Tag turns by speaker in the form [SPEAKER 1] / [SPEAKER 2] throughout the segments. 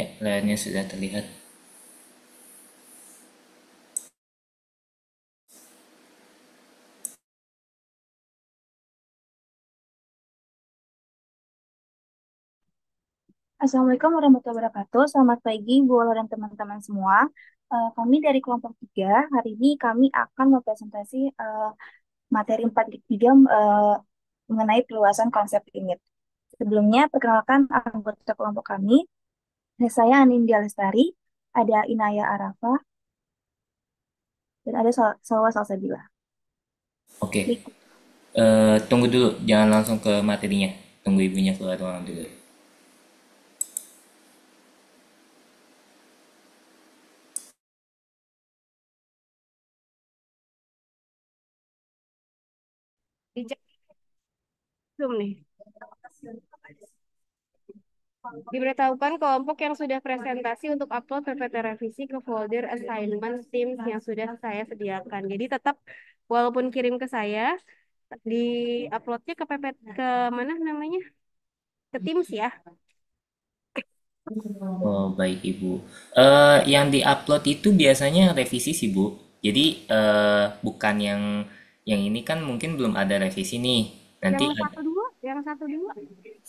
[SPEAKER 1] Ya, layarnya sudah terlihat.
[SPEAKER 2] Assalamualaikum warahmatullahi wabarakatuh. Selamat pagi Bu Lola dan teman-teman semua. Uh, kami dari kelompok 3, hari ini kami akan mempresentasi uh, materi 4.3 uh, eh, mengenai perluasan konsep limit. Sebelumnya, perkenalkan anggota kelompok kami, Nah, saya Anindya Lestari, ada Inaya Arafa, dan ada Sal Salwa Salsabila.
[SPEAKER 3] Oke. Okay. Uh, eh, tunggu dulu, jangan langsung ke materinya. Tunggu ibunya keluar ruangan dulu.
[SPEAKER 1] Dijak belum nih.
[SPEAKER 4] Diberitahukan kelompok yang sudah presentasi untuk upload PPT revisi ke folder assignment Teams yang sudah saya sediakan. Jadi tetap walaupun kirim ke saya, di uploadnya ke PPT ke mana namanya? Ke Teams ya.
[SPEAKER 3] Oh baik ibu. Uh, yang upload itu biasanya revisi sih bu. Jadi uh, bukan yang yang ini kan mungkin belum ada revisi nih. Nanti yang satu
[SPEAKER 5] dua, yang satu dua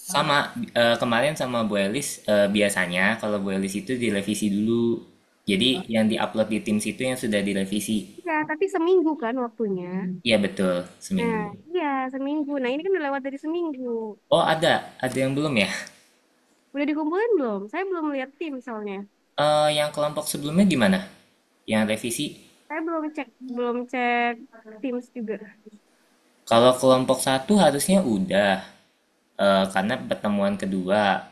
[SPEAKER 5] sama
[SPEAKER 3] uh, kemarin sama Bu Elis uh, biasanya kalau Bu Elis itu direvisi dulu jadi oh. yang diupload di tim situ yang sudah direvisi
[SPEAKER 4] ya tapi seminggu kan waktunya
[SPEAKER 3] iya betul seminggu
[SPEAKER 4] nah, iya ya, seminggu nah ini kan udah lewat dari seminggu
[SPEAKER 3] oh ada ada yang belum ya
[SPEAKER 4] udah dikumpulin belum saya belum lihat tim soalnya
[SPEAKER 3] uh, yang kelompok sebelumnya gimana yang revisi
[SPEAKER 4] saya belum cek belum cek tim juga
[SPEAKER 3] kalau kelompok satu harusnya udah uh, karena pertemuan kedua.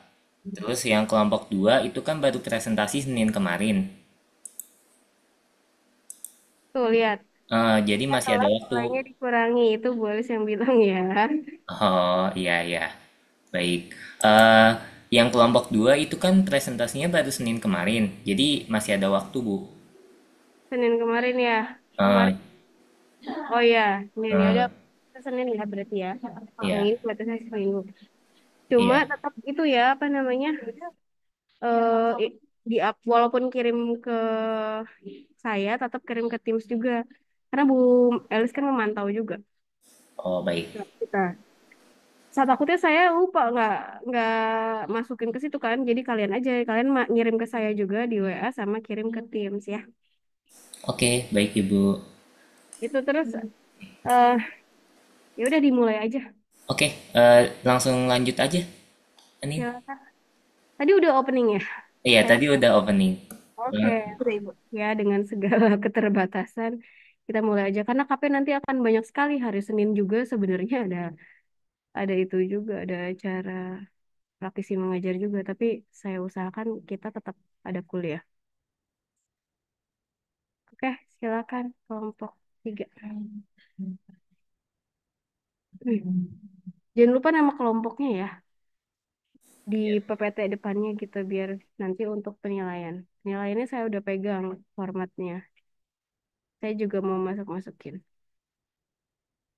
[SPEAKER 3] Terus yang kelompok dua itu kan baru presentasi Senin kemarin. Tuh lihat. Uh, jadi masih ada Kalau waktu.
[SPEAKER 4] dikurangi itu boleh yang bilang ya.
[SPEAKER 3] Oh iya iya. Baik. Uh, yang kelompok dua itu kan presentasinya baru Senin kemarin. Jadi masih ada waktu, Bu.
[SPEAKER 4] Senin kemarin ya. Uh, Kemarin. Oh ya, ini Uh, ada Senin ya berarti ya. Yeah. ini batasnya seminggu. Cuma yeah. tetap itu ya apa namanya? Eh di up walaupun kirim ke saya tetap kirim ke Teams juga. Karena Bu Elis kan memantau juga.
[SPEAKER 5] Oh, baik. Nah, kita
[SPEAKER 4] saat takutnya saya lupa nggak nggak masukin ke situ kan jadi kalian aja kalian ngirim ke saya juga di WA sama kirim ke Teams ya
[SPEAKER 3] oke okay, baik ibu
[SPEAKER 4] itu terus uh, ya udah dimulai aja
[SPEAKER 3] oke okay, uh, eh, langsung lanjut aja
[SPEAKER 4] ini ya, tadi udah opening ya iya tadi
[SPEAKER 3] udah opening oke okay.
[SPEAKER 2] Nah.
[SPEAKER 4] ya dengan segala keterbatasan kita mulai aja karena KP nanti akan banyak sekali hari Senin juga sebenarnya ada ada itu juga ada acara praktisi mengajar juga tapi saya usahakan kita tetap ada kuliah oke silakan kelompok tiga Jangan lupa nama kelompoknya ya di iya. PPT depannya gitu biar nanti untuk penilaian. Penilaiannya saya udah pegang formatnya. Saya juga mau masuk-masukin.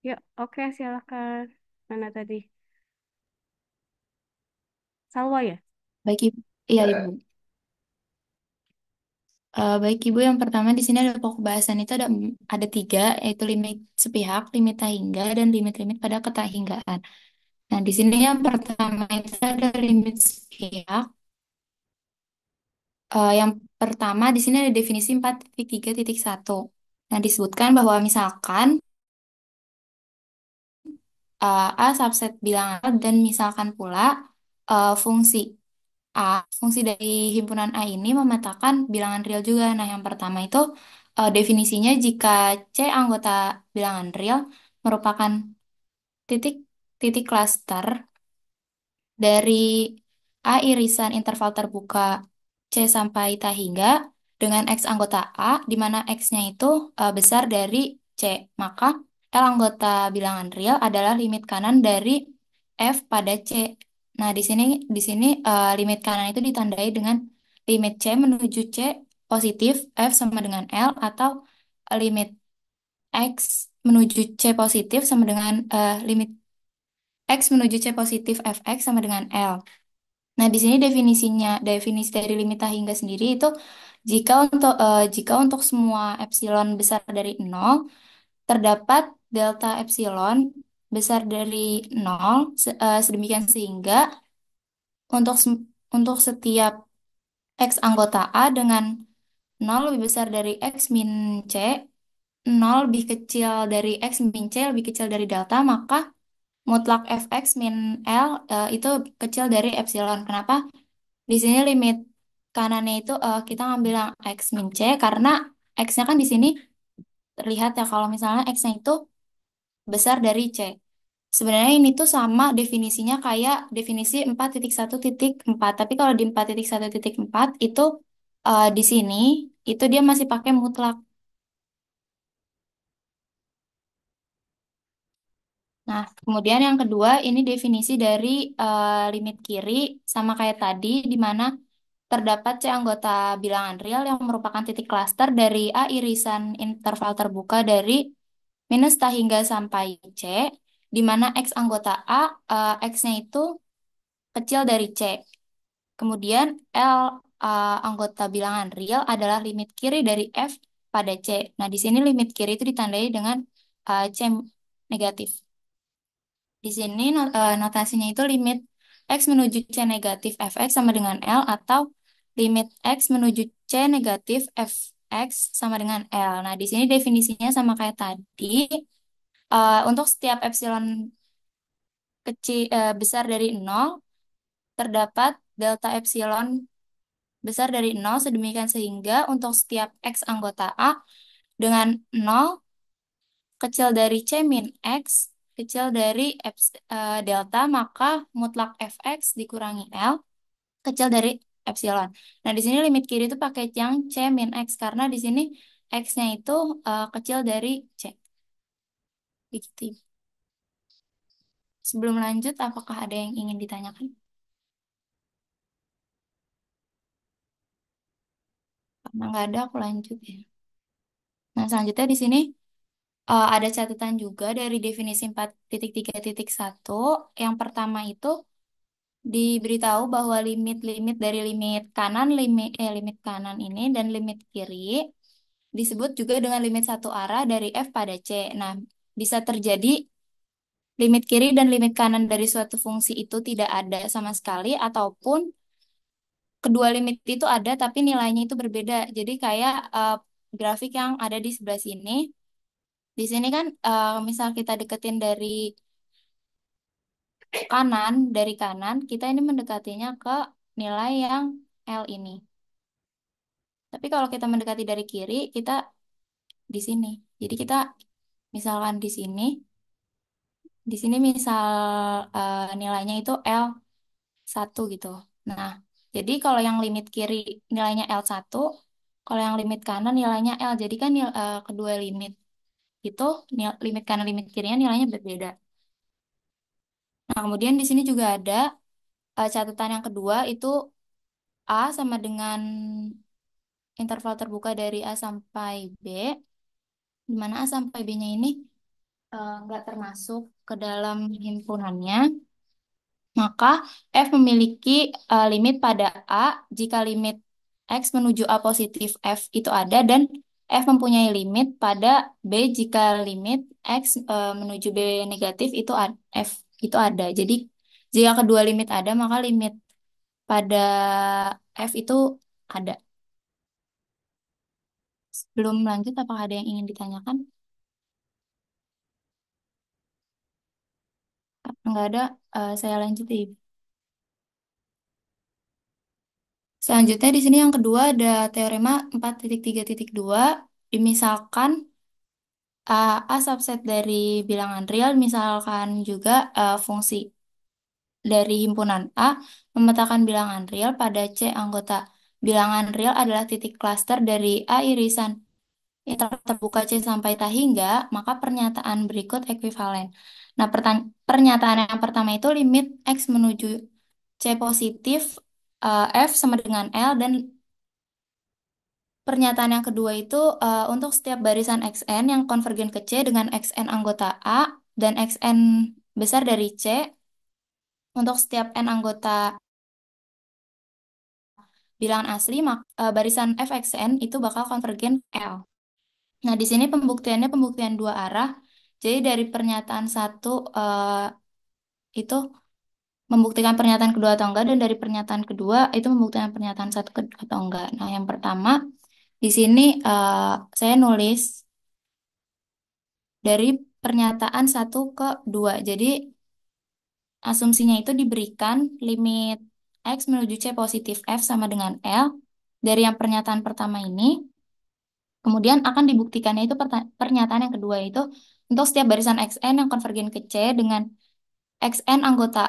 [SPEAKER 4] Ya oke silakan. Mana tadi? Salwa ya?
[SPEAKER 6] Baik, Ibu. Iya, eh, Ibu. Uh, baik Ibu, yang pertama di sini ada pokok bahasan itu ada ada tiga, yaitu limit sepihak, limit tak hingga, dan limit-limit pada ketahinggaan. Nah, di sini yang pertama itu ada limit sepihak. Uh, yang pertama di sini ada definisi 4.3.1. Nah, disebutkan bahwa misalkan uh, A subset bilangan dan misalkan pula uh, fungsi A. Fungsi dari himpunan A ini memetakan bilangan real juga. Nah, yang pertama itu e, definisinya jika C anggota bilangan real merupakan titik-titik klaster dari A irisan interval terbuka C sampai tak hingga dengan X anggota A, di mana X-nya itu e, besar dari C. Maka L anggota bilangan real adalah limit kanan dari F pada C. Nah, di sini di sini uh, limit kanan itu ditandai dengan limit C menuju C positif F sama dengan L atau eh, limit X menuju C positif sama dengan uh, limit X menuju C positif Fx sama dengan L. Nah, di sini definisinya, definisi dari limit hingga sendiri itu jika untuk uh, jika untuk semua epsilon besar dari 0 terdapat delta epsilon besar dari nol se- uh, sedemikian sehingga untuk se untuk setiap X anggota A dengan nol lebih besar dari X min C, nol lebih kecil dari X min C lebih kecil dari delta, maka mutlak fx min L uh, itu kecil dari epsilon. Kenapa? Di sini limit kanannya itu uh, kita ngambil yang X min C, karena X-nya kan di sini terlihat ya kalau misalnya X-nya itu besar dari C. Sebenarnya ini tuh sama definisinya kayak definisi 4.1.4, tapi kalau di 4.1.4 itu uh, di sini itu dia masih pakai mutlak. Nah, kemudian yang kedua ini definisi dari uh, limit kiri sama kayak tadi di mana terdapat C anggota bilangan real yang merupakan titik klaster dari A irisan interval terbuka dari minus T hingga sampai C, di mana X anggota A, uh, X-nya itu kecil dari C. Kemudian L uh, anggota bilangan real adalah limit kiri dari F pada C. Nah, di sini limit kiri itu ditandai dengan uh, C negatif. Di sini not, uh, notasinya itu limit X menuju C negatif Fx sama dengan L atau limit X menuju C negatif F X sama dengan L. Nah, di sini definisinya sama kayak tadi. Uh, untuk setiap epsilon kecil uh, besar dari 0, terdapat delta epsilon besar dari 0 sedemikian sehingga untuk setiap X anggota A dengan 0 kecil dari C min X kecil dari epsilon, uh, eh, delta maka mutlak Fx dikurangi L kecil dari epsilon. Nah, di sini limit kiri itu pakai yang C min X karena di sini X-nya itu uh, kecil dari C. Begitu. Sebelum lanjut, apakah ada yang ingin ditanyakan? Karena nggak ada, aku lanjut ya. Nah, selanjutnya di sini uh, ada catatan juga dari definisi 4.3.1. Yang pertama itu diberitahu bahwa limit-limit dari limit kanan, limit eh, limit kanan ini dan limit kiri disebut juga dengan limit satu arah dari f pada c. Nah, bisa terjadi limit kiri dan limit kanan dari suatu fungsi itu tidak ada sama sekali ataupun kedua limit itu ada tapi nilainya itu berbeda. Jadi kayak uh, grafik yang ada di sebelah sini. Di sini kan uh, misal kita deketin dari kanan dari kanan kita ini mendekatinya ke nilai yang L ini. Tapi kalau kita mendekati dari kiri kita di sini. Jadi kita misalkan di sini di sini misal eh, nilainya itu L1 gitu. Nah, jadi kalau yang limit kiri nilainya L1, kalau yang limit kanan nilainya L. Jadi kan nil- eh, kedua limit itu nil- limit kanan limit kirinya nilainya berbeda. Nah, kemudian di sini juga ada uh, catatan yang kedua itu A sama dengan interval terbuka dari A sampai B, di mana A sampai B-nya ini enggak eh, nggak termasuk ke dalam himpunannya. Maka F memiliki uh, limit pada A jika limit X menuju A positif F itu ada dan F mempunyai limit pada B jika limit X uh, menuju B negatif itu F itu ada. Jadi jika kedua limit ada, maka limit pada F itu ada. Sebelum lanjut, apakah ada yang ingin ditanyakan? Nggak ada, uh, saya lanjut Selanjutnya di sini yang kedua ada teorema 4.3.2. Misalkan Uh, A subset dari bilangan real misalkan juga uh, fungsi dari himpunan A memetakan bilangan real pada C anggota. Bilangan real adalah titik klaster dari A irisan interval terbuka C sampai tak hingga, maka pernyataan berikut ekuivalen. Nah, pernyataan yang pertama itu limit X menuju C positif, uh, F sama dengan L, dan Pernyataan yang kedua itu uh, untuk setiap barisan xn yang konvergen ke C dengan xn anggota A dan xn besar dari C untuk setiap n anggota bilangan asli, maka, uh, eh, barisan fxn itu bakal konvergen L. Nah, di sini pembuktiannya pembuktian dua arah. Jadi dari pernyataan satu uh, itu membuktikan pernyataan kedua atau enggak dan dari pernyataan kedua itu membuktikan pernyataan satu atau enggak. Nah, yang pertama di sini uh, saya nulis dari pernyataan 1 ke 2. Jadi asumsinya itu diberikan limit X menuju C positif F sama dengan L dari yang pernyataan pertama ini. Kemudian akan dibuktikannya itu pernyataan yang kedua itu untuk setiap barisan Xn yang konvergen ke C dengan Xn anggota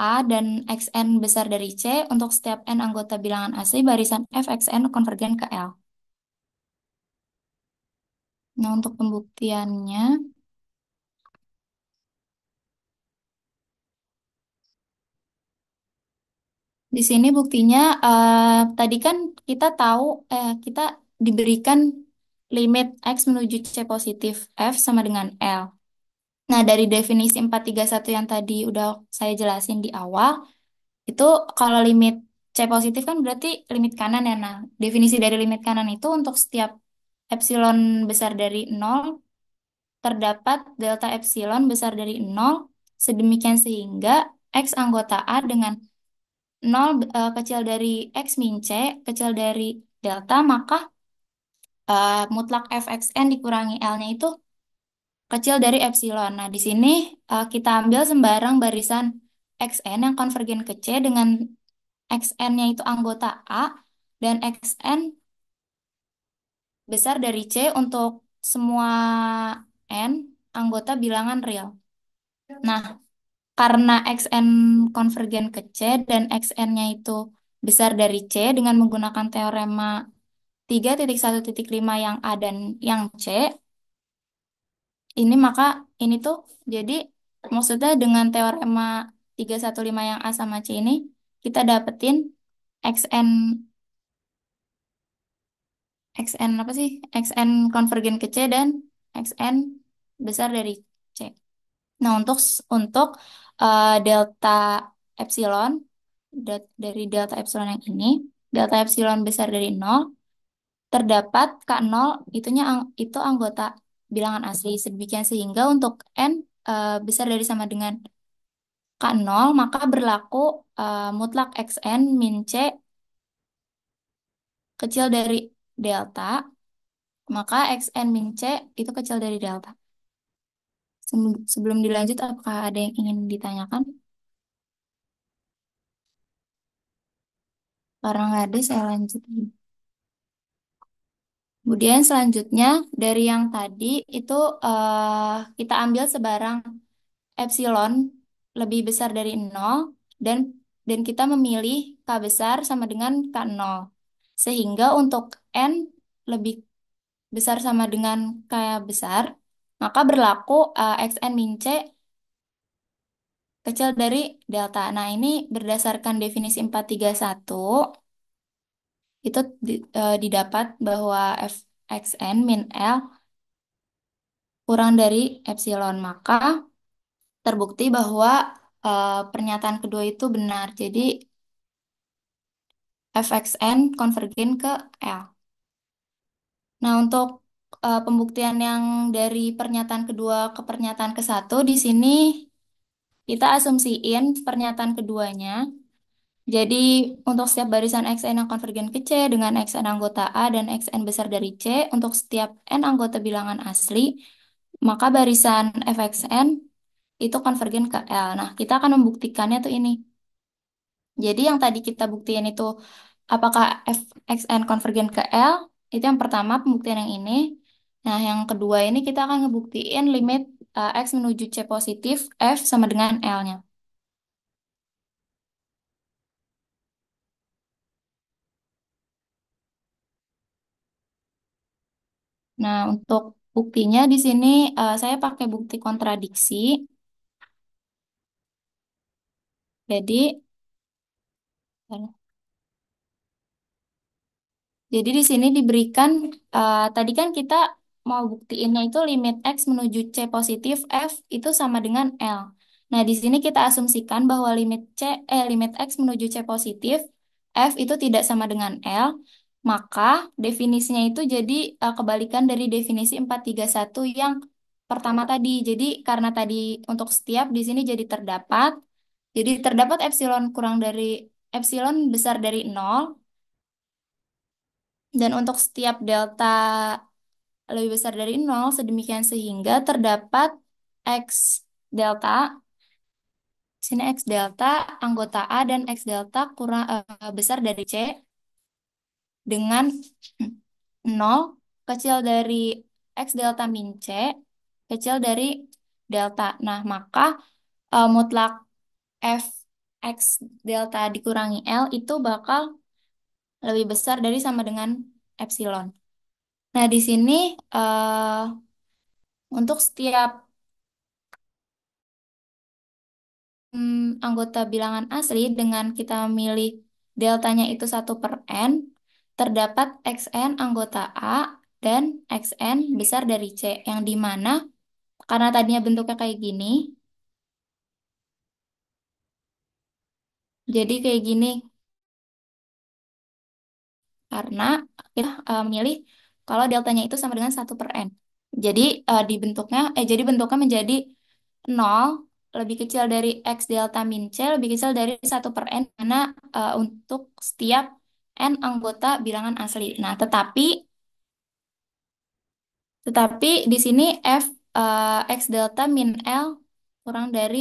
[SPEAKER 6] A dan Xn besar dari C untuk setiap N anggota bilangan asli barisan F Xn konvergen ke L. Nah, untuk pembuktiannya, di sini buktinya eh, tadi kan kita tahu eh, kita diberikan limit X menuju C positif F sama dengan L. Nah, dari definisi 431 yang tadi udah saya jelasin di awal, itu kalau limit C positif kan berarti limit kanan ya. Nah, definisi dari limit kanan itu untuk setiap epsilon besar dari 0 terdapat delta epsilon besar dari 0 sedemikian sehingga X anggota A dengan 0 e, kecil dari X min C kecil dari delta maka e, mutlak fxn dikurangi L-nya itu kecil dari epsilon. Nah, di sini e, kita ambil sembarang barisan xn yang konvergen ke C dengan xn-nya itu anggota A dan xn besar dari C untuk semua N anggota bilangan real. Nah, karena Xn konvergen ke C dan Xn-nya itu besar dari C dengan menggunakan teorema 3.1.5 yang A dan yang C, ini maka ini tuh jadi maksudnya dengan teorema 315 yang A sama C ini, kita dapetin Xn xn apa sih? xn konvergen ke C dan xn besar dari C. Nah, untuk untuk uh, delta epsilon dari delta epsilon yang ini, delta epsilon besar dari 0 terdapat K0 itunya itu anggota bilangan asli sedemikian sehingga untuk n uh, besar dari sama dengan K0 maka berlaku uh, mutlak xn min C kecil dari delta, maka xn min c itu kecil dari delta. Sebelum dilanjut, apakah ada yang ingin ditanyakan? Karena nggak ada, saya lanjut. Kemudian selanjutnya, dari yang tadi itu uh, kita ambil sebarang epsilon lebih besar dari 0, dan, dan kita memilih K besar sama dengan K0. Sehingga untuk N lebih besar sama dengan K besar, maka berlaku uh, Xn min C kecil dari delta. Nah, ini berdasarkan definisi 431, itu eh, didapat bahwa xn min L kurang dari epsilon. Maka terbukti bahwa uh, pernyataan kedua itu benar. Jadi FXN konvergen ke L. Nah, untuk uh, pembuktian yang dari pernyataan kedua ke pernyataan ke satu di sini kita asumsiin pernyataan keduanya. Jadi untuk setiap barisan Xn yang konvergen ke C dengan Xn anggota A dan Xn besar dari C untuk setiap N anggota bilangan asli, maka barisan FXN itu konvergen ke L. Nah, kita akan membuktikannya tuh ini. Jadi yang tadi kita buktiin itu Apakah fxn konvergen ke L? Itu yang pertama pembuktian yang ini. Nah, yang kedua ini kita akan ngebuktiin limit uh, X menuju C positif F sama dengan L-nya. Nah, untuk buktinya di sini uh, saya pakai bukti kontradiksi. Jadi, jadi di sini diberikan, eh, tadi kan kita mau buktiinnya itu limit X menuju C positif F itu sama dengan L. Nah, di sini kita asumsikan bahwa limit C, eh, limit X menuju C positif F itu tidak sama dengan L, maka definisinya itu jadi eh, kebalikan dari definisi 431 yang pertama tadi. Jadi karena tadi untuk setiap di sini jadi terdapat, jadi terdapat epsilon kurang dari epsilon besar dari 0 dan untuk setiap delta lebih besar dari nol, sedemikian sehingga terdapat X delta, sini X delta, anggota A dan X delta kurang uh, besar dari C dengan nol kecil dari X delta min C, kecil dari delta. Nah, maka uh, mutlak F X delta dikurangi L itu bakal lebih besar dari sama dengan epsilon. Nah, di sini uh, untuk setiap um, anggota bilangan asli dengan kita memilih deltanya itu 1 per n, terdapat xn anggota A dan xn besar dari C, yang dimana karena tadinya bentuknya kayak gini, jadi kayak gini, karena kita ya, uh, eh, memilih kalau deltanya itu sama dengan 1 per n. Jadi uh, eh, dibentuknya eh jadi bentuknya menjadi 0 lebih kecil dari x delta min c lebih kecil dari 1 per n karena uh, eh, untuk setiap n anggota bilangan asli. Nah, tetapi tetapi di sini f uh, x delta min l kurang dari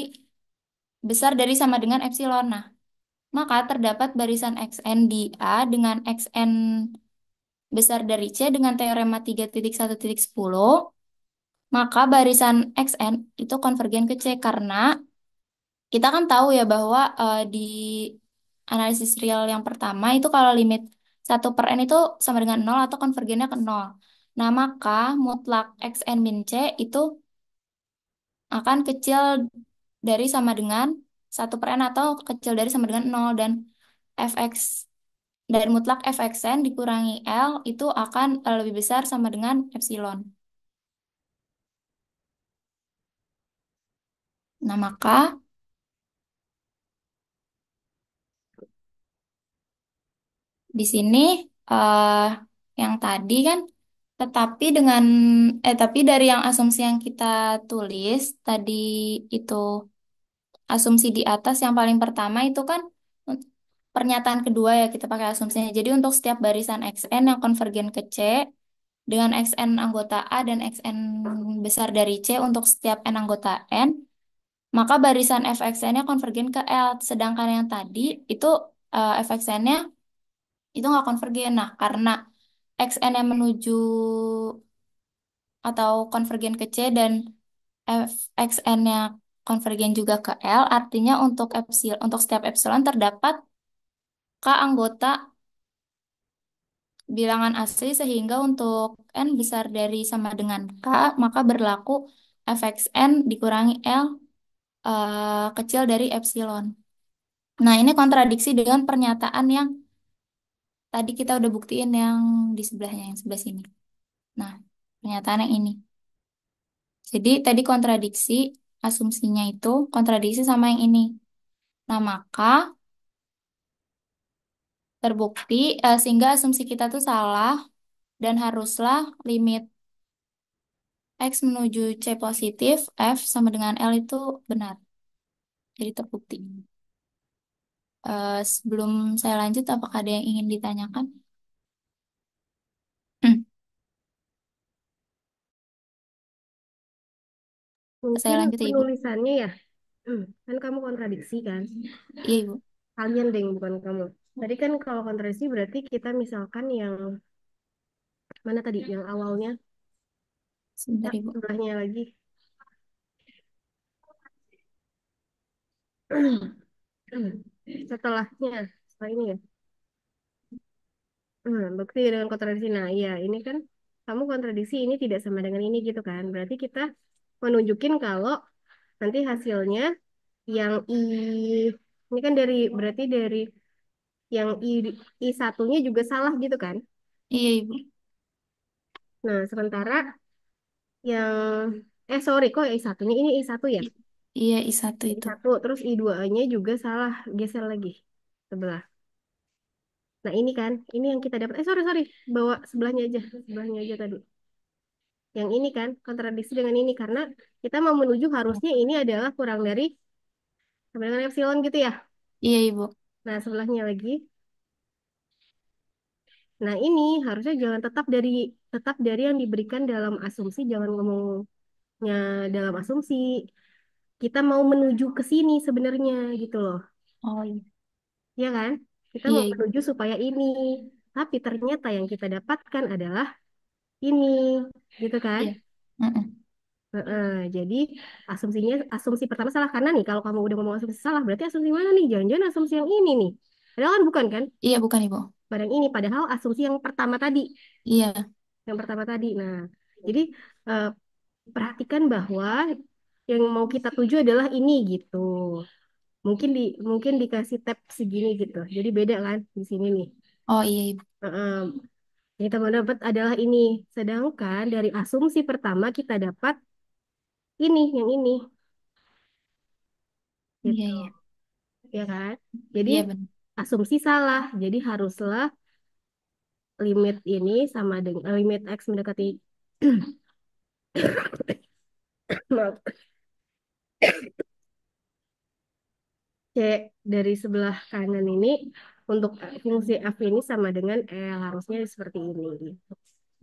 [SPEAKER 6] besar dari sama dengan epsilon. Nah, maka terdapat barisan xn di A dengan xn besar dari C dengan teorema 3.1.10. Maka barisan xn itu konvergen ke C karena kita kan tahu ya bahwa uh, di analisis real yang pertama itu kalau limit 1 per n itu sama dengan 0 atau konvergennya ke 0. Nah, maka mutlak xn min c itu akan kecil dari sama dengan satu per n atau kecil dari sama dengan nol dan fx dari mutlak fxn dikurangi L itu akan eh, lebih besar sama dengan epsilon. Nah, maka di sini uh, yang tadi kan tetapi dengan eh tapi dari yang asumsi yang kita tulis tadi itu asumsi di atas yang paling pertama itu kan pernyataan kedua ya kita pakai asumsinya. Jadi untuk setiap barisan xn yang konvergen ke C dengan xn anggota A dan xn besar dari C untuk setiap n anggota N, maka barisan fxn-nya konvergen ke L. Sedangkan yang tadi itu uh, eh, fxn-nya itu nggak konvergen. Nah, karena xn yang menuju atau konvergen ke C dan fxn-nya konvergen juga ke L, artinya untuk epsilon, untuk setiap epsilon terdapat K anggota bilangan asli sehingga untuk N besar dari sama dengan K, maka berlaku fxn dikurangi L uh, kecil dari epsilon. Nah, ini kontradiksi dengan pernyataan yang tadi kita udah buktiin yang di sebelahnya, yang sebelah sini. Nah, pernyataan yang ini. Jadi, tadi kontradiksi asumsinya itu kontradiksi sama yang ini. Nah, maka terbukti eh, sehingga asumsi kita tuh salah dan haruslah limit X menuju C positif, F sama dengan L itu benar. Jadi terbukti. Uh, sebelum saya lanjut, apakah ada yang ingin ditanyakan?
[SPEAKER 1] Saya Mungkin lanjut ya, penulisannya ya, hmm, kan kamu kontradiksi kan? Iya, Ibu. Kalian deh, bukan kamu. Tadi kan kalau kontradiksi
[SPEAKER 4] berarti kita misalkan yang mana tadi? Yang awalnya, Sebentar, Kak, Ibu. sebelahnya lagi. Setelahnya, setelah ini ya. Hmm, bukti dengan kontradiksi. Nah, iya, ini kan kamu kontradiksi ini tidak sama dengan ini gitu kan. Berarti kita menunjukin kalau nanti hasilnya yang I ini kan dari berarti dari yang I I satunya juga salah gitu kan? Iya, Ibu. Nah, sementara yang eh sorry kok I satunya ini I satu ya? Iya, I satu itu. I satu terus I dua nya juga salah geser lagi sebelah. Nah, ini kan, ini yang kita dapat. Eh, sorry, sorry. Bawa sebelahnya aja. Sebelahnya aja tadi yang ini kan kontradiksi dengan ini karena kita mau menuju harusnya ini adalah kurang dari sama dengan epsilon gitu ya iya ibu nah sebelahnya lagi nah ini harusnya jangan tetap dari tetap dari yang diberikan dalam asumsi jangan ngomongnya dalam asumsi kita mau menuju ke sini sebenarnya gitu loh oh iya Iya kan kita iya, mau menuju supaya ini tapi ternyata yang kita dapatkan adalah ini gitu kan yeah. Mm-mm. -uh. jadi asumsinya asumsi pertama salah karena nih kalau kamu udah ngomong asumsi salah berarti asumsi mana nih jangan-jangan asumsi yang ini nih padahal kan bukan kan Iya, bukan Ibu. barang ini padahal asumsi yang pertama tadi Iya. yang pertama tadi nah jadi uh, perhatikan bahwa yang mau kita tuju adalah ini gitu mungkin di mungkin dikasih tab segini gitu jadi beda kan di sini nih Oh iya Ibu. -uh. Yang kita mau dapat adalah ini. Sedangkan dari asumsi pertama kita dapat ini, yang ini. Iya, gitu. Iya, Ya kan? Jadi Iya asumsi salah. Jadi haruslah limit ini sama dengan eh, limit X mendekati C dari sebelah kanan ini untuk iya. fungsi F ini sama dengan L harusnya seperti ini gitu.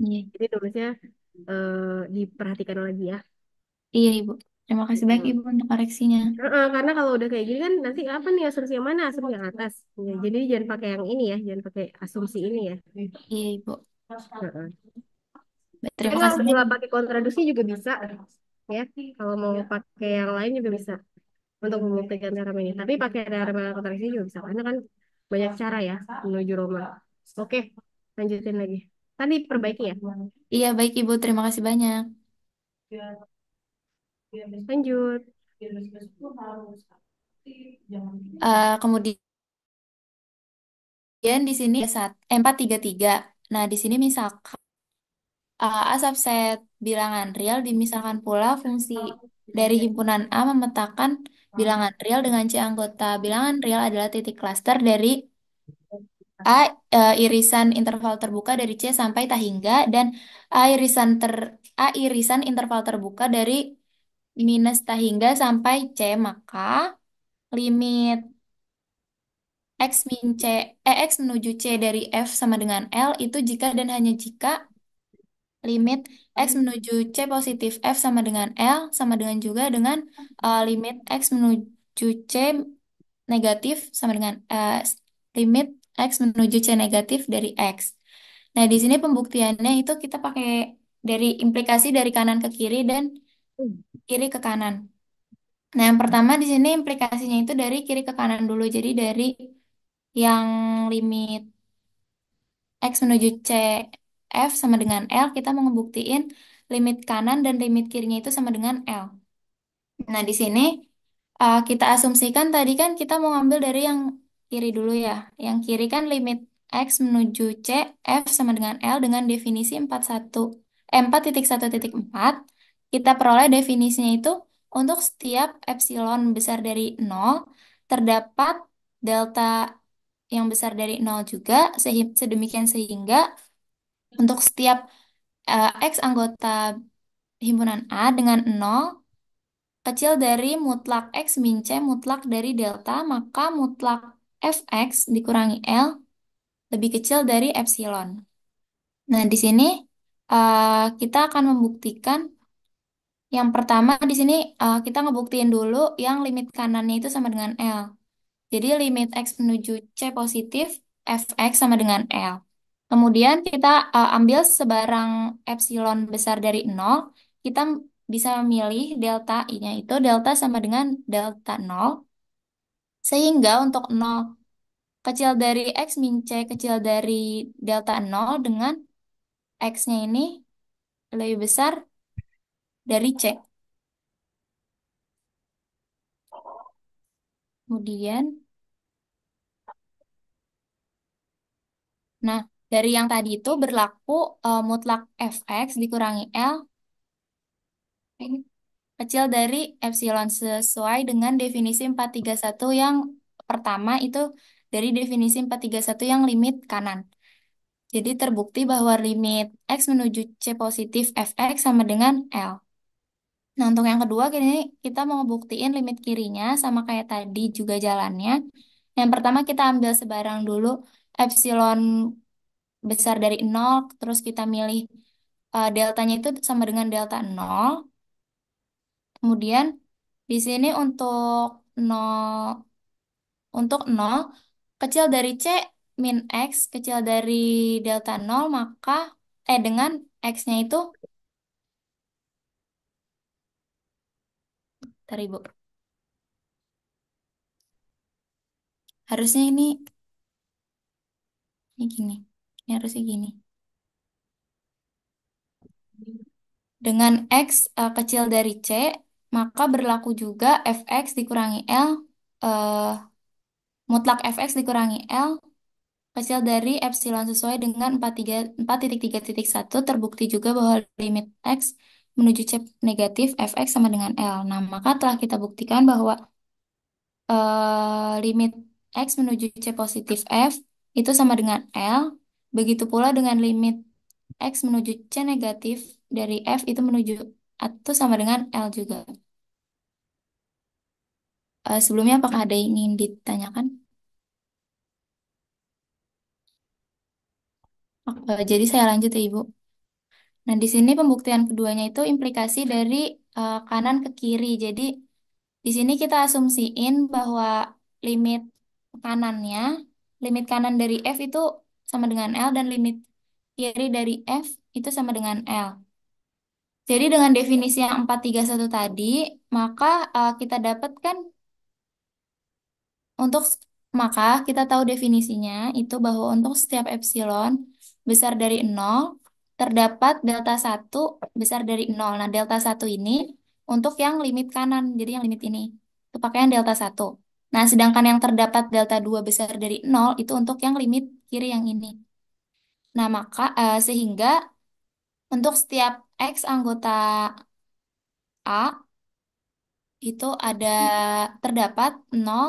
[SPEAKER 4] yeah. jadi tulisnya eh, diperhatikan lagi ya
[SPEAKER 6] iya ibu terima kasih banyak iya. ibu untuk koreksinya
[SPEAKER 4] uh, karena kalau udah kayak gini kan nanti apa nih asumsi yang mana asumsi yang atas ya, jadi jangan pakai yang ini ya jangan pakai asumsi ini ya iya ibu
[SPEAKER 1] uh,
[SPEAKER 4] terima kasih Kalau pakai kontraduksi juga bisa ya kalau mau iya. pakai yang lain juga bisa untuk membuktikan teorema ini tapi pakai teorema kontraksi juga bisa karena kan banyak iya. cara ya menuju Roma. Iya. Oke, lanjutin lagi. Tadi perbaiki ya?
[SPEAKER 6] Iya, baik Ibu. Terima kasih banyak.
[SPEAKER 5] Iya. Lanjut.
[SPEAKER 6] Uh, kemudian di sini saat eh, M433. Nah, di sini misalkan uh, eh, A subset bilangan real misalkan pula fungsi dari himpunan A memetakan Bilangan oh. real dengan C anggota. Bilangan real adalah titik klaster dari A e, irisan interval terbuka dari C sampai tak hingga dan A irisan ter A irisan interval terbuka dari minus tak hingga sampai C maka limit X min C eh, X menuju C dari F sama dengan L itu jika dan hanya jika limit X menuju C positif F sama dengan L sama dengan juga dengan uh, limit X menuju C negatif sama dengan uh, limit X menuju C negatif dari X. Nah, di sini pembuktiannya itu kita pakai dari implikasi dari kanan ke kiri dan kiri ke kanan. Nah, yang pertama di sini implikasinya itu dari kiri ke kanan dulu. Jadi dari yang limit X menuju C F sama dengan L, kita mau ngebuktiin limit kanan dan limit kirinya itu sama dengan L. Nah, di sini uh, kita asumsikan tadi kan kita mau ngambil dari yang kiri dulu ya. Yang kiri kan limit X menuju C, F sama dengan L dengan definisi 41, eh, 4.1.4. Kita peroleh definisinya itu untuk setiap epsilon besar dari 0 terdapat delta yang besar dari 0 juga, sedemikian sehingga untuk setiap uh, X anggota himpunan A dengan 0 kecil dari mutlak X min C mutlak dari delta, maka mutlak Fx dikurangi L lebih kecil dari epsilon. Nah, di sini uh, kita akan membuktikan yang pertama di sini uh, kita ngebuktiin dulu yang limit kanannya itu sama dengan L. Jadi limit X menuju C positif, Fx sama dengan L. Kemudian kita uh, ambil sebarang epsilon besar dari 0, kita bisa memilih delta I-nya itu delta sama dengan delta 0, sehingga untuk 0 kecil dari X min C kecil dari delta 0 dengan X-nya ini lebih besar dari C. Kemudian, nah dari yang tadi itu berlaku uh, mutlak fx dikurangi L kecil dari epsilon sesuai dengan definisi 431 yang pertama itu dari definisi 431 yang limit kanan. Jadi terbukti bahwa limit x menuju c positif fx sama dengan L. Nah, untuk yang kedua ini kita mau buktiin limit kirinya sama kayak tadi juga jalannya. Yang pertama kita ambil sebarang dulu epsilon besar dari nol terus kita milih uh, deltanya itu sama dengan delta nol Kemudian di sini untuk nol untuk 0 kecil dari C min X kecil dari delta nol maka eh dengan X-nya itu bu Harusnya ini ini gini. Ini harusnya gini. Dengan X uh, kecil dari C, maka berlaku juga Fx dikurangi L, uh, mutlak Fx dikurangi L, kecil dari epsilon sesuai dengan 4.3.1 terbukti juga bahwa limit X menuju C negatif Fx sama dengan L. Nah, maka telah kita buktikan bahwa uh, limit X menuju C positif F itu sama dengan L Begitu pula dengan limit X menuju C negatif dari F itu menuju atau sama dengan L juga. Uh, sebelumnya apakah ada yang ingin ditanyakan? Eh, jadi saya lanjut ya Ibu. Nah, di sini pembuktian keduanya itu implikasi dari uh, kanan ke kiri. Jadi di sini kita asumsiin bahwa limit kanannya, limit kanan dari F itu sama dengan L dan limit kiri dari F itu sama dengan L. Jadi dengan definisi yang 431 tadi, maka uh, kita dapatkan untuk maka kita tahu definisinya itu bahwa untuk setiap epsilon besar dari 0 terdapat delta 1 besar dari 0. Nah, delta 1 ini untuk yang limit kanan, jadi yang limit ini. Itu pakaian delta 1. Nah, sedangkan yang terdapat delta 2 besar dari 0 itu untuk yang limit kiri yang ini. Nah, maka uh, sehingga untuk setiap X anggota A itu ada terdapat 0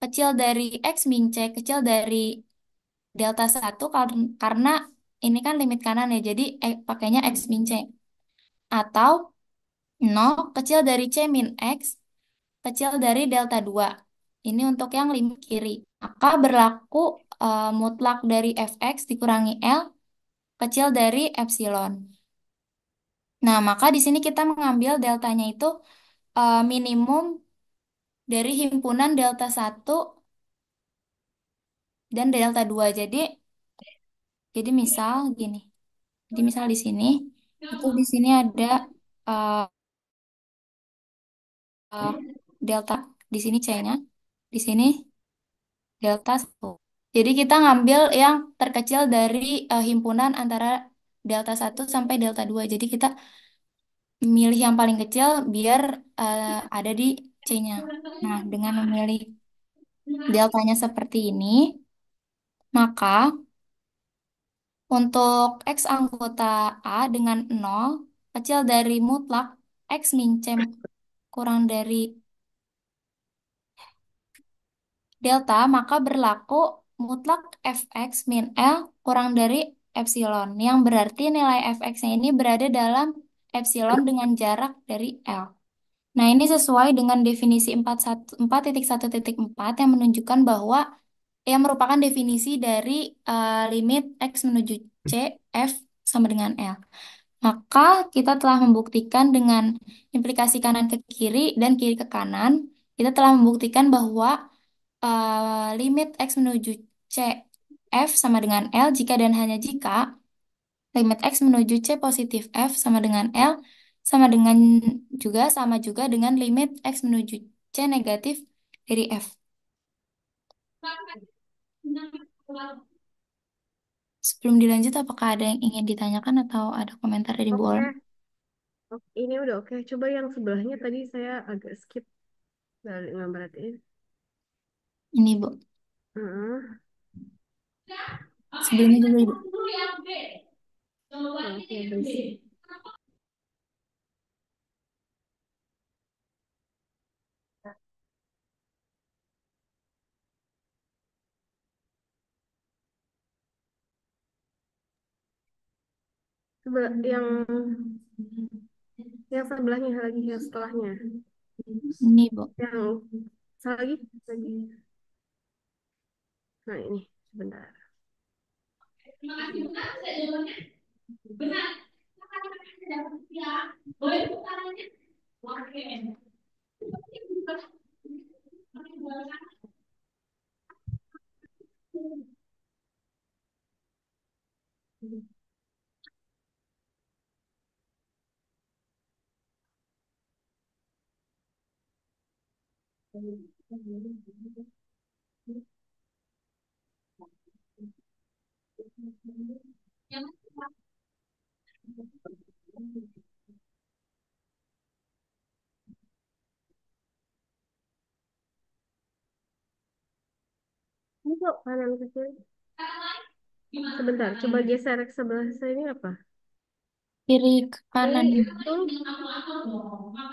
[SPEAKER 6] kecil dari X min C kecil dari delta 1 karena ini kan limit kanan ya, jadi e, pakainya X min C. Atau 0 kecil dari C min X kecil dari delta 2. Ini untuk yang limit kiri. Maka berlaku uh, mutlak dari fx dikurangi L kecil dari epsilon. Nah, maka di sini kita mengambil deltanya itu uh, minimum dari himpunan delta 1 dan delta 2. Jadi jadi misal gini. Jadi misal di sini itu di sini ada uh, uh, delta di sini C-nya, di sini delta 1. Jadi kita ngambil yang terkecil dari uh, himpunan antara delta 1 sampai delta 2. Jadi kita milih yang paling kecil biar uh, ada di C-nya. Nah, dengan memilih deltanya seperti ini, maka untuk X anggota A dengan 0 kecil dari mutlak X c kurang dari delta, maka berlaku mutlak fx min L kurang dari epsilon, yang berarti nilai fx-nya ini berada dalam epsilon dengan jarak dari L. Nah, ini sesuai dengan definisi 4.1.4 yang menunjukkan bahwa yang merupakan definisi dari uh, limit x menuju c f sama dengan L. Maka kita telah membuktikan dengan implikasi kanan ke kiri dan kiri ke kanan, kita telah membuktikan bahwa uh, limit x menuju C. F sama dengan L jika dan hanya jika limit X menuju C positif F sama dengan L sama dengan juga sama juga dengan limit X menuju C negatif dari F. Sebelum dilanjut, apakah ada yang ingin ditanyakan atau ada komentar dari Bu
[SPEAKER 4] Oke, ini udah oke. Coba yang sebelahnya tadi saya agak skip, nggak nggak
[SPEAKER 5] Ini Bu. mm -hmm. Sebelumnya juga Ibu. Coba
[SPEAKER 7] yang
[SPEAKER 4] yang sebelahnya lagi yang setelahnya. Ini, Bu. Yang
[SPEAKER 5] lagi? Lagi. Nah, ini sebentar kasih benar saya jawabannya? Benar. Kata-katanya tidak punya Boleh tepuk tangannya? Oke. Thank you. kok kanan kecil.
[SPEAKER 4] Sebentar, coba geser ke sebelah sini apa? Kiri ke kanan. itu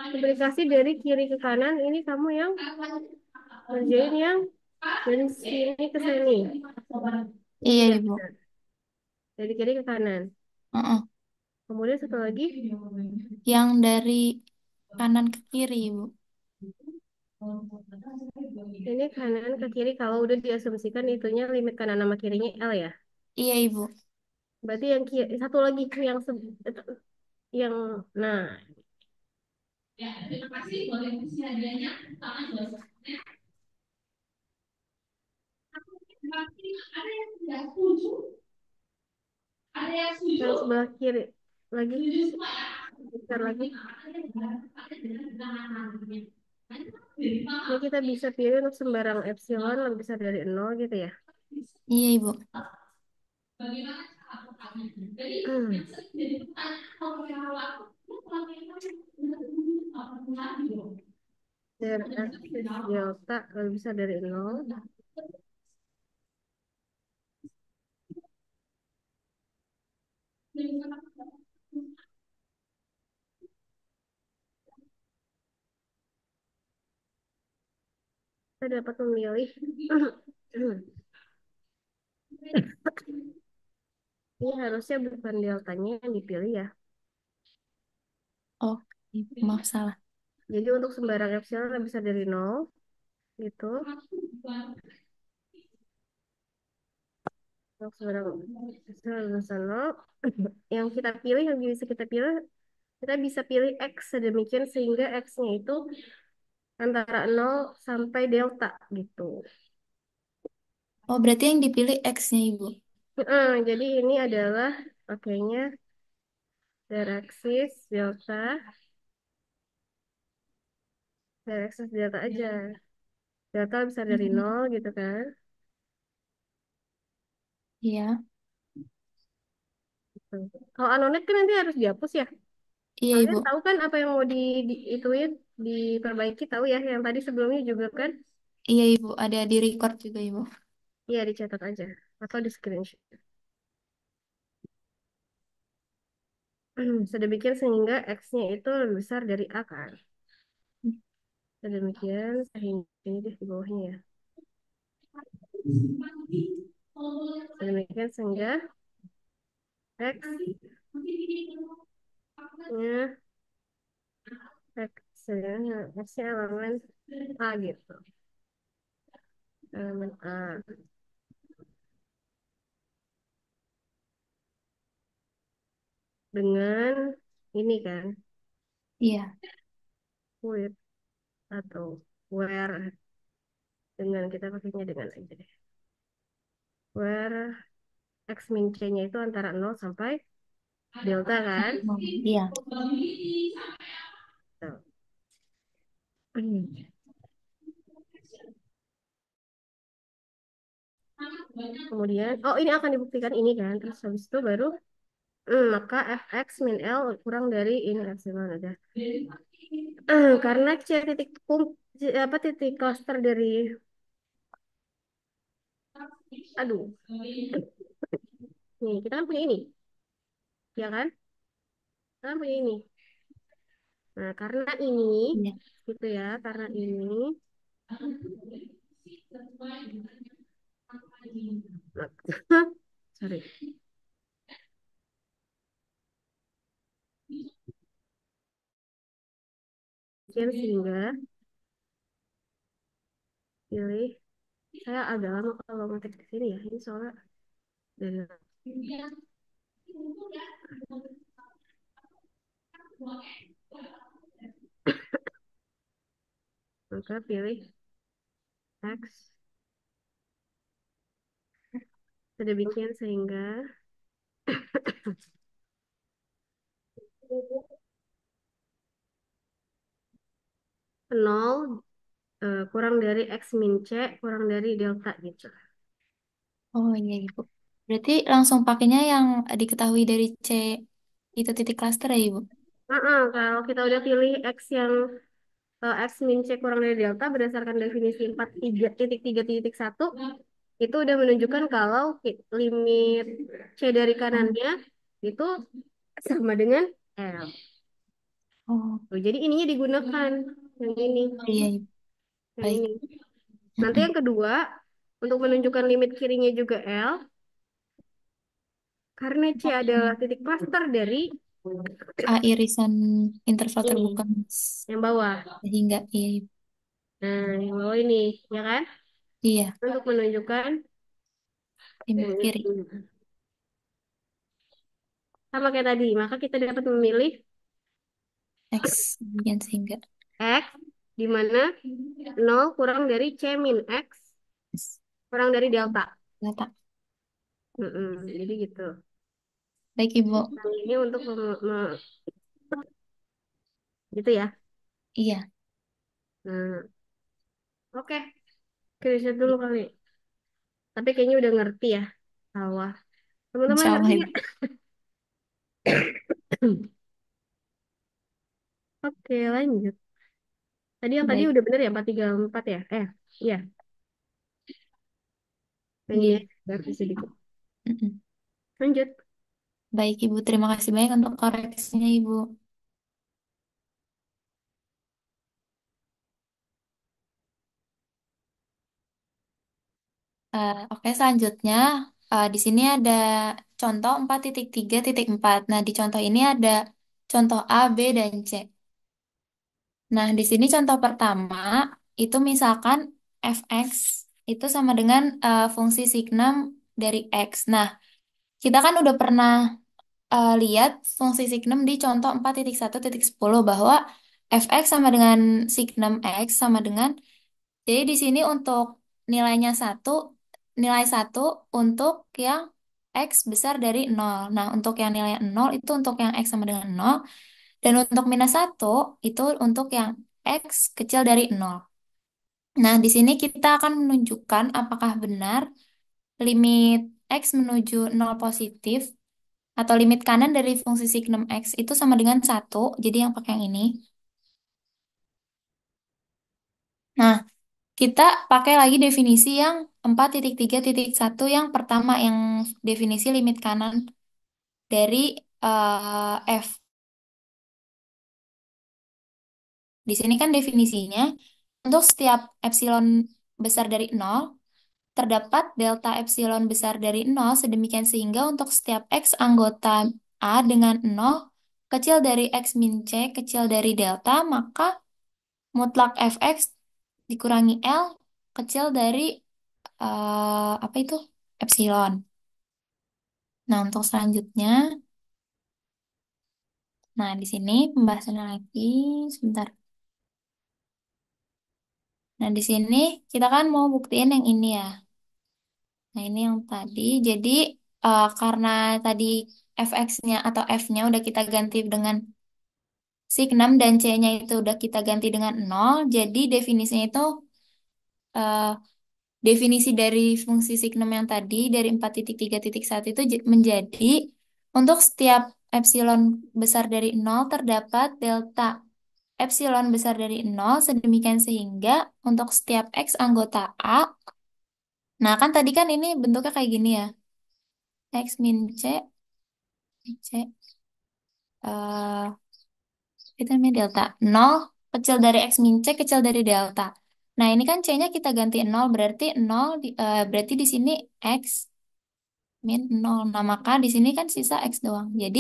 [SPEAKER 4] aplikasi dari kiri ke kanan. Ini kamu yang
[SPEAKER 6] kerjain yang dari sini ke sini. Iya, Ibu
[SPEAKER 4] dari kiri ke kanan. Uh-uh. Kemudian satu lagi
[SPEAKER 6] yang dari kanan ke kiri, Bu.
[SPEAKER 4] Ini kanan ke kiri kalau udah diasumsikan itunya limit kanan sama kirinya L ya? Iya, Ibu. Berarti yang kiri, satu lagi yang yang
[SPEAKER 5] nah. Ya, terima kasih boleh isi hadiahnya. Tangan Ada yang tidak
[SPEAKER 4] ada Sebelah kiri. Lagi. Besar lagi. Kalau kita bisa pilih untuk sembarang epsilon lebih besar dari nol gitu ya? Iya, Ibu.
[SPEAKER 5] Bagaimana Jadi,
[SPEAKER 4] jadi kalau
[SPEAKER 5] delta lebih besar dari nol. Saya dapat memilih.
[SPEAKER 4] Ini harusnya bukan deltanya yang dipilih ya.
[SPEAKER 6] Oh, maaf salah.
[SPEAKER 4] Jadi untuk sembarang epsilon bisa dari nol, gitu yang kita pilih yang bisa kita pilih kita bisa pilih x sedemikian sehingga x-nya itu antara 0 sampai delta
[SPEAKER 6] gitu. Oh, berarti yang dipilih x-nya Ibu.
[SPEAKER 4] hmm, jadi ini adalah pakainya direksis delta x delta aja. Delta besar dari nol gitu kan. Iya. Hmm. Kalau anonet kan nanti harus dihapus ya. Iya, Kalian Ibu. tahu kan apa yang mau di, di ituin, diperbaiki tahu ya yang tadi sebelumnya juga kan?
[SPEAKER 6] Iya, Ibu. Ada di record juga, Ibu.
[SPEAKER 4] Iya, dicatat aja atau di screenshot. Sedemikian sehingga X-nya itu lebih besar dari A kan? Sedemikian sehingga ini di bawahnya ya demikian sehingga x nya x sehingga ya. x nya elemen a gitu elemen a dengan ini kan iya with atau where dengan kita pakainya dengan aja deh where X min C-nya itu antara 0 sampai delta kan? Iya.
[SPEAKER 5] Kemudian, oh ini akan dibuktikan
[SPEAKER 4] ini kan. Terus habis itu baru hmm, maka fx min L kurang dari ini epsilon aja. Hmm, karena C titik apa titik cluster dari
[SPEAKER 5] aduh nih
[SPEAKER 4] kita kan punya ini ya kan kita kan punya ini nah karena ini ya. gitu ya karena ini
[SPEAKER 5] sorry demikian sehingga pilih saya agak lama kalau ngetik di sini ya. Ini soalnya dari
[SPEAKER 4] Maka pilih X. bikin sehingga nol Eh, kurang dari X min C kurang dari delta gitu.
[SPEAKER 6] Oh iya Ibu. Iya, Berarti langsung pakainya yang diketahui dari C itu titik klaster ya Ibu?
[SPEAKER 4] uh, kalau kita udah pilih X yang uh, X min C kurang dari delta berdasarkan definisi titik titik satu itu udah menunjukkan kalau limit C dari kanannya itu sama dengan L. Oh jadi ininya digunakan yang ini. iya Ibu ini. Nanti yang kedua, untuk menunjukkan limit kirinya juga L, karena C adalah titik cluster dari
[SPEAKER 6] A irisan
[SPEAKER 4] interval terbuka yang bawah sehingga I. Nah, yang bawah ini, ya kan? Iya. Untuk menunjukkan limit kiri. Sama kayak tadi, maka kita dapat memilih
[SPEAKER 5] X sehingga
[SPEAKER 4] X di mana 0 kurang dari C min X kurang dari delta. Delta. Mm -mm, jadi gitu. Baik, Ibu. Nah, ini untuk gitu ya. Iya. Nah. Oke. Okay. dulu kali. Tapi kayaknya udah ngerti ya. awas Teman-teman ngerti ya? Oke, okay, lanjut. Tadi yang tadi udah bener ya 434 ya? Eh, iya. Ini Iya. ya, udah sedikit.
[SPEAKER 6] Lanjut. Baik, Ibu. Terima kasih banyak untuk koreksinya, Ibu. Uh, oke, selanjutnya uh, di sini ada contoh 4.3.4. Nah, di contoh ini ada contoh A, B, dan C. Nah, di sini contoh pertama itu misalkan fx itu sama dengan uh, fungsi signum dari x. Nah, kita kan udah pernah uh, lihat fungsi signum di contoh 4.1.10 bahwa fx sama dengan signum x sama dengan jadi di sini untuk nilainya satu nilai satu untuk yang x besar dari 0. Nah, untuk yang nilai 0 itu untuk yang x sama dengan 0 dan untuk minus 1 itu untuk yang X kecil dari 0. Nah, di sini kita akan menunjukkan apakah benar limit X menuju 0 positif atau limit kanan dari fungsi signum X itu sama dengan 1, jadi yang pakai yang ini. Nah, kita pakai lagi definisi yang 4.3.1 yang pertama yang definisi limit kanan dari uh, F. Di sini kan definisinya, untuk setiap epsilon besar dari 0, terdapat delta epsilon besar dari 0 sedemikian sehingga untuk setiap X anggota A dengan 0 kecil dari X min C kecil dari delta, maka mutlak Fx dikurangi L kecil dari uh, apa itu? Epsilon. Nah, untuk selanjutnya, nah di sini pembahasan lagi, sebentar. Nah, di sini kita kan mau buktiin yang ini ya. Nah, ini yang tadi. Jadi, uh, karena tadi fx-nya atau f-nya udah kita ganti dengan sig 6 dan c-nya itu udah kita ganti dengan 0, jadi definisinya itu uh, definisi dari fungsi sig 6 yang tadi dari 4.3.1 itu menjadi untuk setiap epsilon besar dari 0 terdapat delta epsilon besar dari 0 sedemikian sehingga untuk setiap X anggota A. Nah, kan tadi kan ini bentuknya kayak gini ya. X min C. C. Uh, itu namanya delta. 0 kecil dari X min C kecil dari delta. Nah, ini kan C-nya kita ganti 0, berarti 0, di, uh, berarti di sini X min 0. Nah, maka di sini kan sisa X doang. Jadi,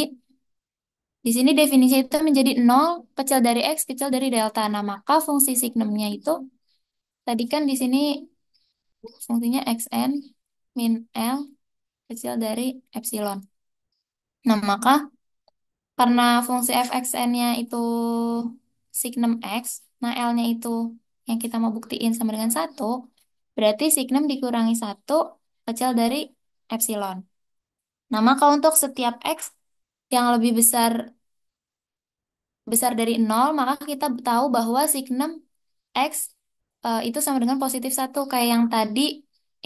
[SPEAKER 6] di sini definisi itu menjadi 0 kecil dari X kecil dari delta. Nah, maka fungsi signumnya itu tadi kan di sini fungsinya xn min L kecil dari epsilon. Nah, maka karena fungsi fxn-nya itu signum X, nah L-nya itu yang kita mau buktiin sama dengan 1, berarti signum dikurangi 1 kecil dari epsilon. Nah, maka untuk setiap X, yang lebih besar besar dari nol maka kita tahu bahwa signem X eh, itu sama dengan positif satu Kayak yang tadi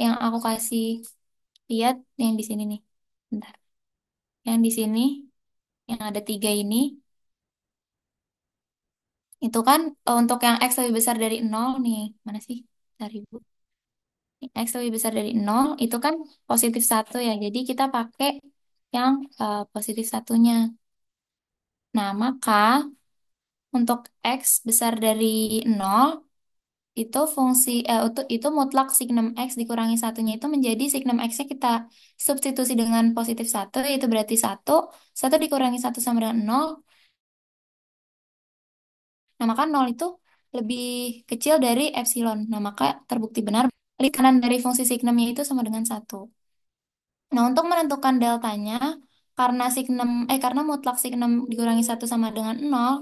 [SPEAKER 6] yang aku kasih lihat yang di sini nih. Bentar. Yang di sini, yang ada tiga ini, itu kan eh, untuk yang X lebih besar dari nol nih. Mana sih? Bentar, Ibu. X lebih besar dari nol itu kan positif satu ya. Jadi kita pakai yang uh, positif satunya. Nah, maka untuk X besar dari 0, itu fungsi eh, itu, itu mutlak signum X dikurangi satunya itu menjadi signum X-nya kita substitusi dengan positif satu yaitu berarti satu satu dikurangi satu sama dengan 0. Nah, maka 0 itu lebih kecil dari epsilon. Nah, maka terbukti benar Kanan dari fungsi signumnya itu sama dengan satu Nah, untuk menentukan deltanya, karena 6, eh karena mutlak 6 dikurangi satu sama dengan 0,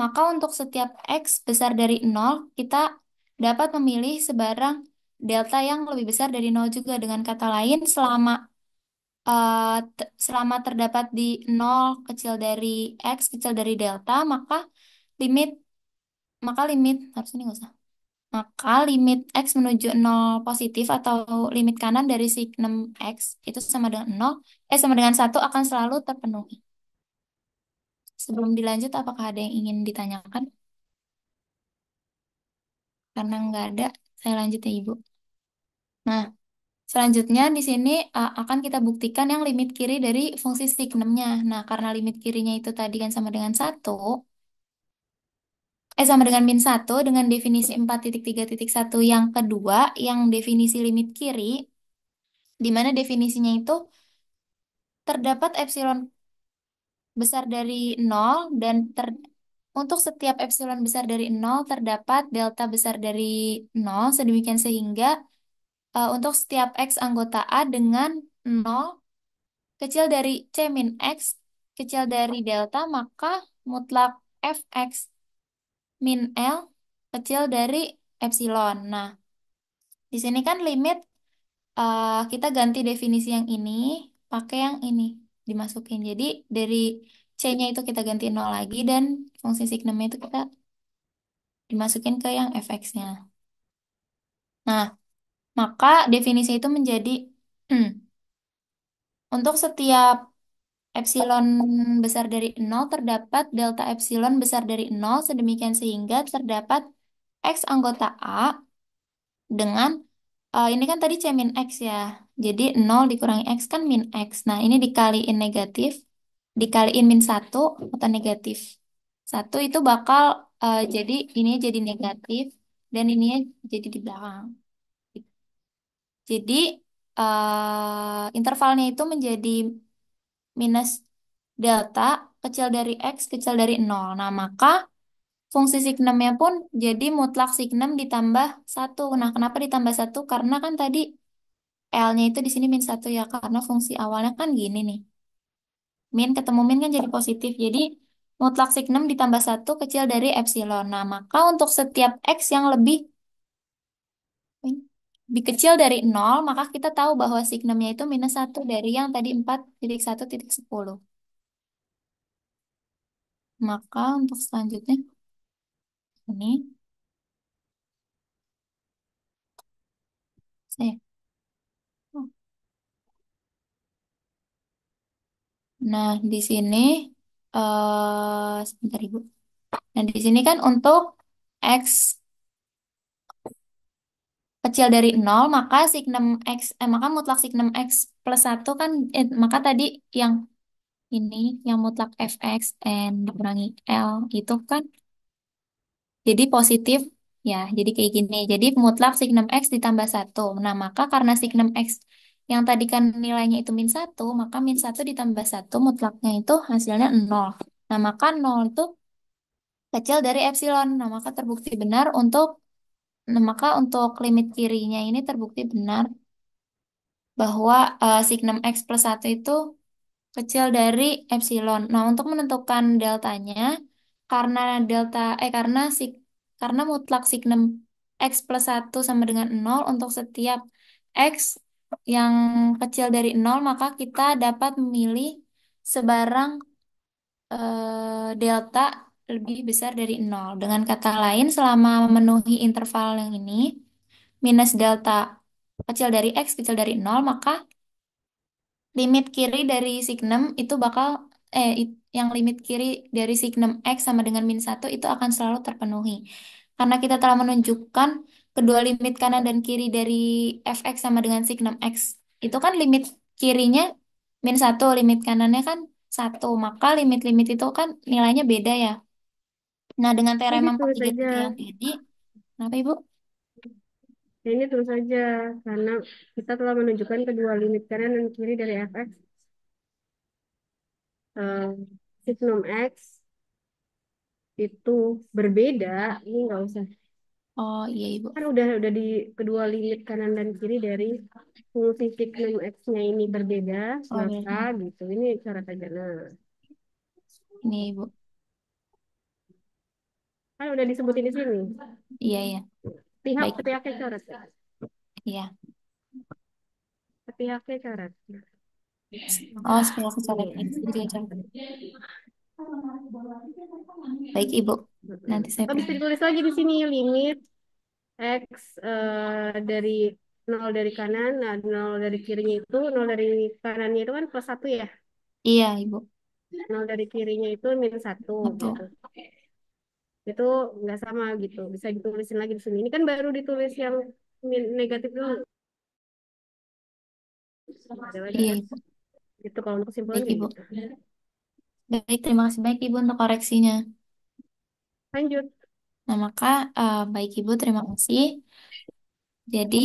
[SPEAKER 6] maka untuk setiap x besar dari 0, kita dapat memilih sebarang delta yang lebih besar dari 0 juga. Dengan kata lain, selama eh, selama terdapat di 0 kecil dari x kecil dari delta, maka limit maka limit harusnya enggak usah. Maka limit X menuju 0 positif atau limit kanan dari signum X itu sama dengan 0, eh sama dengan 1 akan selalu terpenuhi. Sebelum dilanjut, apakah ada yang ingin ditanyakan? Karena nggak ada, saya lanjut ya Ibu. Nah, selanjutnya di sini eh, akan kita buktikan yang limit kiri dari fungsi signumnya. Nah, karena limit kirinya itu tadi kan sama dengan 1, Eh sama dengan min 1 dengan definisi 4.3.1 yang kedua yang definisi limit kiri di mana definisinya itu terdapat epsilon besar dari 0 dan ter untuk setiap epsilon besar dari 0 terdapat delta besar dari 0 sedemikian sehingga uh, untuk setiap X anggota A dengan 0 kecil dari C min X kecil dari delta maka mutlak Fx min L kecil dari epsilon. Nah, di sini kan limit uh, kita ganti definisi yang ini pakai yang ini dimasukin. Jadi dari C-nya itu kita ganti nol lagi dan fungsi signum itu kita dimasukin ke yang fx-nya. Nah, maka definisi itu menjadi untuk setiap Epsilon besar dari 0 terdapat delta epsilon besar dari 0 sedemikian sehingga terdapat X anggota A dengan uh, ini kan tadi C min X ya. Jadi 0 dikurangi X kan min X. Nah ini dikaliin negatif, dikaliin min 1 atau negatif. 1 itu bakal uh, jadi ini jadi negatif dan ini jadi di belakang. Jadi uh, intervalnya itu menjadi minus delta kecil dari X kecil dari 0. Nah, maka fungsi signumnya pun jadi mutlak signum ditambah 1. Nah, kenapa ditambah 1? Karena kan tadi L-nya itu di sini min 1 ya, karena fungsi awalnya kan gini nih. Min ketemu min kan jadi positif, jadi mutlak signum ditambah 1 kecil dari epsilon. Nah, maka untuk setiap X yang lebih kecil dari 0, maka kita tahu bahwa signumnya itu minus 1 dari yang tadi 4.1.10. Maka untuk selanjutnya, ini Nah, di sini, eh, sebentar Ibu. Nah, di sini kan untuk X kecil dari 0, maka sik 6x, eh, maka mutlak sik 6x plus 1 kan, eh, maka tadi yang ini, yang mutlak fx n dikurangi L itu kan jadi positif, ya, jadi kayak gini. Jadi mutlak sik 6x ditambah 1. Nah, maka karena sik 6x yang tadi kan nilainya itu min 1, maka min 1 ditambah 1 mutlaknya itu hasilnya 0. Nah, maka 0 itu kecil dari epsilon. Nah, maka terbukti benar untuk Nah, maka untuk limit kirinya ini terbukti benar bahwa uh, signum X plus 1 itu kecil dari epsilon. Nah, untuk menentukan deltanya, karena delta eh karena sig, karena mutlak signum X plus 1 sama dengan 0 untuk setiap X yang kecil dari 0, maka kita dapat memilih sebarang uh, delta lebih besar dari 0. Dengan kata lain, selama memenuhi interval yang ini, minus delta kecil dari X kecil dari 0, maka limit kiri dari signum itu bakal, eh, yang limit kiri dari signum X sama dengan minus 1 itu akan selalu terpenuhi. Karena kita telah menunjukkan kedua limit kanan dan kiri dari fx sama dengan signum X. Itu kan limit kirinya minus 1, limit kanannya kan satu maka limit-limit itu kan nilainya beda ya. Nah, dengan teorema Ini tulis saja, aja. yang tadi, kenapa Ibu?
[SPEAKER 4] Ya, ini tulis saja, karena kita telah menunjukkan kedua limit kanan dan kiri dari fx. Uh, signum x itu berbeda, ini nggak usah. Oh iya Ibu. Kan udah udah di kedua limit kanan dan kiri dari fungsi signum x-nya ini berbeda, Oh, iya. maka iya. gitu. Ini cara saja. Nah, Ini Ibu. Kan udah disebutin di sini. Iya, iya. Pihak Baik. syarat
[SPEAKER 6] coret.
[SPEAKER 1] Iya.
[SPEAKER 5] pihaknya syarat
[SPEAKER 1] Oh, sepihaknya syarat ini
[SPEAKER 5] Baik, Ibu.
[SPEAKER 4] Nanti saya... Habis oh, ditulis lagi di sini limit X uh, dari nol dari kanan, nah nol dari kirinya itu, nol dari kanannya itu kan plus satu ya? Iya, Ibu. nol dari kirinya itu minus satu Betul. Gitu itu nggak sama gitu bisa ditulisin lagi di sini ini kan baru ditulis yang negatif dulu iya gitu kalau untuk
[SPEAKER 6] simpulan ibu gitu. baik terima kasih baik ibu untuk koreksinya lanjut nah maka uh, baik ibu terima kasih jadi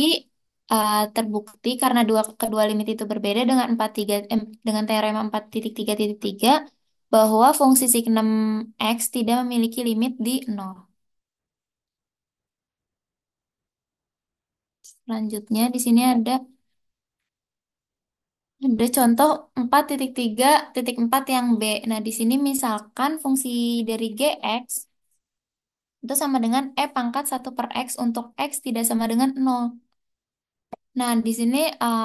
[SPEAKER 6] uh, terbukti karena dua kedua limit itu berbeda dengan 43 eh, dengan teorema 4.3.3 bahwa fungsi sik 6x tidak memiliki limit di 0. Selanjutnya di sini ada ada contoh 4.3.4 yang B. Nah, di sini misalkan fungsi dari GX itu sama dengan E pangkat 1 per X untuk X tidak sama dengan 0. Nah, di sini uh,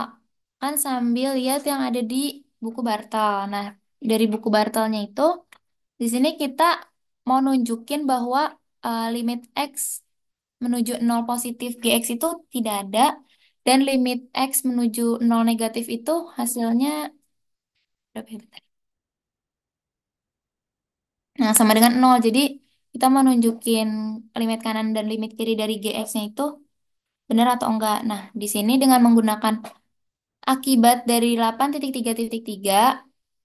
[SPEAKER 6] kan sambil lihat yang ada di buku Bartel. Nah, dari buku Bartelnya itu, di sini kita mau nunjukin bahwa uh, limit X menuju nol positif GX itu tidak ada, dan limit X menuju nol negatif itu hasilnya berapa ya, Nah, sama dengan nol. Jadi, kita mau nunjukin limit kanan dan limit kiri dari GX-nya itu benar atau enggak. Nah, di sini dengan menggunakan akibat dari 8.3.3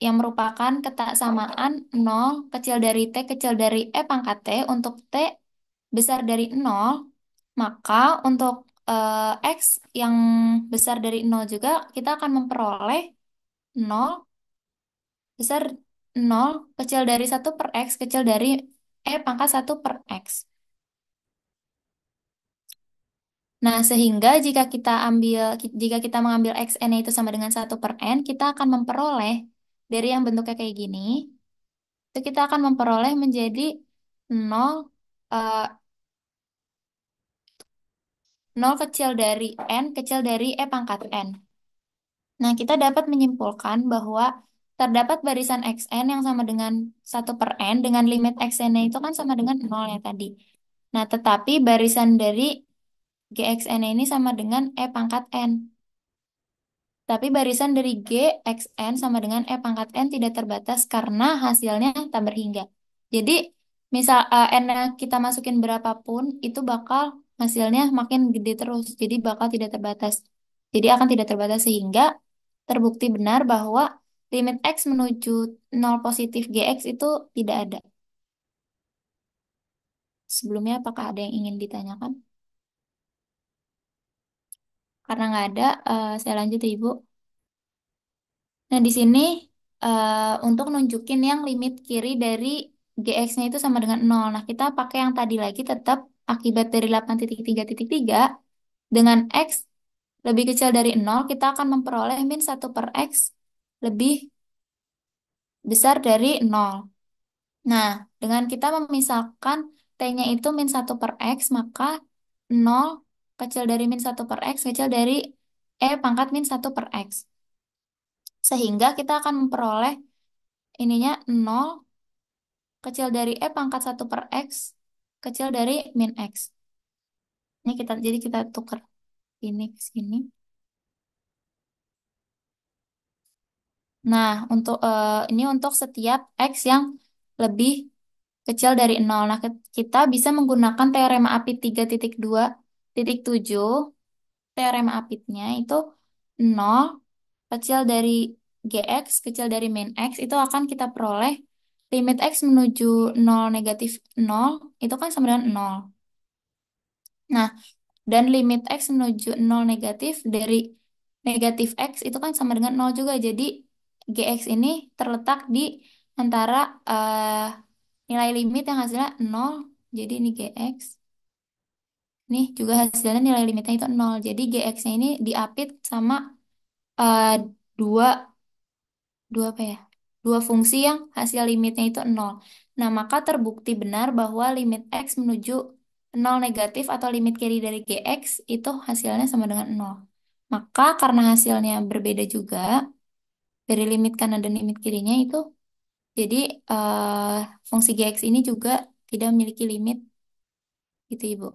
[SPEAKER 6] yang merupakan ketaksamaan 0 kecil dari T kecil dari E pangkat T untuk T besar dari 0, maka untuk uh, X yang besar dari 0 juga kita akan memperoleh 0 besar 0 kecil dari 1 per X kecil dari E pangkat 1 per X. Nah, sehingga jika kita ambil jika kita mengambil xn itu sama dengan 1 per n, kita akan memperoleh dari yang bentuknya kayak gini, itu kita akan memperoleh menjadi 0, uh, 0 kecil dari N kecil dari E pangkat N. Nah, kita dapat menyimpulkan bahwa terdapat barisan Xn yang sama dengan 1 per N dengan limit Xn itu kan sama dengan 0 ya tadi. Nah, tetapi barisan dari GXN ini sama dengan E pangkat N. Tapi barisan dari G, XN sama dengan E pangkat N tidak terbatas karena hasilnya tak berhingga. Jadi, misal uh, N kita masukin berapapun, itu bakal hasilnya makin gede terus. Jadi, bakal tidak terbatas. Jadi, akan tidak terbatas sehingga terbukti benar bahwa limit X menuju 0 positif GX itu tidak ada. Sebelumnya, apakah ada yang ingin ditanyakan? Karena nggak ada, uh, saya lanjut ya Ibu. Nah, di sini uh, untuk nunjukin yang limit kiri dari GX-nya itu sama dengan 0. Nah, kita pakai yang tadi lagi tetap akibat dari 8.3.3 dengan X lebih kecil dari 0, kita akan memperoleh min 1 per X lebih besar dari 0. Nah, dengan kita memisalkan T-nya itu min 1 per X, maka 0 kecil dari min 1 per X kecil dari E pangkat min 1 per X. Sehingga kita akan memperoleh ininya 0 kecil dari E pangkat 1 per X kecil dari min X. Ini kita jadi kita tuker ini ke sini. Nah, untuk uh, ini untuk setiap X yang lebih kecil dari 0. Nah, kita bisa menggunakan teorema API 3.2 Titik 7, teorema apitnya itu nol kecil dari GX kecil dari min X itu akan kita peroleh limit X menuju nol negatif nol itu kan sama dengan nol Nah, dan limit X menuju nol negatif dari negatif X itu kan sama dengan nol juga. Jadi GX ini terletak di antara uh, nilai limit yang hasilnya nol Jadi ini GX Nih juga hasilnya nilai limitnya itu 0. Jadi GX-nya ini diapit sama uh, dua, dua apa ya? Dua fungsi yang hasil limitnya itu 0. Nah, maka terbukti benar bahwa limit X menuju 0 negatif atau limit kiri dari GX itu hasilnya sama dengan 0. Maka karena hasilnya berbeda juga, dari limit kanan dan limit kirinya itu, jadi uh, fungsi GX ini juga tidak memiliki limit, gitu Ibu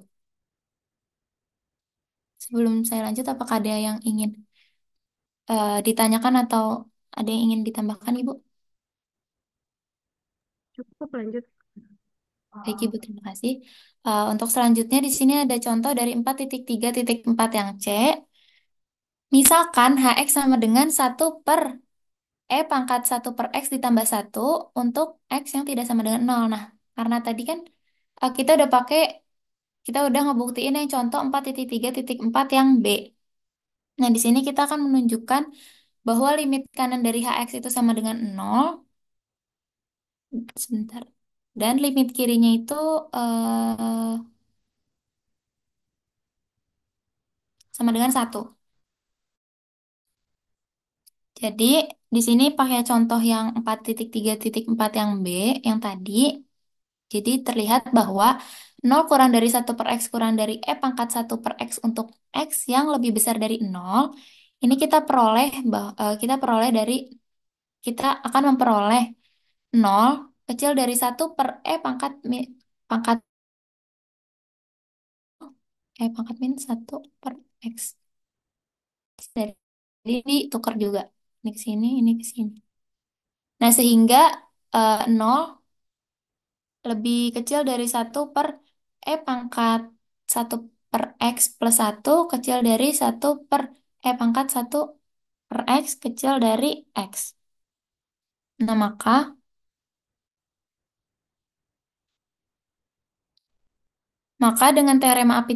[SPEAKER 6] sebelum saya lanjut, apakah ada yang ingin uh, ditanyakan atau ada yang ingin ditambahkan, Ibu? Cukup lanjut. Baik, Ibu, terima kasih. Uh, untuk selanjutnya, di sini ada contoh dari 4.3.4 yang C. Misalkan HX sama dengan 1 per E pangkat 1 per X ditambah 1 untuk X yang tidak sama dengan 0. Nah, karena tadi kan uh, kita udah pakai kita udah ngebuktiin yang contoh 4.3.4 yang B. Nah, di sini kita akan menunjukkan bahwa limit kanan dari HX itu sama dengan 0. Sebentar. Dan limit kirinya itu eh, sama dengan 1. Jadi, di sini pakai contoh yang 4.3.4 yang B, yang tadi. Jadi, terlihat bahwa 0 kurang dari 1 per X kurang dari E pangkat 1 per X untuk X yang lebih besar dari 0. Ini kita peroleh, eh, kita peroleh dari, kita akan memperoleh 0 kecil dari 1 per E pangkat, pangkat E pangkat min 1 per X. Jadi tukar juga. Ini ke sini, ini ke sini. Nah, sehingga uh, eh, 0 lebih kecil dari 1 per E pangkat 1 per X plus 1 kecil dari 1 per E pangkat 1 per X kecil dari X. Nah, maka maka dengan teorema api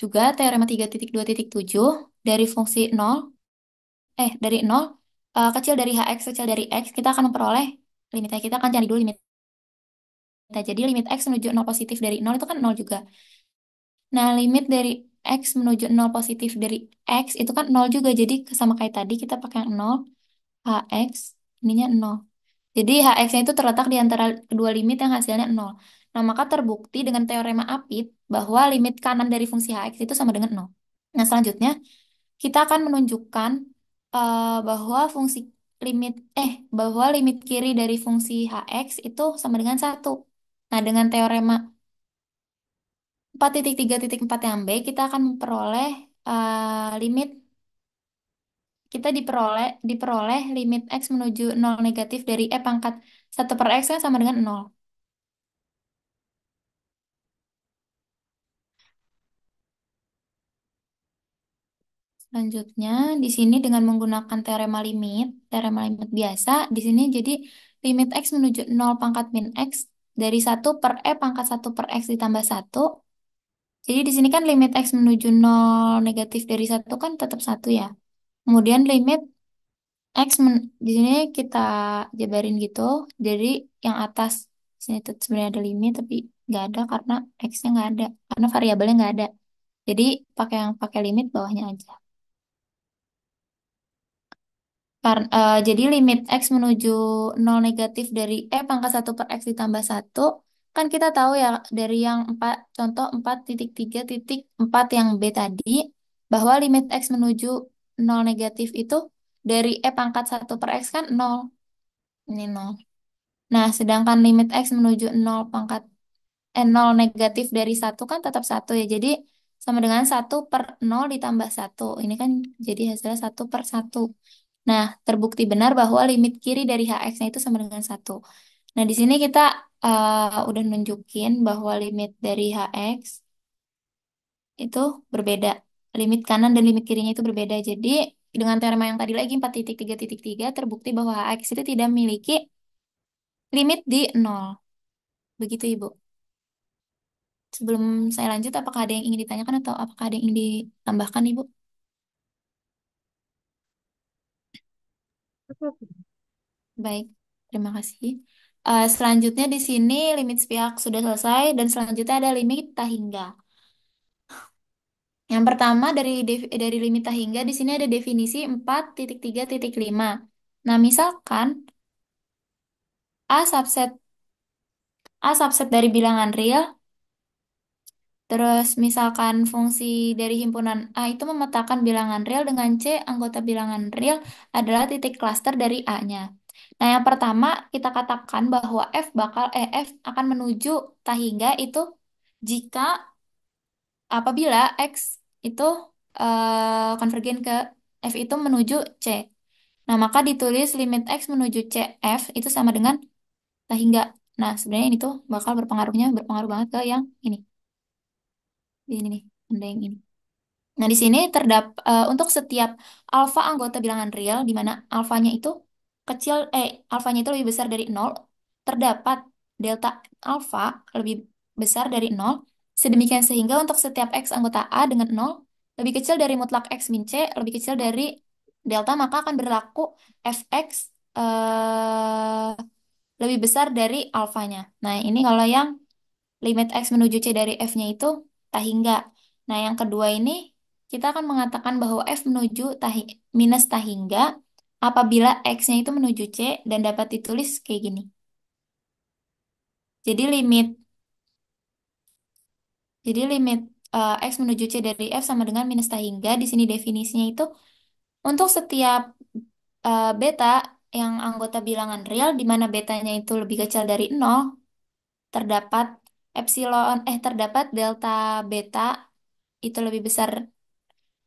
[SPEAKER 6] juga teorema 3.2.7 dari fungsi 0 eh dari 0 uh, eh, kecil dari hx kecil dari x kita akan memperoleh limitnya kita akan cari dulu limit Nah, jadi limit X menuju 0 positif dari 0 itu kan 0 juga. Nah, limit dari X menuju 0 positif dari X itu kan 0 juga. Jadi sama kayak tadi kita pakai nol 0, HX, ininya 0. Jadi HX-nya itu terletak di antara kedua limit yang hasilnya 0. Nah, maka terbukti dengan teorema Apit bahwa limit kanan dari fungsi HX itu sama dengan 0. Nah, selanjutnya kita akan menunjukkan uh, bahwa fungsi limit eh bahwa limit kiri dari fungsi HX itu sama dengan satu Nah, dengan teorema 4.3.4 yang B, kita akan memperoleh uh, limit kita diperoleh diperoleh limit X menuju 0 negatif dari E pangkat 1 per X kan sama dengan 0. Selanjutnya, di sini dengan menggunakan teorema limit, teorema limit biasa, di sini jadi limit X menuju 0 pangkat min X dari 1 per E pangkat 1 per X ditambah 1. Jadi di sini kan limit X menuju 0 negatif dari 1 kan tetap 1 ya. Kemudian limit X men di sini kita jabarin gitu. Jadi yang atas di sini sebenarnya ada limit tapi nggak ada karena X-nya nggak ada. Karena variabelnya nggak ada. Jadi pakai yang pakai limit bawahnya aja. Karena, uh, jadi limit X menuju 0 negatif dari E pangkat 1 per X ditambah 1. Kan kita tahu ya dari yang 4, contoh 4.3.4 yang B tadi, bahwa limit X menuju 0 negatif itu dari E pangkat 1 per X kan 0. Ini 0. Nah, sedangkan limit X menuju 0 pangkat eh, 0 negatif dari 1 kan tetap 1 ya. Jadi sama dengan 1 per 0 ditambah 1. Ini kan jadi hasilnya 1 per 1. Nah, terbukti benar bahwa limit kiri dari HX-nya itu sama dengan 1. Nah, di sini kita uh, udah nunjukin bahwa limit dari HX itu berbeda. Limit kanan dan limit kirinya itu berbeda. Jadi, dengan teorema yang tadi lagi 4.3.3 terbukti bahwa HX itu tidak memiliki limit di 0. Begitu, Ibu. Sebelum saya lanjut, apakah ada yang ingin ditanyakan atau apakah ada yang ingin ditambahkan, Ibu? Baik, terima kasih. Uh, selanjutnya di sini limit sepihak sudah selesai dan selanjutnya ada limit tahingga. Yang pertama dari dari limit tahingga di sini ada definisi 4.3.5. Nah, misalkan A subset A subset dari bilangan real Terus misalkan fungsi dari himpunan A itu memetakan bilangan real dengan C, anggota bilangan real adalah titik klaster dari A-nya. Nah, yang pertama kita katakan bahwa F bakal eh, F akan menuju tahingga itu jika apabila X itu eh, konvergen ke F itu menuju C. Nah, maka ditulis limit X menuju c f itu sama dengan tahingga. Nah, sebenarnya ini tuh bakal berpengaruhnya berpengaruh banget ke yang ini. Ini nih, ada yang ini. Nah, di sini terdapat eh, untuk setiap alfa anggota bilangan real di mana alfanya itu kecil eh alfanya itu lebih besar dari nol terdapat delta alfa lebih besar dari nol Sedemikian sehingga untuk setiap x anggota A dengan nol lebih kecil dari mutlak x min c lebih kecil dari delta maka akan berlaku fx eh lebih besar dari alfanya. Nah, ini kalau yang limit x menuju c dari f-nya itu tahingga. Nah, yang kedua ini kita akan mengatakan bahwa F menuju tahi, minus tahingga apabila X-nya itu menuju C dan dapat ditulis kayak gini. Jadi limit jadi limit uh, X menuju C dari F sama dengan minus tahingga. Di sini definisinya itu untuk setiap uh, beta yang anggota bilangan real di mana betanya itu lebih kecil dari 0, terdapat Epsilon eh terdapat delta beta itu lebih besar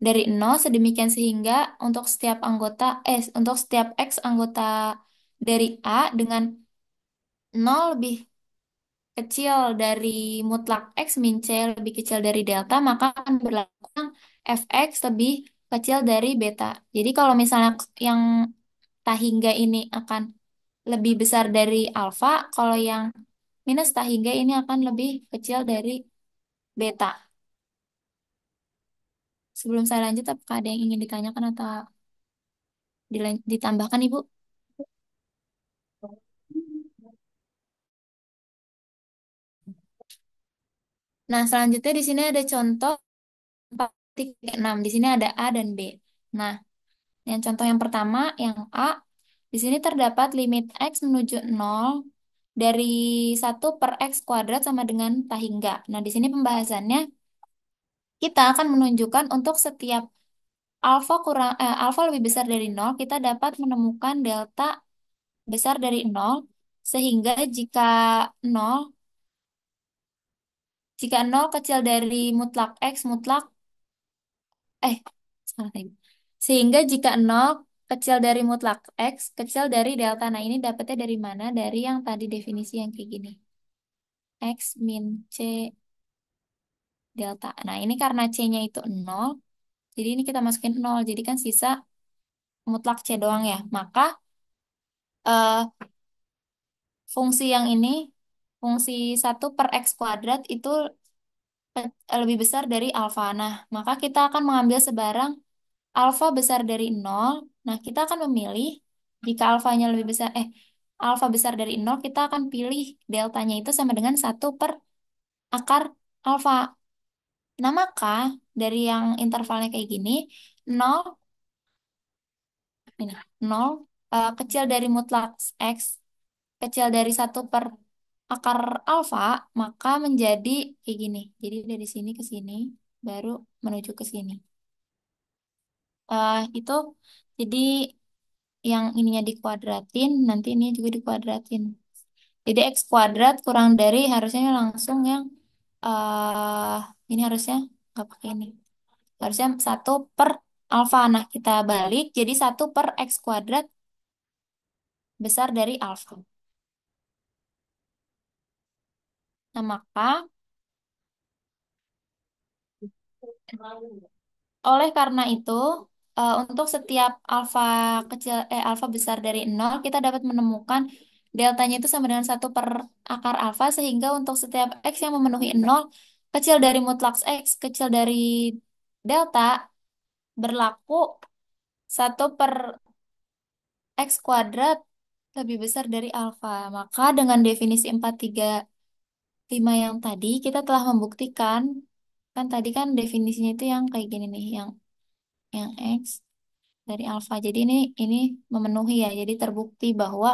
[SPEAKER 6] dari 0 sedemikian sehingga untuk setiap anggota eh untuk setiap X anggota dari A dengan 0 lebih kecil dari mutlak X min C lebih kecil dari delta maka akan berlaku Fx lebih kecil dari beta. Jadi kalau misalnya yang tahingga ini akan lebih besar dari alfa, kalau yang minus hingga ini akan lebih kecil dari beta. Sebelum saya lanjut, apakah ada yang ingin ditanyakan atau ditambahkan, Ibu? Nah, selanjutnya di sini ada contoh 4.6. Di sini ada A dan B. Nah, yang contoh yang pertama, yang A, di sini terdapat limit X menuju 0 dari 1 per X kuadrat sama dengan hingga. Nah, di sini pembahasannya kita akan menunjukkan untuk setiap alfa kurang eh, alfa lebih besar dari 0, kita dapat menemukan delta besar dari 0 sehingga jika 0 jika 0 kecil dari mutlak X mutlak eh salah tadi. Sehingga jika 0 kecil dari mutlak X, kecil dari delta. Nah, ini dapatnya dari mana? Dari yang tadi definisi yang kayak gini. X min C delta. Nah, ini karena C-nya itu 0, jadi ini kita masukin 0. Jadi kan sisa mutlak C doang ya. Maka uh, fungsi yang ini, fungsi 1 per X kuadrat itu lebih besar dari alfa. Nah, maka kita akan mengambil sebarang alfa besar dari 0 Nah, kita akan memilih jika alfanya lebih besar, eh, alfa besar dari nol kita akan pilih deltanya itu sama dengan satu per akar alfa. Nah, maka dari yang intervalnya kayak gini, nol ini, 0 uh, eh, kecil dari mutlak X, kecil dari satu per akar alfa, maka menjadi kayak gini. Jadi dari sini ke sini, baru menuju ke sini. Uh, itu jadi yang ininya dikuadratin, nanti ini juga dikuadratin. Jadi X kuadrat kurang dari harusnya langsung yang uh, ini harusnya nggak pakai ini. Harusnya satu per alfa. Nah, kita balik jadi satu per X kuadrat besar dari alfa. Nah, maka oleh karena itu uh, untuk setiap alfa kecil eh alfa besar dari 0 kita dapat menemukan deltanya itu sama dengan satu per akar alfa sehingga untuk setiap x yang memenuhi 0 kecil dari mutlak x kecil dari delta berlaku satu per x kuadrat lebih besar dari alfa. Maka dengan definisi 435 yang tadi kita telah membuktikan kan tadi kan definisinya itu yang kayak gini nih yang yang X dari alfa. Jadi ini ini memenuhi ya. Jadi terbukti bahwa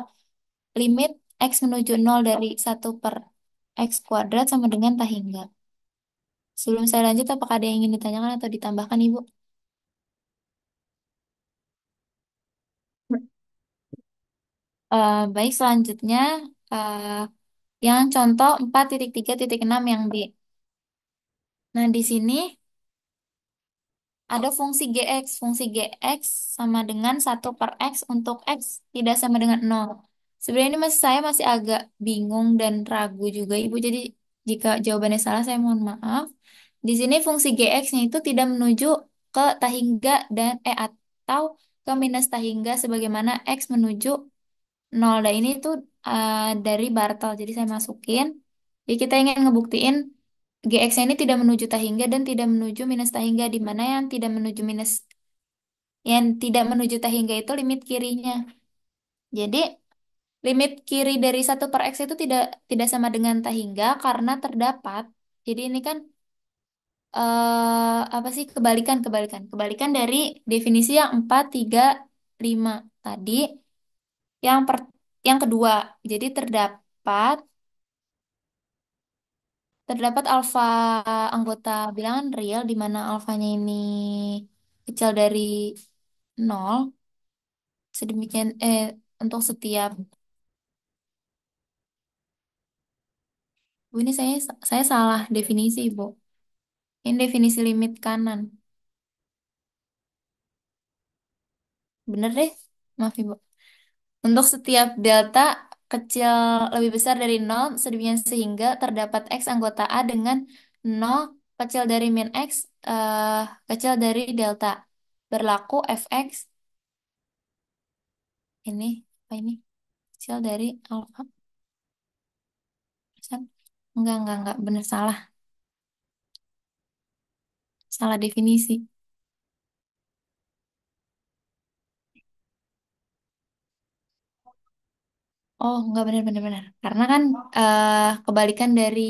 [SPEAKER 6] limit X menuju 0 dari 1 per X kuadrat sama dengan tak hingga. Sebelum saya lanjut, apakah ada yang ingin ditanyakan atau ditambahkan, Ibu? Uh, baik, selanjutnya uh, yang contoh 4.3.6 yang b. Nah, di sini ada oh. fungsi GX. Fungsi GX sama dengan 1 per X untuk X tidak sama dengan 0. Sebenarnya ini masih, saya masih agak bingung dan ragu juga, Ibu. Jadi jika jawabannya salah, saya mohon maaf. Di sini fungsi GX-nya itu tidak menuju ke tahingga dan eh atau ke minus tahingga sebagaimana X menuju 0. Dan nah, ini tuh uh, dari Bartel. Jadi saya masukin. Jadi kita ingin ngebuktiin GX ini tidak menuju hingga dan tidak menuju minus hingga di mana yang tidak menuju minus yang tidak menuju hingga itu limit kirinya. Jadi limit kiri dari satu per X itu tidak tidak sama dengan hingga karena terdapat. Jadi ini kan eh, apa sih kebalikan kebalikan kebalikan dari definisi yang empat tiga lima tadi yang per, yang kedua. Jadi terdapat Terdapat alfa anggota bilangan real di mana alfanya ini kecil dari nol, sedemikian eh untuk setiap. Bu, ini saya saya salah definisi, Bu. Ini definisi limit kanan. Bener deh, maaf Ibu. Untuk setiap delta kecil lebih besar dari 0 sedemikian sehingga terdapat X anggota A dengan 0 kecil dari min X uh, kecil dari delta. Berlaku Fx ini apa ini? Kecil dari alfa. Enggak, enggak, enggak. Benar salah. Salah definisi. Oh, enggak benar-benar benar. kan kebalikan Karena kan uh, kebalikan dari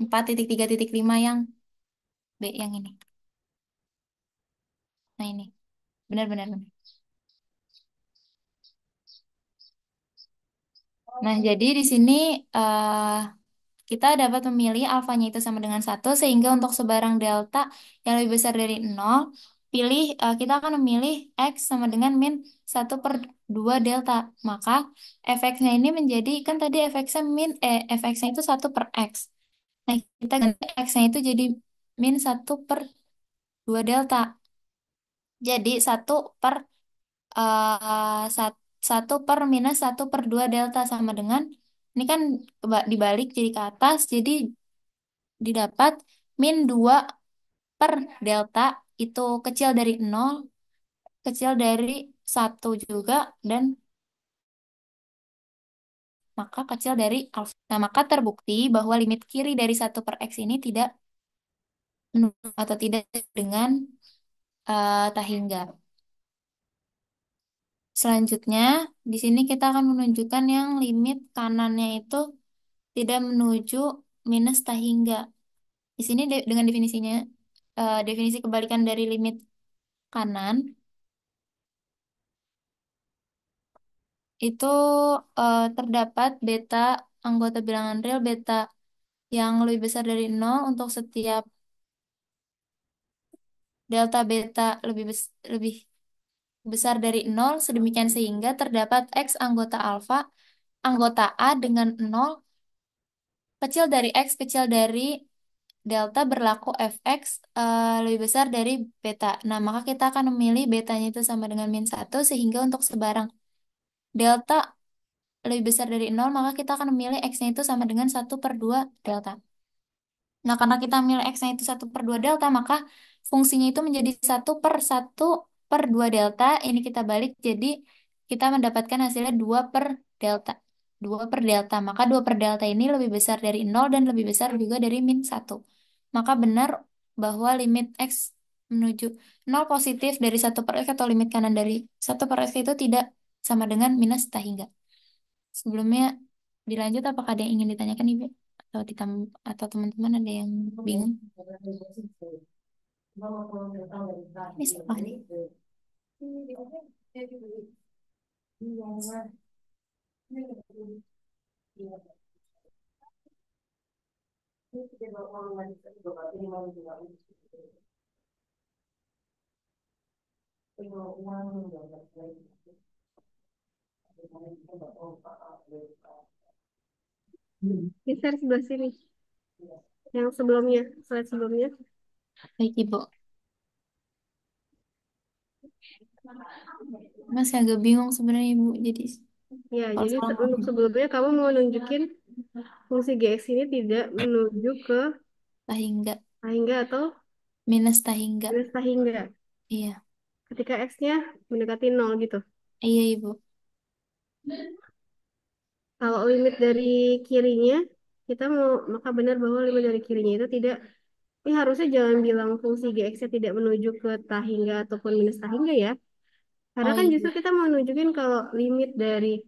[SPEAKER 6] 4.3.5 yang B yang ini. Nah, ini. Benar-benar. benar. Nah, jadi di sini uh, kita dapat memilih alfanya itu sama dengan satu sehingga untuk sebarang delta yang lebih besar dari nol pilih uh, kita akan memilih X sama dengan min 1 per 2 delta. Maka fx-nya ini menjadi, kan tadi fx-nya min, eh, fx-nya itu 1 per X. Nah, kita ganti X-nya itu jadi min 1 per 2 delta. Jadi 1 per uh, eh, 1 per minus 1 per 2 delta sama dengan, ini kan dibalik jadi ke atas, jadi didapat min 2 per delta itu kecil dari nol, kecil dari satu juga, dan maka kecil dari alfa. Nah, maka terbukti bahwa limit kiri dari satu per x ini tidak atau tidak dengan uh, tahingga. Selanjutnya, di sini kita akan menunjukkan yang limit kanannya itu tidak menuju minus tahingga. Di sini dengan definisinya uh, definisi kebalikan dari limit kanan itu uh, terdapat beta anggota bilangan real beta yang lebih besar dari nol untuk setiap delta beta lebih bes- lebih besar dari nol sedemikian sehingga terdapat x anggota alfa anggota A dengan nol kecil dari x kecil dari delta berlaku fx e, lebih besar dari beta. Nah, maka kita akan memilih betanya itu sama dengan min 1 sehingga untuk sebarang delta lebih besar dari 0, maka kita akan memilih x-nya itu sama dengan 1 per 2 delta. Nah, karena kita memilih x-nya itu 1 per 2 delta, maka fungsinya itu menjadi 1 per 1 per 2 delta. Ini kita balik, jadi kita mendapatkan hasilnya 2 per delta. 2 per delta. Maka 2 per delta ini lebih besar dari 0 dan lebih besar juga dari min 1 maka benar bahwa limit X menuju 0 positif dari 1 per X atau limit kanan dari 1 per X itu tidak sama dengan minus tak hingga. Sebelumnya dilanjut, apakah ada yang ingin ditanyakan Ibu? Atau, atau teman-teman ada yang bingung?
[SPEAKER 5] Ini siapa Geser sebelah sini. Yang sebelumnya, slide sebelumnya.
[SPEAKER 6] Baik, Ibu. Masih agak bingung sebenarnya
[SPEAKER 4] Ibu. Jadi
[SPEAKER 1] Ya, jadi sebelum
[SPEAKER 4] sebelumnya kamu mau nunjukin Fungsi GX ini tidak menuju ke Tahingga. tahingga atau Minus tahingga. minus tahingga. Iya. Ketika X-nya mendekati nol gitu. Iya, Ibu. Kalau limit dari kirinya, kita mau maka benar bahwa limit dari kirinya itu tidak ini harusnya jangan bilang fungsi GX-nya tidak menuju ke tahingga ataupun minus tahingga ya. Karena Oh, kan iya. justru kita mau nunjukin kalau limit dari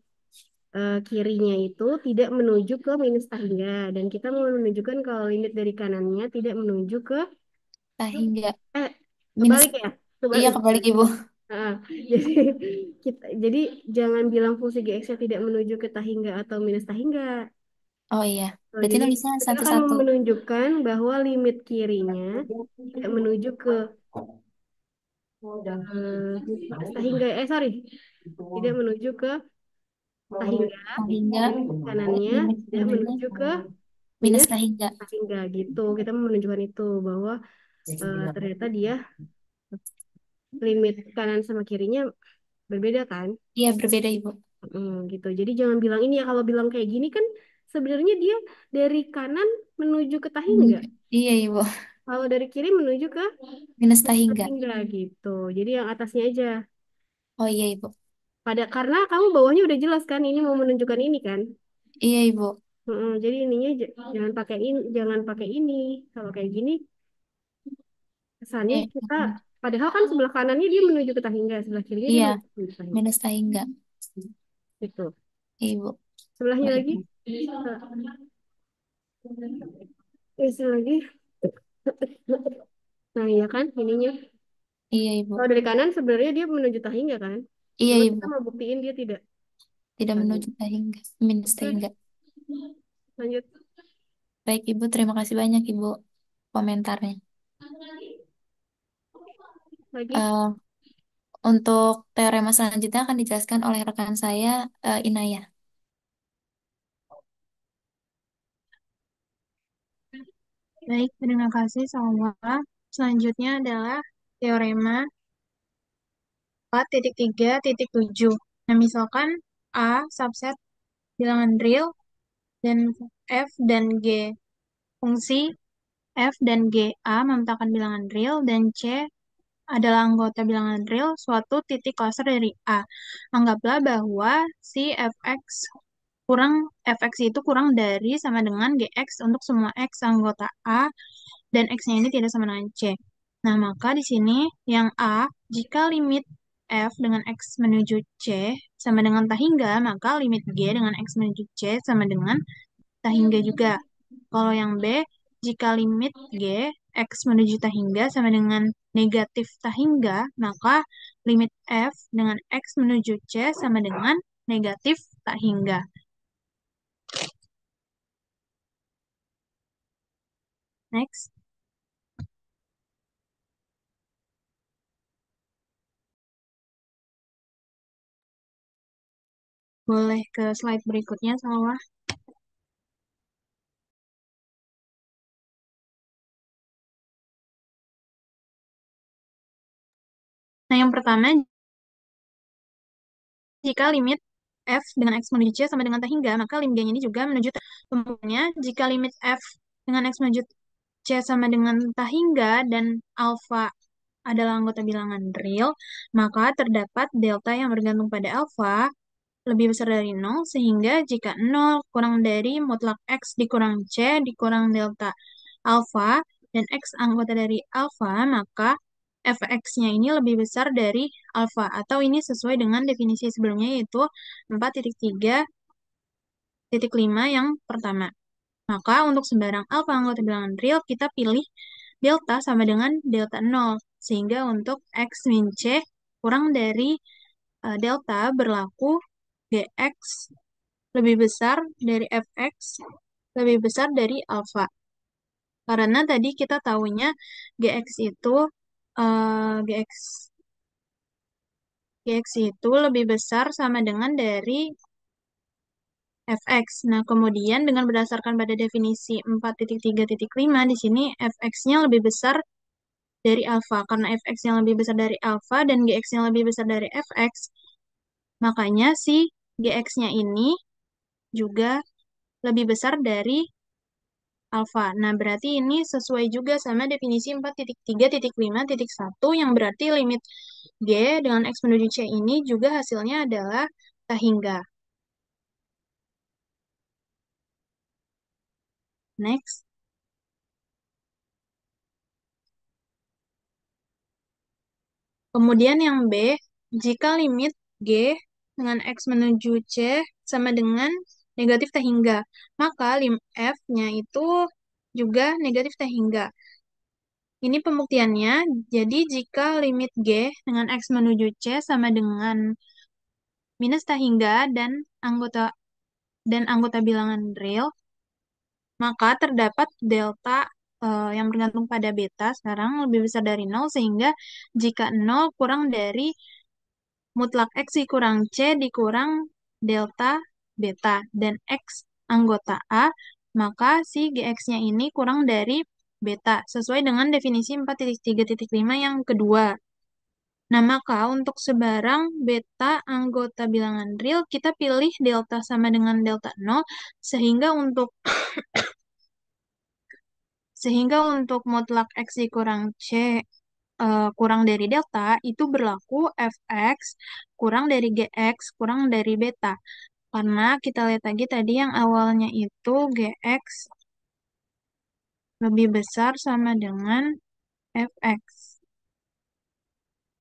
[SPEAKER 4] uh, kirinya itu tidak menuju ke minus tangga dan kita mau menunjukkan kalau limit dari kanannya tidak menuju ke tangga Eh,
[SPEAKER 6] minus kebalik ya? Kebalik. Iya, kebalik Ibu.
[SPEAKER 4] Nah, jadi kita jadi jangan bilang fungsi GX-nya tidak menuju ke tahingga atau minus tahingga.
[SPEAKER 6] Oh iya, so, berarti
[SPEAKER 4] jadi nulisnya kita satu-satu. akan menunjukkan bahwa limit kirinya tidak menuju ke uh, tahingga eh sorry tidak menuju ke Tahingga, kanannya sudah menuju ke minus Tahingga. sehingga gitu. Kita menunjukkan itu bahwa uh, ternyata dia limit kanan sama kirinya berbeda kan?
[SPEAKER 7] Iya,
[SPEAKER 6] berbeda, Ibu.
[SPEAKER 4] Hmm, gitu. Jadi jangan bilang ini ya kalau bilang kayak gini kan sebenarnya dia dari kanan menuju ke Tahingga. iya, Ibu. Kalau dari kiri menuju ke minus Tahingga. Tahingga gitu. Jadi yang atasnya aja. Oh iya, Ibu pada karena kamu bawahnya udah jelas kan ini mau menunjukkan ini kan Iya, Ibu. hmm, jadi ininya jangan pakai ini jangan pakai ini kalau kayak gini kesannya eh, kita padahal kan sebelah kanannya dia menuju ke tahingga sebelah kirinya dia iya, menuju ke tahingga minus hingga.
[SPEAKER 5] itu Ibu. sebelahnya lagi Ini Nah, isi lagi nah iya kan
[SPEAKER 4] ininya Iya, Ibu. kalau dari kanan sebenarnya dia menuju tahingga kan Iya, Cuma iya, kita ibu. mau buktiin dia
[SPEAKER 5] tidak.
[SPEAKER 6] Tidak Lanjut. menuju sehingga minus sehingga Lanjut. Baik, ibu. Terima kasih banyak, ibu, komentarnya. Lagi? Uh, untuk teorema selanjutnya akan dijelaskan oleh
[SPEAKER 7] rekan saya, uh, Inaya. Baik, terima kasih semua Selanjutnya adalah teorema 4.3.7. Nah, misalkan A subset bilangan real dan F dan G. Fungsi F dan G A memetakan bilangan real dan C adalah anggota bilangan real suatu titik closure dari A. Anggaplah bahwa si fx kurang fx itu kurang dari sama dengan gx untuk semua x anggota A dan x-nya ini tidak sama dengan c. Nah, maka di sini yang A jika limit F dengan X menuju C sama dengan tak hingga, maka limit G dengan X menuju C sama dengan tak hingga juga. Kalau yang B, jika limit G, X menuju tak hingga sama dengan negatif tak hingga, maka limit F dengan X menuju C sama dengan negatif tak hingga. Next.
[SPEAKER 1] Boleh ke slide berikutnya, Salwa. Nah, yang pertama, jika
[SPEAKER 7] limit F dengan X menuju C sama dengan tak hingga, maka limit G ini juga menuju temunya. Jika limit F dengan X menuju C sama dengan tak hingga dan alfa adalah anggota bilangan real, maka terdapat delta yang bergantung pada alfa lebih besar dari 0, sehingga jika 0 kurang dari mutlak X dikurang C dikurang delta alpha dan X anggota dari alpha maka fx-nya ini lebih besar dari alpha atau ini sesuai dengan definisi sebelumnya yaitu 4.3.5 yang pertama. Maka untuk sembarang alfa anggota bilangan real, kita pilih delta sama dengan delta 0, sehingga untuk x min C kurang dari eh, delta berlaku dx lebih besar dari fx lebih besar dari alfa. Karena tadi kita tahunya gx itu uh, eh, gx gx itu lebih besar sama dengan dari fx. Nah, kemudian dengan berdasarkan pada definisi 4.3.5 di sini fx-nya lebih besar dari alfa karena fx yang lebih besar dari alfa dan gx yang lebih besar dari fx makanya si GX-nya ini juga lebih besar dari alfa. Nah, berarti ini sesuai juga sama definisi 4.3.5.1 yang berarti limit G dengan X menuju C ini juga hasilnya adalah hingga. Next. Kemudian yang B, jika limit G dengan X menuju C sama dengan negatif T hingga. Maka lim F-nya itu juga negatif T hingga. Ini pembuktiannya, jadi jika limit G dengan X menuju C sama dengan minus T hingga dan anggota dan anggota bilangan real, maka terdapat delta uh, yang bergantung pada beta sekarang lebih besar dari 0 sehingga jika 0 kurang dari mutlak X dikurang C dikurang delta beta, dan X anggota A, maka si GX-nya ini kurang dari beta, sesuai dengan definisi 4.3.5 yang kedua. Nah, maka untuk sebarang beta anggota bilangan real, kita pilih delta sama dengan delta 0, sehingga untuk sehingga untuk mutlak X dikurang C uh, kurang dari delta itu berlaku fx kurang dari gx kurang dari beta. Karena kita lihat lagi tadi yang awalnya itu gx lebih besar sama dengan fx.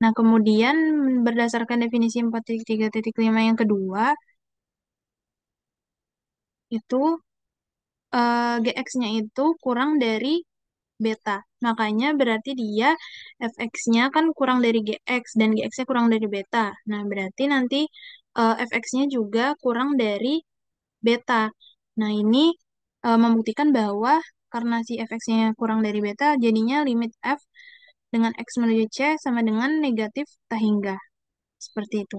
[SPEAKER 7] Nah, kemudian berdasarkan definisi 4.3.5 yang kedua, itu uh, eh, gx-nya itu kurang dari beta. Makanya berarti dia fx-nya kan kurang dari gx dan gx-nya kurang dari beta. Nah, berarti nanti uh, eh, fx-nya juga kurang dari beta. Nah, ini uh, membuktikan bahwa karena si fx-nya kurang dari beta, jadinya limit f dengan x menuju c sama dengan negatif tak hingga. Seperti itu.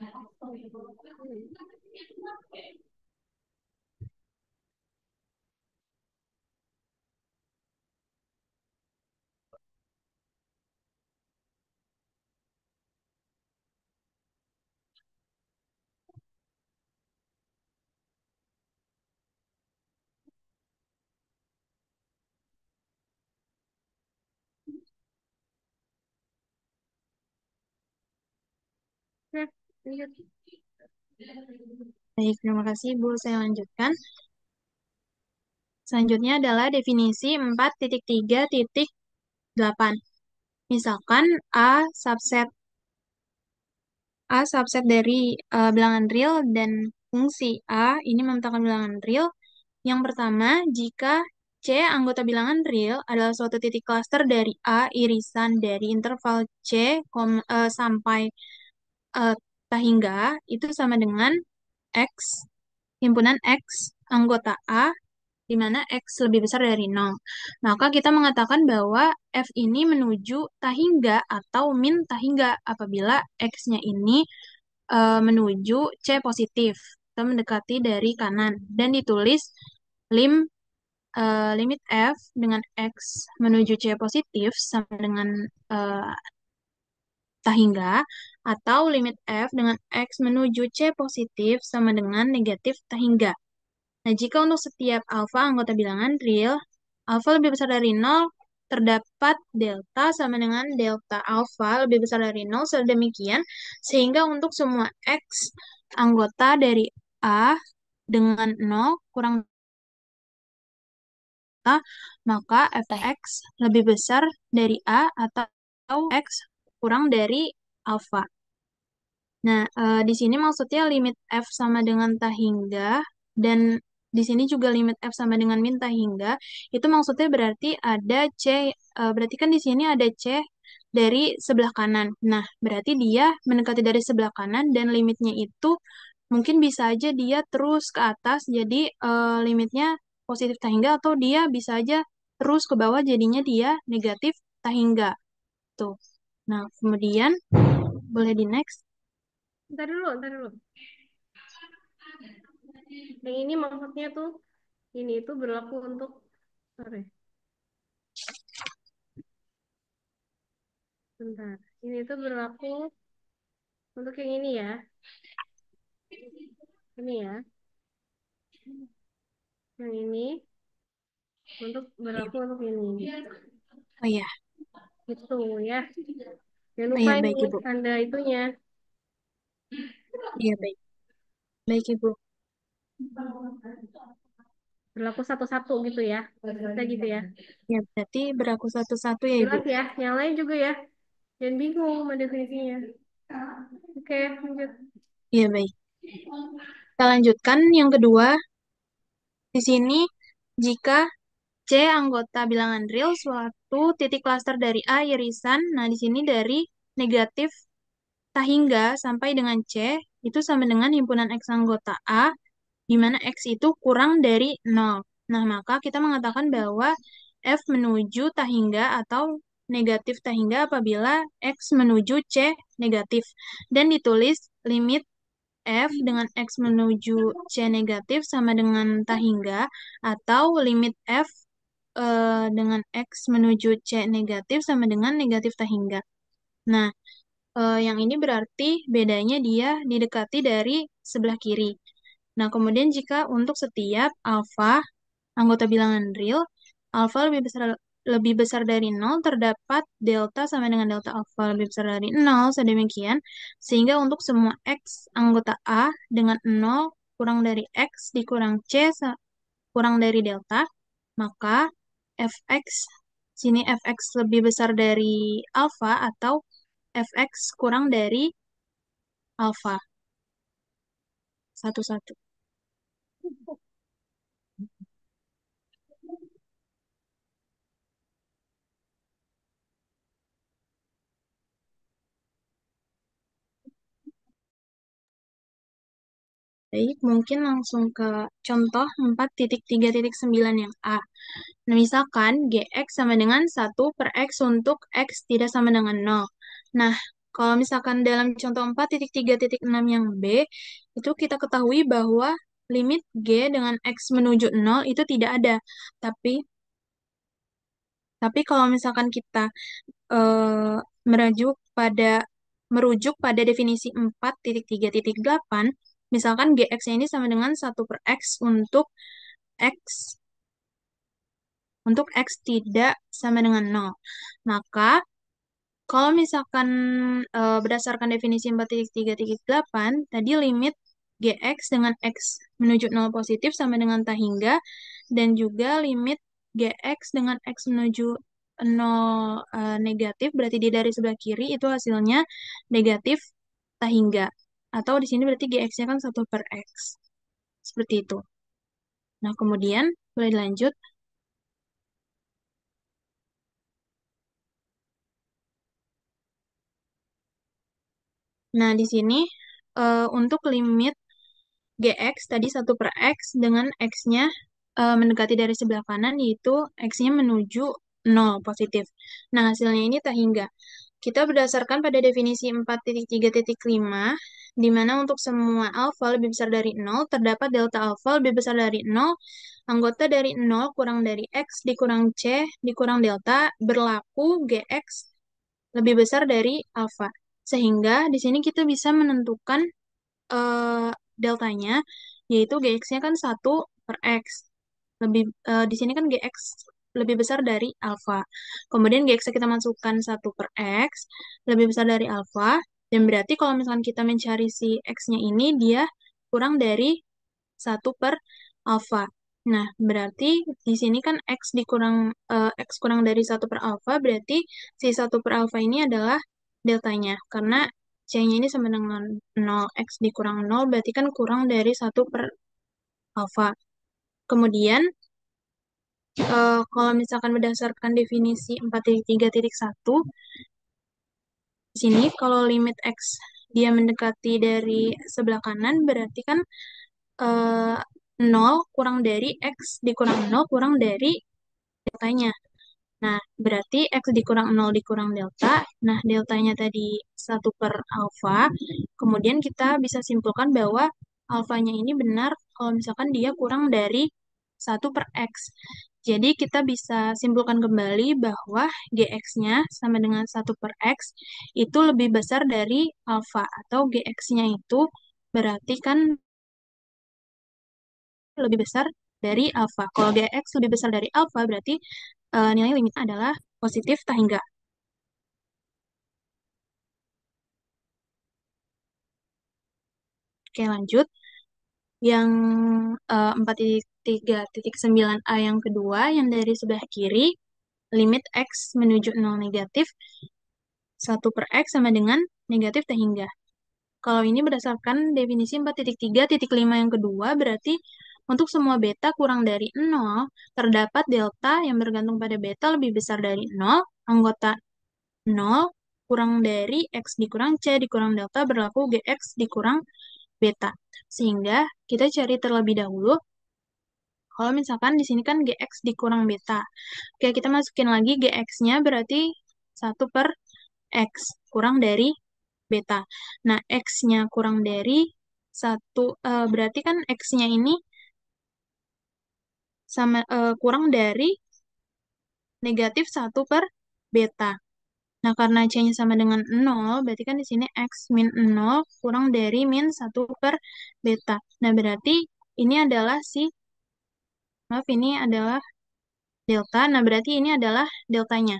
[SPEAKER 5] and also be able to quickly
[SPEAKER 7] Baik, terima kasih Bu. Saya lanjutkan. Selanjutnya adalah definisi 4.3.8. Misalkan A subset A subset dari uh, bilangan real dan fungsi A ini memetakan bilangan real. Yang pertama, jika C anggota bilangan real adalah suatu titik cluster dari A irisan dari interval C kom, uh, sampai uh, sehingga itu sama dengan X, himpunan X anggota A, di mana X lebih besar dari 0. Maka kita mengatakan bahwa F ini menuju tahingga atau min tahingga apabila X-nya ini e, menuju C positif, atau mendekati dari kanan. Dan ditulis lim e, limit f dengan x menuju c positif sama dengan e, tahingga atau limit f dengan x menuju c positif sama dengan negatif sehingga, Nah, jika untuk setiap alfa anggota bilangan real, alfa lebih besar dari 0, terdapat delta sama dengan delta alfa lebih besar dari 0 sedemikian, sehingga untuk semua x anggota dari A dengan 0 kurang delta, maka fx lebih besar dari A atau x kurang dari alfa. Nah, eh, di sini maksudnya limit F sama dengan tak hingga, dan di sini juga limit F sama dengan min tak hingga, itu maksudnya berarti ada C, eh, berarti kan di sini ada C dari sebelah kanan. Nah, berarti dia mendekati dari sebelah kanan, dan limitnya itu mungkin bisa aja dia terus ke atas, jadi eh, limitnya positif tak hingga, atau dia bisa aja terus ke bawah, jadinya dia negatif tak hingga. Tuh. Nah, kemudian boleh di next.
[SPEAKER 4] Ntar dulu, ntar dulu. Yang ini maksudnya tuh ini itu berlaku untuk sorry. Bentar. Ini itu berlaku untuk yang ini ya. Ini ya.
[SPEAKER 5] Yang ini untuk berlaku untuk ini. Oh iya. itu ya. Jangan oh lupa oh, ya, baik,
[SPEAKER 3] ini Ibu.
[SPEAKER 4] tanda itunya. Iya, baik. Baik, Ibu.
[SPEAKER 7] Berlaku satu-satu gitu ya. Bisa gitu ya. Ya, berarti berlaku satu-satu ya, Ibu. Jelas
[SPEAKER 4] ya. Yang lain juga ya. Jangan bingung sama
[SPEAKER 5] definisinya. Oke, lanjut.
[SPEAKER 7] Iya, baik. Kita lanjutkan yang kedua. Di sini, jika C anggota bilangan real suatu titik klaster dari A irisan. Nah, di sini dari negatif hingga sampai dengan C itu sama dengan himpunan X anggota A, di mana X itu kurang dari 0. Nah, maka kita mengatakan bahwa F menuju tahingga atau negatif tahingga apabila X menuju C negatif. Dan ditulis limit F dengan X menuju C negatif sama dengan tahingga atau limit F uh, dengan X menuju C negatif sama dengan negatif tahingga. Nah, Uh, yang ini berarti bedanya dia didekati dari sebelah kiri. Nah, kemudian jika untuk setiap alfa anggota bilangan real, alfa lebih besar lebih besar dari 0 terdapat delta sama dengan delta alfa lebih besar dari 0 sedemikian sehingga untuk semua x anggota A dengan 0 kurang dari x dikurang c kurang dari delta maka fx sini fx lebih besar dari alfa atau fx kurang dari alfa. Satu-satu.
[SPEAKER 1] Baik, mungkin
[SPEAKER 7] langsung ke contoh 4.3.9 yang A. Nah, misalkan GX sama dengan 1 per X untuk X tidak sama dengan 0. Nah, kalau misalkan dalam contoh 4.3.6 yang B, itu kita ketahui bahwa limit G dengan X menuju 0 itu tidak ada. Tapi tapi kalau misalkan kita eh, merujuk pada merujuk pada definisi 4.3.8, misalkan GX ini sama dengan 1 per X untuk X untuk X tidak sama dengan 0. Maka kalau misalkan uh, berdasarkan definisi 4.338, tadi limit GX dengan X menuju 0 positif sama dengan tak hingga, dan juga limit GX dengan X menuju 0 uh, eh, negatif, berarti di dari sebelah kiri, itu hasilnya negatif tak hingga. Atau di sini berarti GX-nya kan 1 per X. Seperti itu. Nah, kemudian boleh dilanjut. Nah, di sini uh, untuk limit GX tadi 1 per X dengan X-nya uh, mendekati dari sebelah kanan yaitu X-nya menuju 0 positif. Nah, hasilnya ini tak hingga. Kita berdasarkan pada definisi 4.3.5 di mana untuk semua alfa lebih besar dari 0 terdapat delta alfa lebih besar dari 0 anggota dari 0 kurang dari X dikurang C dikurang delta berlaku GX lebih besar dari alfa. Sehingga di sini kita bisa menentukan uh, deltanya, yaitu GX-nya kan 1 per X. Lebih, uh, di sini kan GX lebih besar dari alfa. Kemudian GX kita masukkan 1 per X, lebih besar dari alfa, dan berarti kalau misalkan kita mencari si X-nya ini, dia kurang dari 1 per alfa. Nah, berarti di sini kan X dikurang, uh, X kurang dari 1 per alfa, berarti si 1 per alfa ini adalah deltanya. Karena C-nya ini sama dengan 0x dikurang 0, berarti kan kurang dari 1 per alfa. Kemudian, eh, kalau misalkan berdasarkan definisi 4.3.1, di sini kalau limit x dia mendekati dari sebelah kanan, berarti kan 0 eh, kurang dari x dikurang 0 kurang dari deltanya. Nah, berarti X dikurang 0 dikurang delta. Nah, deltanya tadi 1 per alfa. Kemudian kita bisa simpulkan bahwa alfanya ini benar kalau misalkan dia kurang dari 1 per X. Jadi, kita bisa simpulkan kembali bahwa GX-nya sama dengan 1 per X itu lebih besar dari alfa. Atau GX-nya itu berarti kan lebih besar dari alfa. Kalau GX lebih besar dari alfa, berarti uh, nilai limit adalah positif tak hingga. Oke, lanjut. Yang uh, eh, 4.3.9A yang kedua, yang dari sebelah kiri, limit X menuju 0 negatif, 1 per X sama dengan negatif tak hingga. Kalau ini berdasarkan definisi 4.3.5 yang kedua, berarti untuk semua beta kurang dari 0, terdapat delta yang bergantung pada beta lebih besar dari 0, anggota 0 kurang dari X dikurang C dikurang delta berlaku GX dikurang beta. Sehingga kita cari terlebih dahulu kalau misalkan di sini kan GX dikurang beta. Oke, kita masukin lagi GX-nya berarti 1 per X kurang dari beta. Nah, X-nya kurang dari 1, uh, eh, berarti kan X-nya ini sama eh, kurang dari negatif 1 per beta. Nah, karena C-nya sama dengan 0, berarti kan di sini X min 0 kurang dari min 1 per beta. Nah, berarti ini adalah si, maaf, ini adalah delta. Nah, berarti ini adalah deltanya.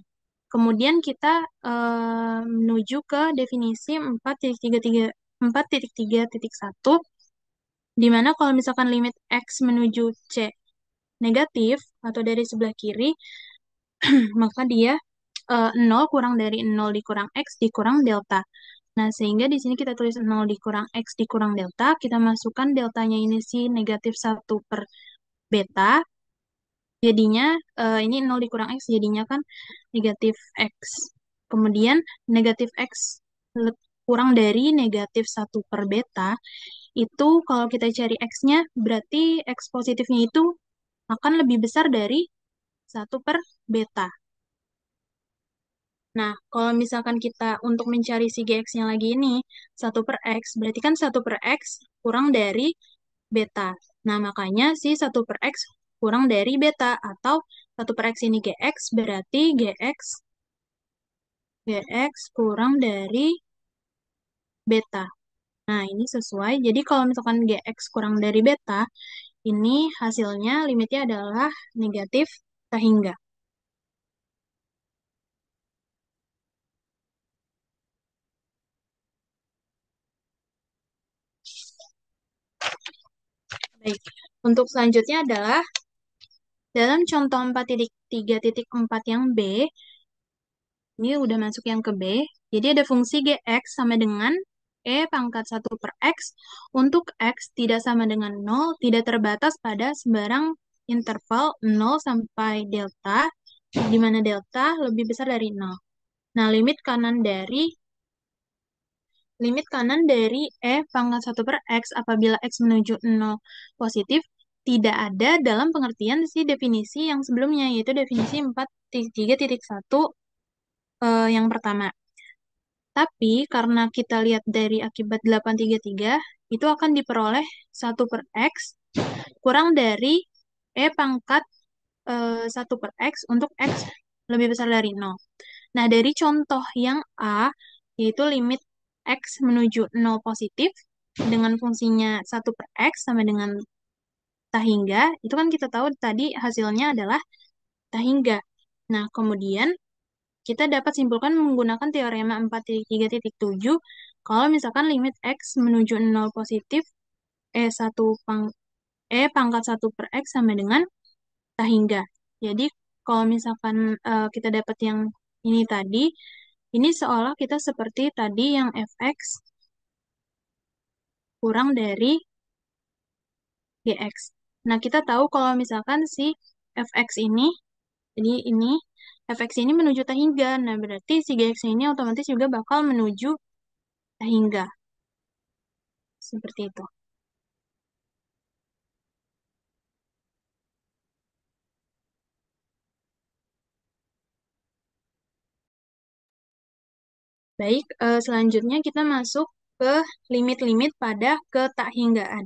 [SPEAKER 7] Kemudian kita eh, menuju ke definisi 4.33 4.3.1 di mana kalau misalkan limit X menuju C negatif atau dari sebelah kiri, maka dia e, eh, 0 kurang dari 0 dikurang X dikurang delta. Nah, sehingga di sini kita tulis 0 dikurang X dikurang delta, kita masukkan deltanya ini si negatif 1 per beta, jadinya uh, ini 0 dikurang X jadinya kan negatif X. Kemudian negatif X kurang dari negatif 1 per beta, itu kalau kita cari X-nya berarti X positifnya itu akan lebih besar dari 1 per beta. Nah, kalau misalkan kita untuk mencari si GX-nya lagi ini, 1 per X, berarti kan 1 per X kurang dari beta. Nah, makanya si 1 per X kurang dari beta, atau 1 per X ini GX, berarti GX, GX kurang dari beta. Nah, ini sesuai. Jadi, kalau misalkan GX kurang dari beta, ini hasilnya limitnya adalah negatif sehingga. Baik, untuk selanjutnya adalah dalam contoh 4.3.4 yang B, ini udah masuk yang ke B, jadi ada fungsi GX sama dengan E pangkat 1 per X untuk X tidak sama dengan 0, tidak terbatas pada sembarang interval 0 sampai delta, di mana delta lebih besar dari 0. Nah, limit kanan dari limit kanan dari E pangkat 1 per X apabila X menuju 0 positif tidak ada dalam pengertian si definisi yang sebelumnya, yaitu definisi 4.3.1 eh, yang pertama. Tapi karena kita lihat dari akibat 833, itu akan diperoleh 1 per X kurang dari E pangkat e, eh, 1 per X untuk X lebih besar dari 0. Nah, dari contoh yang A, yaitu limit X menuju 0 positif dengan fungsinya 1 per X sama dengan tahingga, itu kan kita tahu tadi hasilnya adalah tahingga. Nah, kemudian kita dapat simpulkan menggunakan teorema 4.3.7 kalau misalkan limit X menuju 0 positif E1 pang E pangkat 1 per X sama dengan tak Jadi kalau misalkan uh, kita dapat yang ini tadi, ini seolah kita seperti tadi yang fx kurang dari gx. Nah, kita tahu kalau misalkan si fx ini, jadi ini fx ini menuju tak hingga. Nah, berarti si gx ini otomatis juga bakal menuju tak hingga. Seperti itu. Baik, eh, selanjutnya kita masuk ke limit-limit pada ketak hinggaan.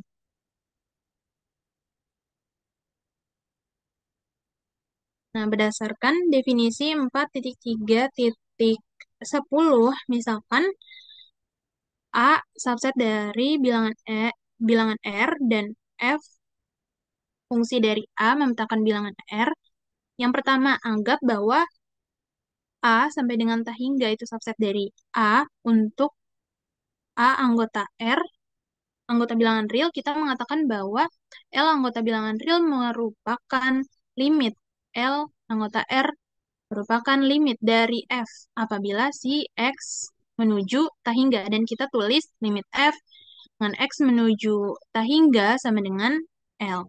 [SPEAKER 7] Nah, berdasarkan definisi 4.3.10, misalkan A subset dari bilangan E, bilangan R dan F fungsi dari A memetakan bilangan R. Yang pertama, anggap bahwa A sampai dengan tak hingga itu subset dari A untuk A anggota R anggota bilangan real kita mengatakan bahwa L anggota bilangan real merupakan limit L anggota R merupakan limit dari F apabila si X menuju tak hingga Dan kita tulis limit F dengan X menuju tak hingga sama dengan L.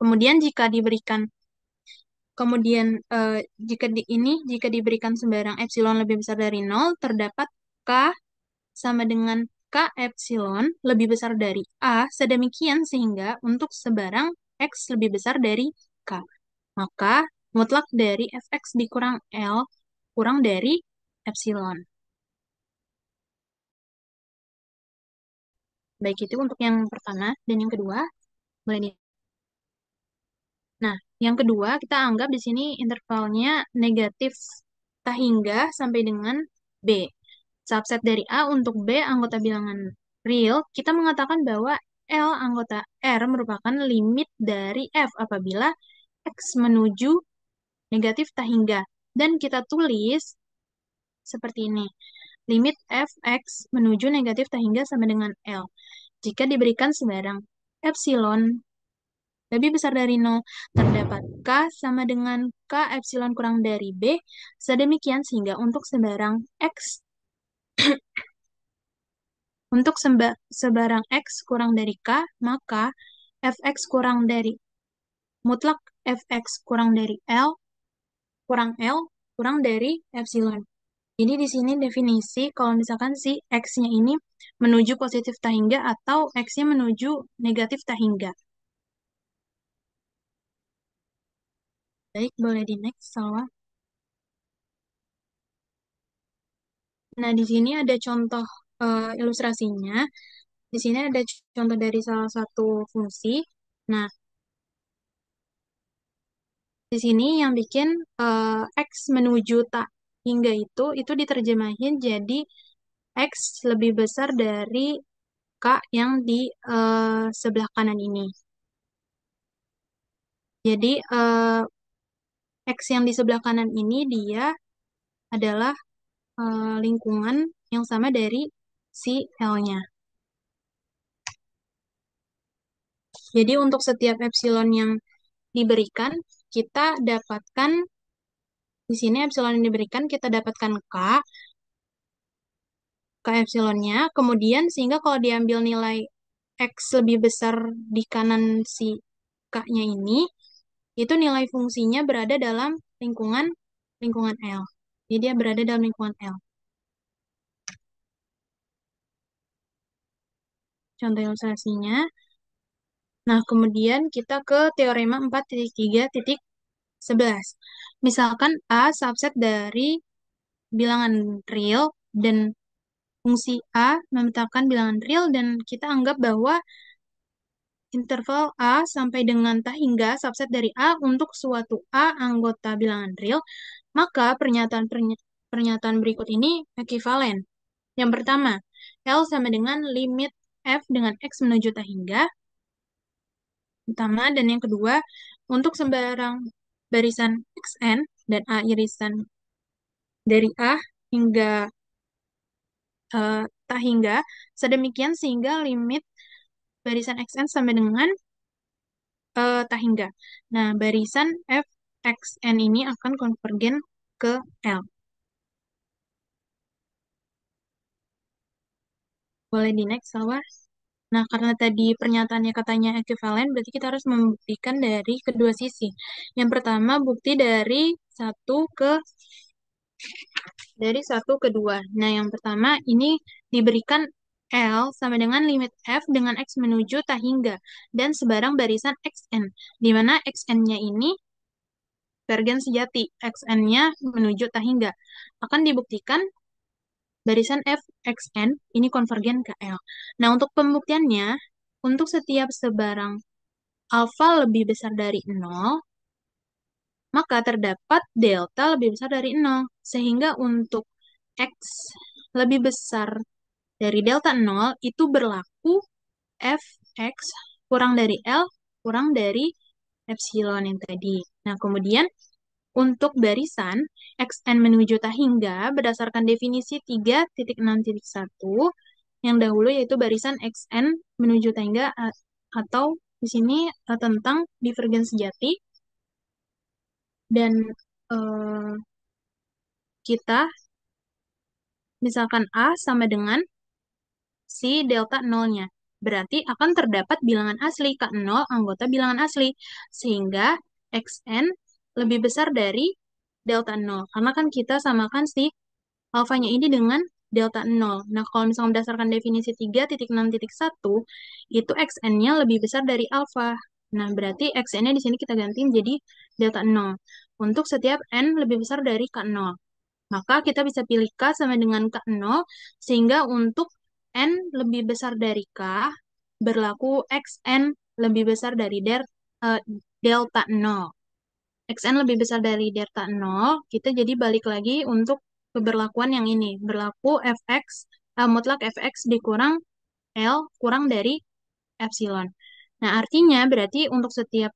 [SPEAKER 7] Kemudian jika diberikan kemudian eh, jika di ini jika diberikan sembarang epsilon lebih besar dari nol terdapat K sama dengan k epsilon lebih besar dari A, sedemikian sehingga untuk sebarang X lebih besar dari K. Maka mutlak dari Fx dikurang L kurang dari epsilon. Baik itu untuk yang pertama dan yang kedua. Mulai nih. Nah, yang kedua kita anggap di sini intervalnya negatif sehingga sampai dengan B subset dari A untuk B anggota bilangan real, kita mengatakan bahwa L anggota R merupakan limit dari F apabila X menuju negatif tak hingga. Dan kita tulis seperti ini. Limit f x menuju negatif tak hingga sama dengan L. Jika diberikan sembarang epsilon lebih besar dari 0, terdapat K sama dengan K epsilon kurang dari B, sedemikian sehingga untuk sembarang X untuk sebarang X kurang dari K, maka Fx kurang dari mutlak Fx kurang dari L, kurang L, kurang dari epsilon. Jadi di sini definisi kalau misalkan si X-nya ini menuju positif tak hingga atau X-nya menuju negatif tak hingga. Baik, boleh di next, Salwa. Nah, di sini ada contoh uh, ilustrasinya. Di sini ada contoh dari salah satu fungsi. Nah, di sini yang bikin uh, x menuju tak hingga itu itu diterjemahin jadi x lebih besar dari k yang di uh, sebelah kanan ini. Jadi uh, x yang di sebelah kanan ini dia adalah Eh, lingkungan yang sama dari si L-nya. Jadi untuk setiap epsilon yang diberikan, kita dapatkan di sini epsilon yang diberikan kita dapatkan K K epsilonnya, kemudian sehingga kalau diambil nilai X lebih besar di kanan si K-nya ini, itu nilai fungsinya berada dalam lingkungan lingkungan L. Jadi dia berada dalam lingkungan L. Contoh ilustrasinya. Nah, kemudian kita ke teorema 4.3.11. Misalkan A subset dari bilangan real dan fungsi A memetakan bilangan real dan kita anggap bahwa interval A sampai dengan tak hingga subset dari A untuk suatu A anggota bilangan real maka pernyataan pernyataan berikut ini ekivalen. Yang pertama, L sama dengan limit F dengan X menuju tak hingga. Pertama, dan yang kedua, untuk sembarang barisan XN dan A irisan dari A hingga uh, eh, tak hingga, sedemikian sehingga limit barisan XN sama dengan uh, eh, tak hingga. Nah, barisan F xn ini akan konvergen ke L. Boleh di next, Salwa? Nah, karena tadi pernyataannya katanya ekuivalen, berarti kita harus membuktikan dari kedua sisi. Yang pertama, bukti dari satu ke dari satu ke dua. Nah, yang pertama ini diberikan L sama dengan limit F dengan X menuju tak hingga dan sebarang barisan XN, di mana XN-nya ini Bergen sejati, xn-nya menuju tak hingga Akan dibuktikan barisan f xn ini konvergen ke L. Nah, untuk pembuktiannya, untuk setiap sebarang alfa lebih besar dari 0, maka terdapat delta lebih besar dari 0. Sehingga untuk X lebih besar dari delta 0 itu berlaku f x kurang dari L kurang dari epsilon yang tadi. Nah, kemudian untuk barisan xn menuju tak hingga berdasarkan definisi 3.6.1 yang dahulu yaitu barisan xn menuju tak hingga atau di sini e, tentang divergen sejati dan eh, kita misalkan A sama dengan si delta nolnya berarti akan terdapat bilangan asli K0 anggota bilangan asli, sehingga Xn lebih besar dari delta 0. Karena kan kita samakan si alfanya ini dengan delta 0. Nah, kalau misalnya berdasarkan definisi 3.6.1, itu Xn-nya lebih besar dari alfa. Nah, berarti Xn-nya di sini kita ganti menjadi delta 0. Untuk setiap N lebih besar dari K0. Maka kita bisa pilih K sama dengan K0, sehingga untuk N lebih besar dari K, berlaku Xn lebih besar dari der, uh, delta 0. Xn lebih besar dari delta 0, kita jadi balik lagi untuk keberlakuan yang ini. Berlaku Fx, uh, mutlak Fx dikurang L kurang dari epsilon. Nah, artinya berarti untuk setiap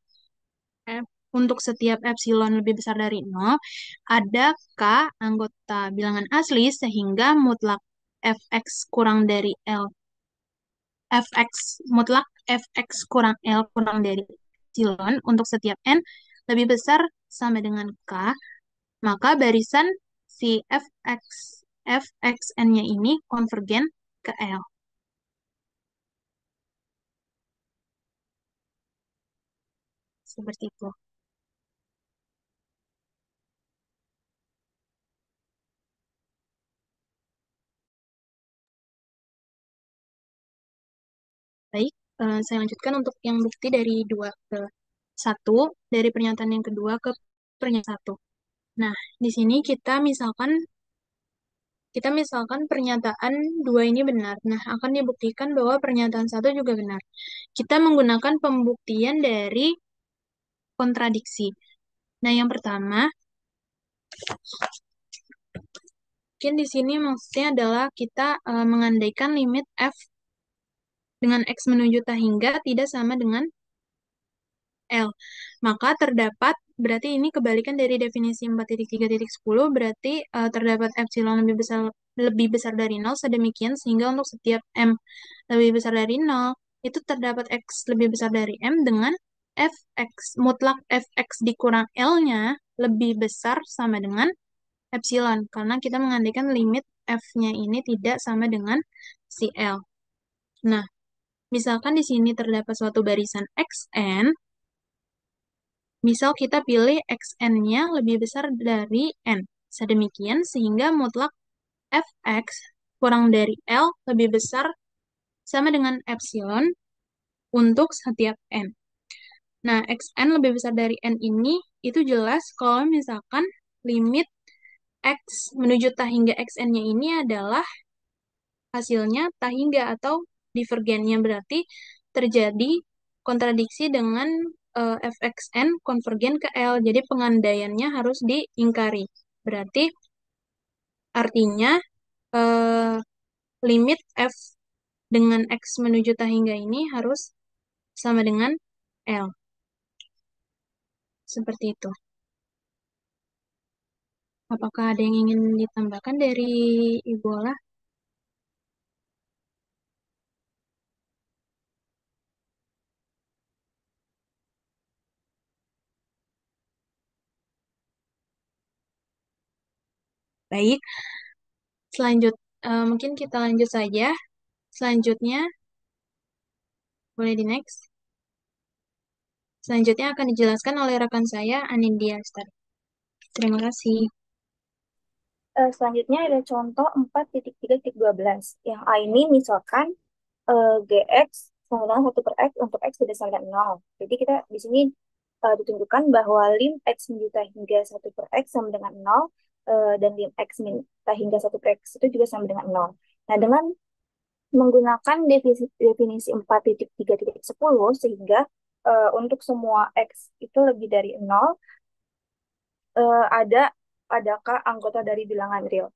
[SPEAKER 7] F, untuk setiap epsilon lebih besar dari 0, ada K anggota bilangan asli sehingga mutlak fx kurang dari L. fx mutlak fx kurang L kurang dari epsilon untuk setiap n lebih besar sama dengan k, maka barisan si fx n nya ini konvergen ke L.
[SPEAKER 5] Seperti itu.
[SPEAKER 1] Eh, saya lanjutkan untuk yang bukti dari dua ke
[SPEAKER 7] satu dari pernyataan yang kedua ke pernyataan satu. Nah, di sini kita misalkan kita misalkan pernyataan dua ini benar. Nah, akan dibuktikan bahwa pernyataan satu juga benar. Kita menggunakan pembuktian dari kontradiksi. Nah, yang pertama, mungkin di sini maksudnya adalah kita uh, mengandaikan limit f dengan X menuju tak hingga tidak sama dengan L. Maka terdapat, berarti ini kebalikan dari definisi 4.3.10, berarti uh, terdapat epsilon lebih besar lebih besar dari 0 sedemikian sehingga untuk setiap M lebih besar dari 0 itu terdapat X lebih besar dari M dengan Fx mutlak Fx dikurang L-nya lebih besar sama dengan epsilon karena kita mengandalkan limit F-nya ini tidak sama dengan si L. Nah, Misalkan di sini terdapat suatu barisan xn, misal kita pilih xn-nya lebih besar dari n. Sedemikian sehingga mutlak fx kurang dari L lebih besar sama dengan epsilon untuk setiap n. Nah, xn lebih besar dari n ini itu jelas kalau misalkan limit x menuju tak hingga xn-nya ini adalah hasilnya tak hingga atau divergennya berarti terjadi kontradiksi dengan uh, fxn konvergen ke L. Jadi pengandaiannya harus diingkari. Berarti artinya uh, limit f dengan x menuju tak hingga ini harus sama dengan L. Seperti itu. Apakah ada yang ingin ditambahkan dari Ibu Baik, selanjut uh, mungkin kita lanjut saja. Selanjutnya boleh di next. Selanjutnya akan dijelaskan oleh rekan saya Anindya Star. Terima kasih.
[SPEAKER 2] Uh, selanjutnya ada contoh 4.3.12 yang A ini misalkan uh, eh, GX menggunakan satu per X untuk X tidak dengan nol Jadi kita di sini ditunjukkan bahwa lim X menjuta hingga satu per X sama dengan nol uh, dan di x min hingga satu per x itu juga sama dengan nol. Nah dengan menggunakan definisi, definisi 4.3.10 sehingga uh, untuk semua x itu lebih dari nol uh, ada adakah anggota dari bilangan real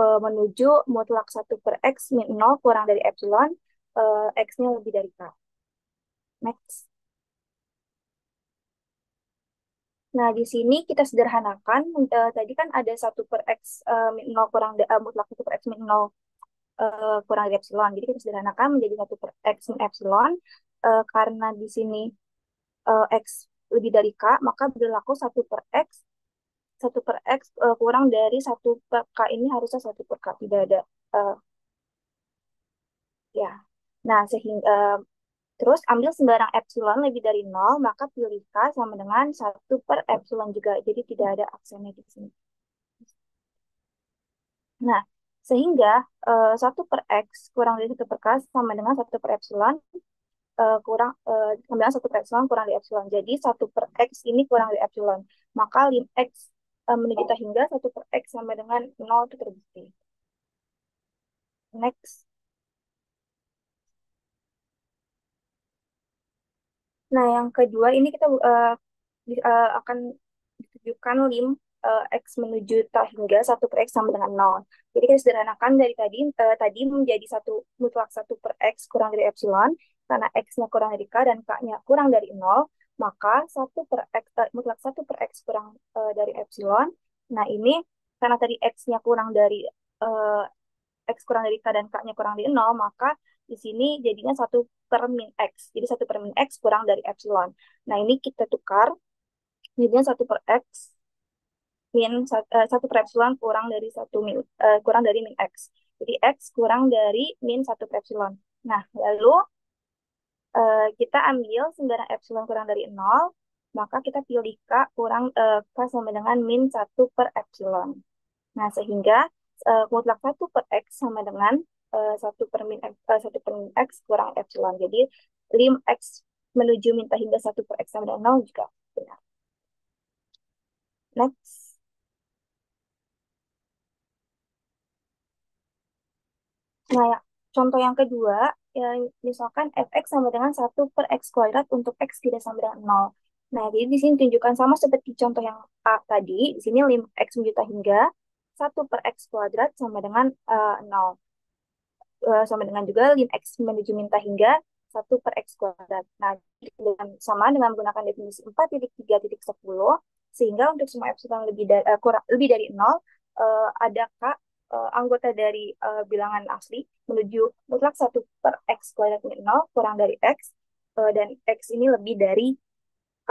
[SPEAKER 2] uh, menuju mutlak 1 per x min 0 kurang dari epsilon uh, x-nya lebih dari k. Next. Nah, di sini kita sederhanakan, uh, tadi kan ada 1 per X uh, eh, 0 kurang, uh, mutlak 1 per X min 0 uh, kurang dari epsilon. Jadi kita sederhanakan menjadi 1 per X min epsilon, uh, karena di sini uh, X lebih dari K, maka berlaku 1 per X, 1 per X uh, kurang dari 1 per K ini harusnya 1 per K, tidak ada. Uh, ya, nah sehingga uh, Terus ambil sembarang epsilon lebih dari nol, maka pilih K sama dengan satu per epsilon juga. Jadi tidak ada aksennya di sini. Nah, sehingga uh, per X kurang dari satu per K sama dengan satu per epsilon eh, kurang uh, sama satu per epsilon kurang dari epsilon. Jadi satu per X ini kurang dari epsilon. Maka lim X uh, menuju hingga satu per X sama dengan nol itu terbukti. Next. Nah, yang kedua ini kita uh, di- eh, akan ditujukan lim uh, x menuju tak hingga satu per x sama dengan nol. Jadi kita sederhanakan dari tadi uh, tadi menjadi satu mutlak satu per x kurang dari epsilon karena x-nya kurang dari k dan k-nya kurang dari nol maka satu per x uh, mutlak satu per x kurang uh, dari epsilon. Nah ini karena tadi x-nya kurang dari uh, x kurang dari k dan k-nya kurang dari nol maka di sini jadinya satu per min x. Jadi satu per min x kurang dari epsilon. Nah ini kita tukar jadinya satu per x min eh, satu per epsilon kurang dari satu min eh, kurang dari min x. Jadi x kurang dari min satu per epsilon. Nah lalu eh, kita ambil sembarang epsilon kurang dari nol, maka kita pilih k kurang uh, k sama dengan min satu per epsilon. Nah sehingga uh, mutlak satu per x sama dengan Eh, satu per min x eh, satu per min x kurang epsilon jadi lim x menuju minta hingga satu per x sama dengan nol juga benar next nah ya, contoh yang kedua ya, misalkan fx sama dengan satu per x kuadrat untuk x tidak sama dengan nol Nah, jadi di sini tunjukkan sama seperti contoh yang A tadi. Di sini lim X menuju hingga satu per X kuadrat sama dengan uh, eh, 0 uh, sama dengan juga lin x menuju minta hingga 1 per x kuadrat. Nah, dengan, sama dengan menggunakan definisi 4.3.10, sehingga untuk semua epsilon lebih dari, uh, eh, kurang, lebih dari 0, uh, eh, adakah uh, anggota dari uh, bilangan asli menuju mutlak 1 per x kuadrat 0 kurang dari x, uh, dan x ini lebih dari K.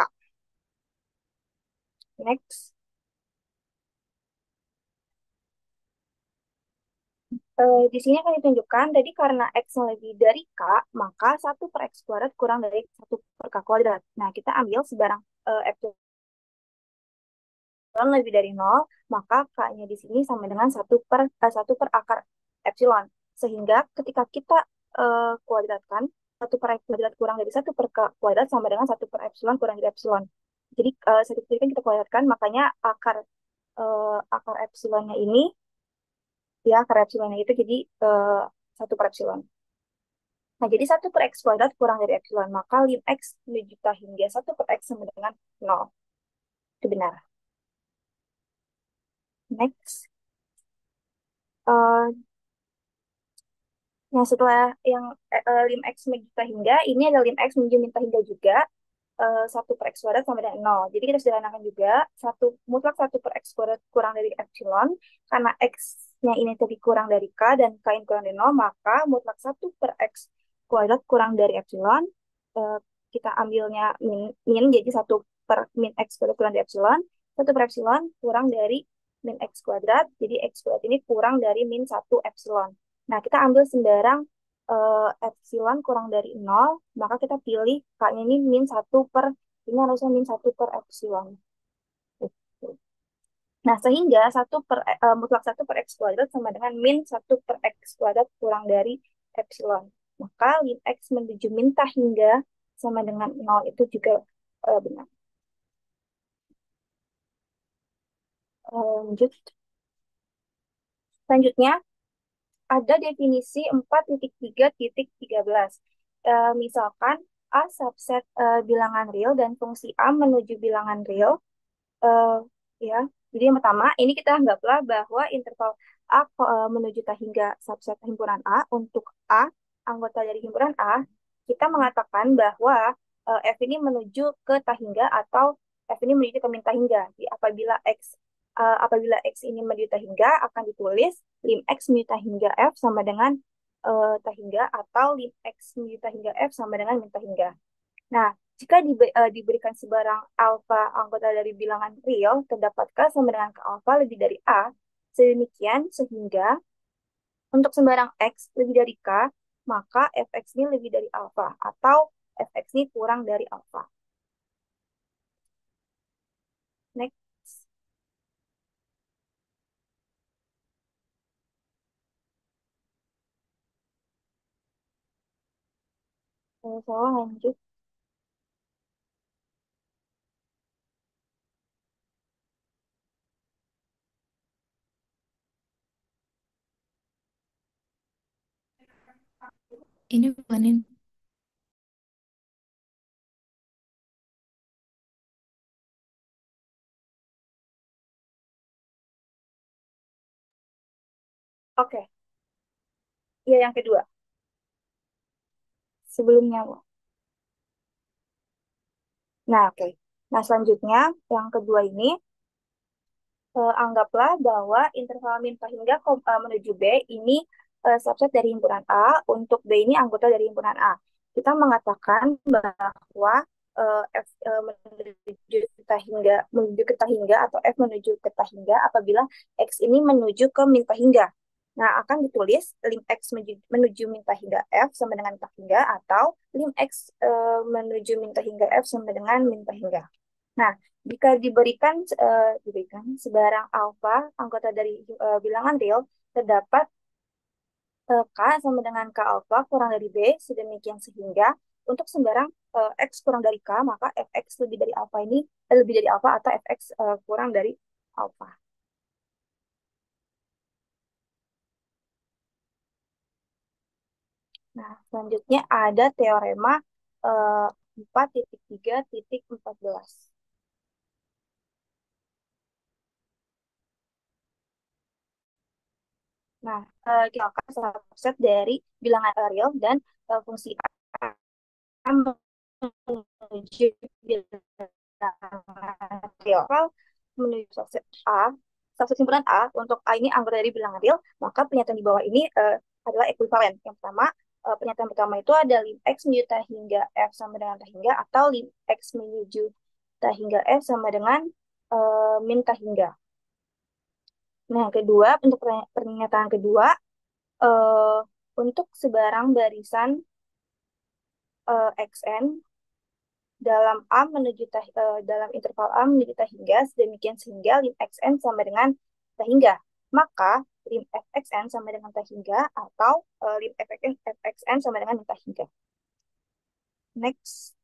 [SPEAKER 2] Next. uh, di sini akan ditunjukkan tadi karena x yang lebih dari K, maka satu per X kuadrat kurang dari satu per K kuadrat. Nah, kita ambil sebarang eh, epsilon lebih dari nol, maka K-nya di sini sama dengan satu per, eh, satu 1 per akar epsilon. Sehingga ketika kita uh, kuadratkan, 1 per X kuadrat kurang dari satu per K kuadrat sama dengan satu per epsilon kurang dari epsilon. Jadi, satu kan kita kuadratkan, makanya akar uh, akar epsilonnya ini ya karya epsilonnya itu jadi eh, satu per epsilon. Nah, jadi satu per x kuadrat kurang dari epsilon, maka lim x menuju juta hingga satu per x sama dengan nol. Itu benar. Next. Uh, nah, setelah yang uh, eh, lim x menuju hingga, ini ada lim x menuju minta hingga juga, satu uh, per x kuadrat sama dengan nol. Jadi kita sederhanakan juga, satu mutlak satu per x kuadrat kurang dari epsilon, karena x nya ini tadi kurang dari K dan k ini kurang dari 0, maka mutlak 1 per X kuadrat kurang dari epsilon. eh, kita ambilnya min, min jadi 1 per min X kuadrat kurang dari epsilon. 1 per epsilon kurang dari min X kuadrat. Jadi X kuadrat ini kurang dari min 1 epsilon. Nah, kita ambil sembarang eh, epsilon kurang dari 0, maka kita pilih k ini min 1 per, ini harusnya min 1 per epsilon. Nah, sehingga satu per, uh, mutlak satu per x kuadrat sama dengan min satu per x kuadrat kurang dari epsilon. Maka limit x menuju min hingga sama dengan nol itu juga uh, benar. lanjut. Selanjutnya, ada definisi 4.3.13. E, misalkan A subset e, bilangan real dan fungsi A menuju bilangan real. E, ya, jadi yang pertama, ini kita anggaplah bahwa interval A eh, menuju hingga subset himpunan A untuk A anggota dari himpunan A, kita mengatakan bahwa eh, F ini menuju ke tahingga atau F ini menuju ke minta hingga. Jadi apabila X eh, apabila X ini menuju tahingga akan ditulis lim X menuju hingga F sama dengan tak tahingga atau lim X menuju hingga F sama dengan minta hingga. Nah, jika di, uh, eh, diberikan sebarang alfa anggota dari bilangan real, terdapat K sama dengan K alfa lebih dari A. Sedemikian sehingga untuk sembarang X lebih dari K, maka fx ini lebih dari alfa atau fx ini kurang dari alfa. Next.
[SPEAKER 5] Kalau lanjut.
[SPEAKER 1] Ini bukanin. Oke, ya yang kedua.
[SPEAKER 2] Sebelumnya, Bu. Nah, oke. Nah, selanjutnya yang kedua ini eh, anggaplah bahwa interval min hingga eh, menuju B ini uh, subset dari himpunan A, untuk B ini anggota dari himpunan A. Kita mengatakan bahwa eh, F eh, menuju ke tahingga, menuju ke hingga atau F menuju ke tahingga apabila X ini menuju ke minta hingga. Nah, akan ditulis lim X menuju, menuju minta hingga F sama dengan minta hingga atau lim X uh, menuju minta hingga F sama dengan minta hingga. Nah, jika diberikan uh, diberikan sebarang alfa anggota dari uh, bilangan real terdapat K sama dengan K alfa kurang dari B sedemikian sehingga untuk sembarang uh, X kurang dari K maka Fx lebih dari alfa ini eh, lebih dari alfa atau Fx uh, eh, kurang dari alfa. Nah, selanjutnya ada teorema eh, empat titik tiga titik empat belas. Nah, Eh, kita akan subset dari bilangan real dan uh, fungsi A menuju bilangan real. Kalau menuju subset A, subset simpulan A untuk A ini anggota dari bilangan real, maka pernyataan di bawah ini uh, adalah ekuivalen. Yang pertama, uh, pernyataan pertama itu ada lim X menuju T hingga F sama dengan T hingga atau lim X menuju T hingga F sama dengan uh, min T hingga. Nah, yang kedua, untuk pernyataan kedua, uh, untuk sebarang barisan uh, eh, XN dalam A menuju tah, uh, dalam interval A menuju hingga sedemikian sehingga lim XN sama dengan hingga Maka, lim fxn sama dengan hingga atau uh, lim fxn, fxn sama dengan hingga Next.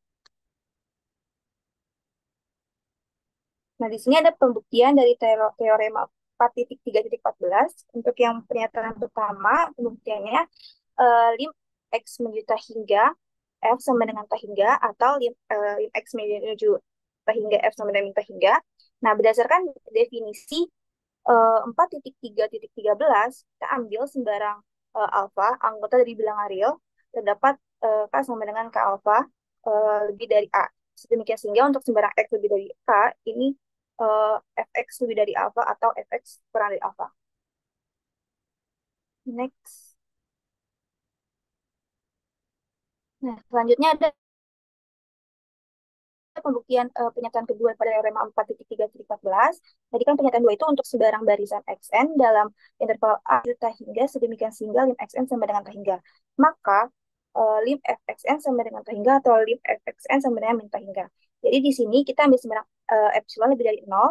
[SPEAKER 2] Nah, di sini ada pembuktian dari teorema 4.3.14 untuk yang pernyataan pertama pembuktiannya uh, lim x menuju hingga f sama dengan hingga atau lim, uh, lim x menuju hingga f sama dengan hingga. Nah berdasarkan definisi uh, eh, 4.3.13 kita ambil sembarang uh, alfa anggota dari bilangan real terdapat uh, k sama dengan k alfa uh, lebih dari a. Sedemikian sehingga untuk sembarang x lebih dari k ini uh, eh, fx lebih dari alpha atau fx kurang dari alpha. Next. Nah, selanjutnya ada pembuktian uh, pernyataan kedua pada teorema 4.3.14. Tadi kan pernyataan dua itu untuk sebarang barisan xn dalam interval a juta hingga sedemikian sehingga lim xn sama dengan tahingga. Maka uh, lim fxn sama dengan tahingga atau lim fxn sama dengan min tahingga. Jadi di sini kita ambil sembilan uh, eh, epsilon lebih dari nol,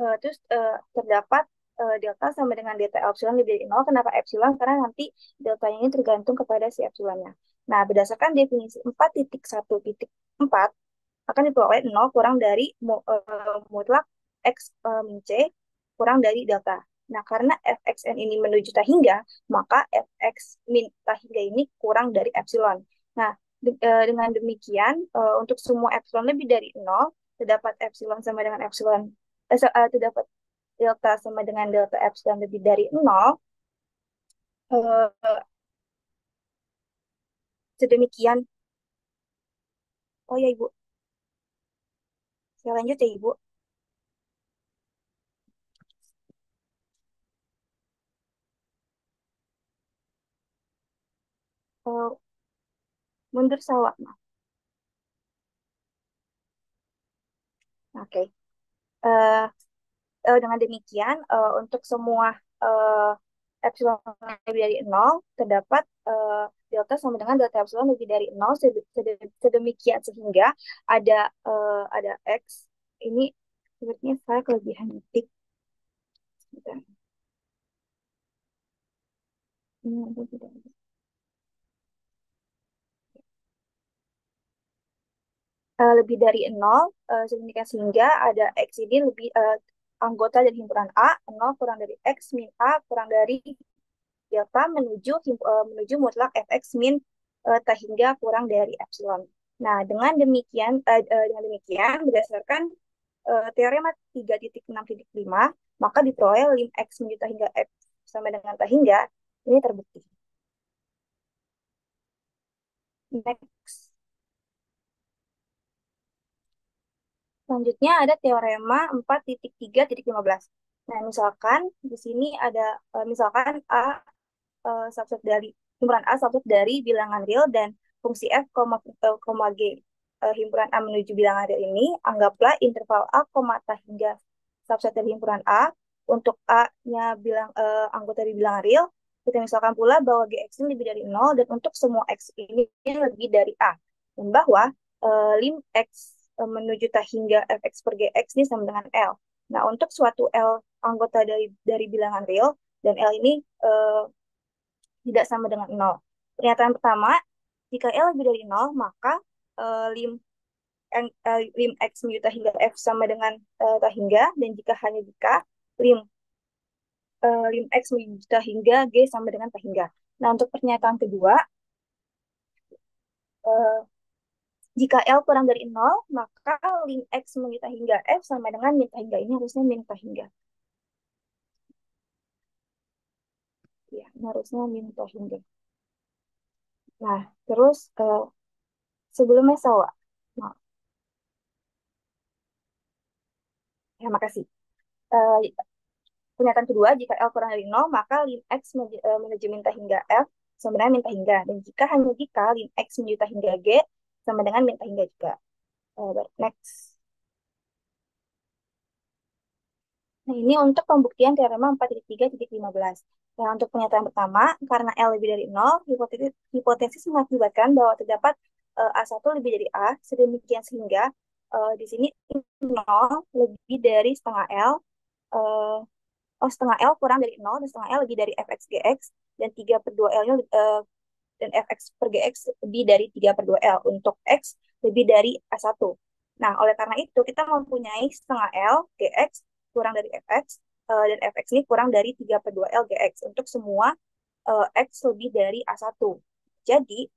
[SPEAKER 2] uh, terus uh, terdapat uh, delta sama dengan delta epsilon lebih dari nol. Kenapa epsilon? Karena nanti delta ini tergantung kepada si epsilonnya. Nah, berdasarkan definisi 4.1.4 akan diperoleh nol kurang dari uh, mutlak x uh, min c kurang dari delta. Nah, karena fxn ini menuju tahingga, maka fx min tahingga ini kurang dari epsilon. Nah, De, uh, dengan demikian, uh, untuk semua epsilon lebih dari nol, terdapat epsilon sama dengan epsilon, eh, uh, terdapat delta sama dengan delta epsilon lebih dari nol. Uh, sedemikian. Oh ya Ibu. Saya lanjut ya Ibu. Uh, mundur sawah oke okay. uh, eh, uh, eh, dengan demikian uh, untuk semua uh, epsilon lebih dari nol terdapat uh, delta sama dengan delta epsilon lebih dari nol sedemikian sehingga ada uh, ada x ini sepertinya saya kelebihan titik hmm, Ini Eh, lebih dari 0 uh, eh, sehingga ada X ini lebih uh, anggota dari himpunan A 0 kurang dari X min A kurang dari delta menuju uh, menuju mutlak fx min uh, tak hingga kurang dari epsilon. Nah, dengan demikian uh, uh, dengan demikian berdasarkan uh, teorema 3.6.5 maka diperoleh lim x menuju tak hingga f sama dengan tak hingga ini terbukti. Next Selanjutnya ada teorema 4.3.15. Nah, misalkan di sini ada e, misalkan A e, subset dari himpunan A subset dari bilangan real dan fungsi f, koma e, g himpunan A menuju bilangan real ini, anggaplah interval A, ta hingga subset dari himpunan A untuk A-nya bilang anggota dari bilangan real, kita misalkan pula bahwa GX ini lebih dari 0 dan untuk semua X ini lebih dari A. Dan bahwa lim X Eh, menuju tak hingga fx per gx ini sama dengan L. Nah, untuk suatu L anggota dari dari bilangan real dan L ini uh, tidak sama dengan 0. Pernyataan pertama, jika L lebih dari 0, maka uh, lim N, uh, lim x mu hingga f sama dengan uh, hingga dan jika hanya jika lim uh, lim x mu hingga g sama dengan tak hingga. Nah, untuk pernyataan kedua uh, jika L kurang dari 0, maka lim X minta hingga F sama dengan minta hingga ini harusnya minta hingga. Ya, harusnya minta hingga. Nah, terus uh, sebelumnya sawa. Nah. Ya, makasih. Eh, pernyataan kedua, jika L kurang dari 0, maka lim X eh, menuju minta hingga F, sebenarnya minta hingga. Dan jika hanya jika lim X menuju hingga G, sama dengan minta hingga juga. Uh, next. Nah, ini untuk pembuktian teorema 4.3.15. Nah, untuk pernyataan pertama, karena L lebih dari 0, hipotesis, hipotesis mengakibatkan bahwa terdapat uh, eh, A1 lebih dari A, sedemikian sehingga uh, di sini 0 lebih dari setengah L, uh, oh setengah L kurang dari 0, dan setengah L lebih dari fx gx, dan 3 per 2 L-nya uh, dan fx per gx lebih dari 3 per 2L. Untuk x lebih dari A1. Nah, oleh karena itu kita mempunyai setengah L gx kurang dari fx uh, eh, dan fx ini kurang dari 3 per 2L gx untuk semua uh, x lebih dari A1. Jadi,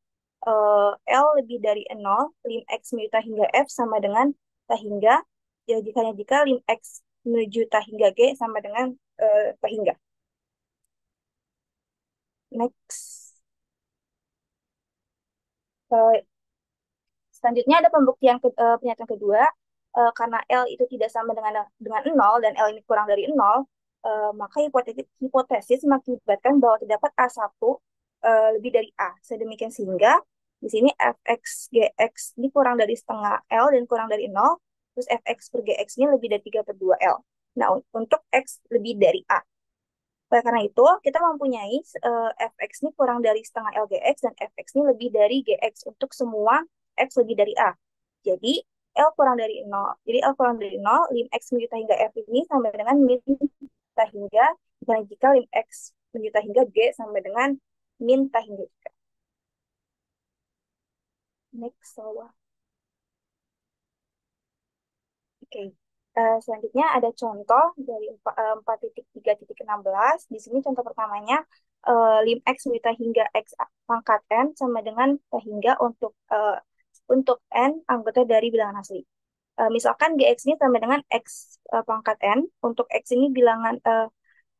[SPEAKER 2] uh, L lebih dari 0, lim x menuju hingga f sama dengan hingga, ya jika jika lim x menuju hingga g sama dengan uh, hingga. Next. Eh, selanjutnya ada pembuktian ke, uh, pernyataan kedua uh, karena L itu tidak sama dengan dengan 0 dan L ini kurang dari 0 uh, maka hipotesis, hipotesis mengakibatkan bahwa terdapat A1 uh, lebih dari A sedemikian sehingga di sini fx gx ini kurang dari setengah L dan kurang dari 0 terus fx per gx ini lebih dari 3 per 2 L nah untuk x lebih dari A oleh karena itu, kita mempunyai uh, eh, fx ini kurang dari setengah lgx dan fx ini lebih dari gx untuk semua x lebih dari a. Jadi L kurang dari 0. Jadi L kurang dari 0, lim X menuju hingga F ini sama dengan min hingga dan jika lim X menuju hingga G sama dengan min hingga G. Next, so. Oke. Okay. Uh, selanjutnya ada contoh dari 4.3.16. Eh, Di sini contoh pertamanya uh, lim x lebih hingga x pangkat n sama dengan hingga untuk uh, untuk n anggota dari bilangan asli. Uh, misalkan gx ini sama dengan x uh, pangkat n. Untuk x ini bilangan uh,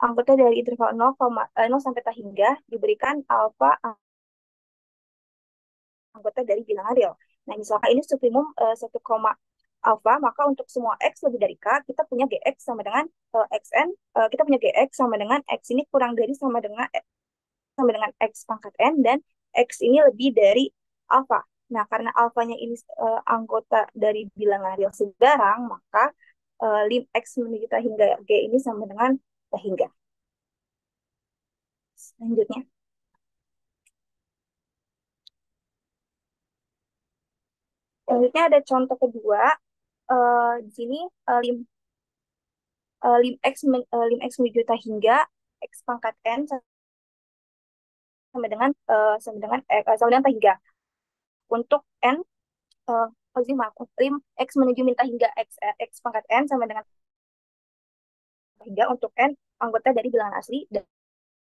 [SPEAKER 2] anggota dari interval 0, 0 sampai tak hingga diberikan alfa anggota dari bilangan real. Nah, misalkan ini supremum uh, koma alfa, maka untuk semua x lebih dari k, kita punya gx sama dengan uh, xn, uh, kita punya gx sama dengan x ini kurang dari sama dengan e, sama dengan x pangkat n dan x ini lebih dari alfa. Nah, karena alfanya ini uh, anggota dari bilangan real sebarang maka uh, lim x menuju tak hingga g ini sama dengan tak hingga. Selanjutnya. Selanjutnya ada contoh kedua uh, di sini uh, lim uh, lim x uh, lim x menuju hingga x pangkat n sama dengan uh, sama dengan eh, sama dengan hingga untuk n uh, oh maaf lim x menuju minta hingga x eh, x pangkat n sama dengan hingga untuk n anggota dari bilangan asli dan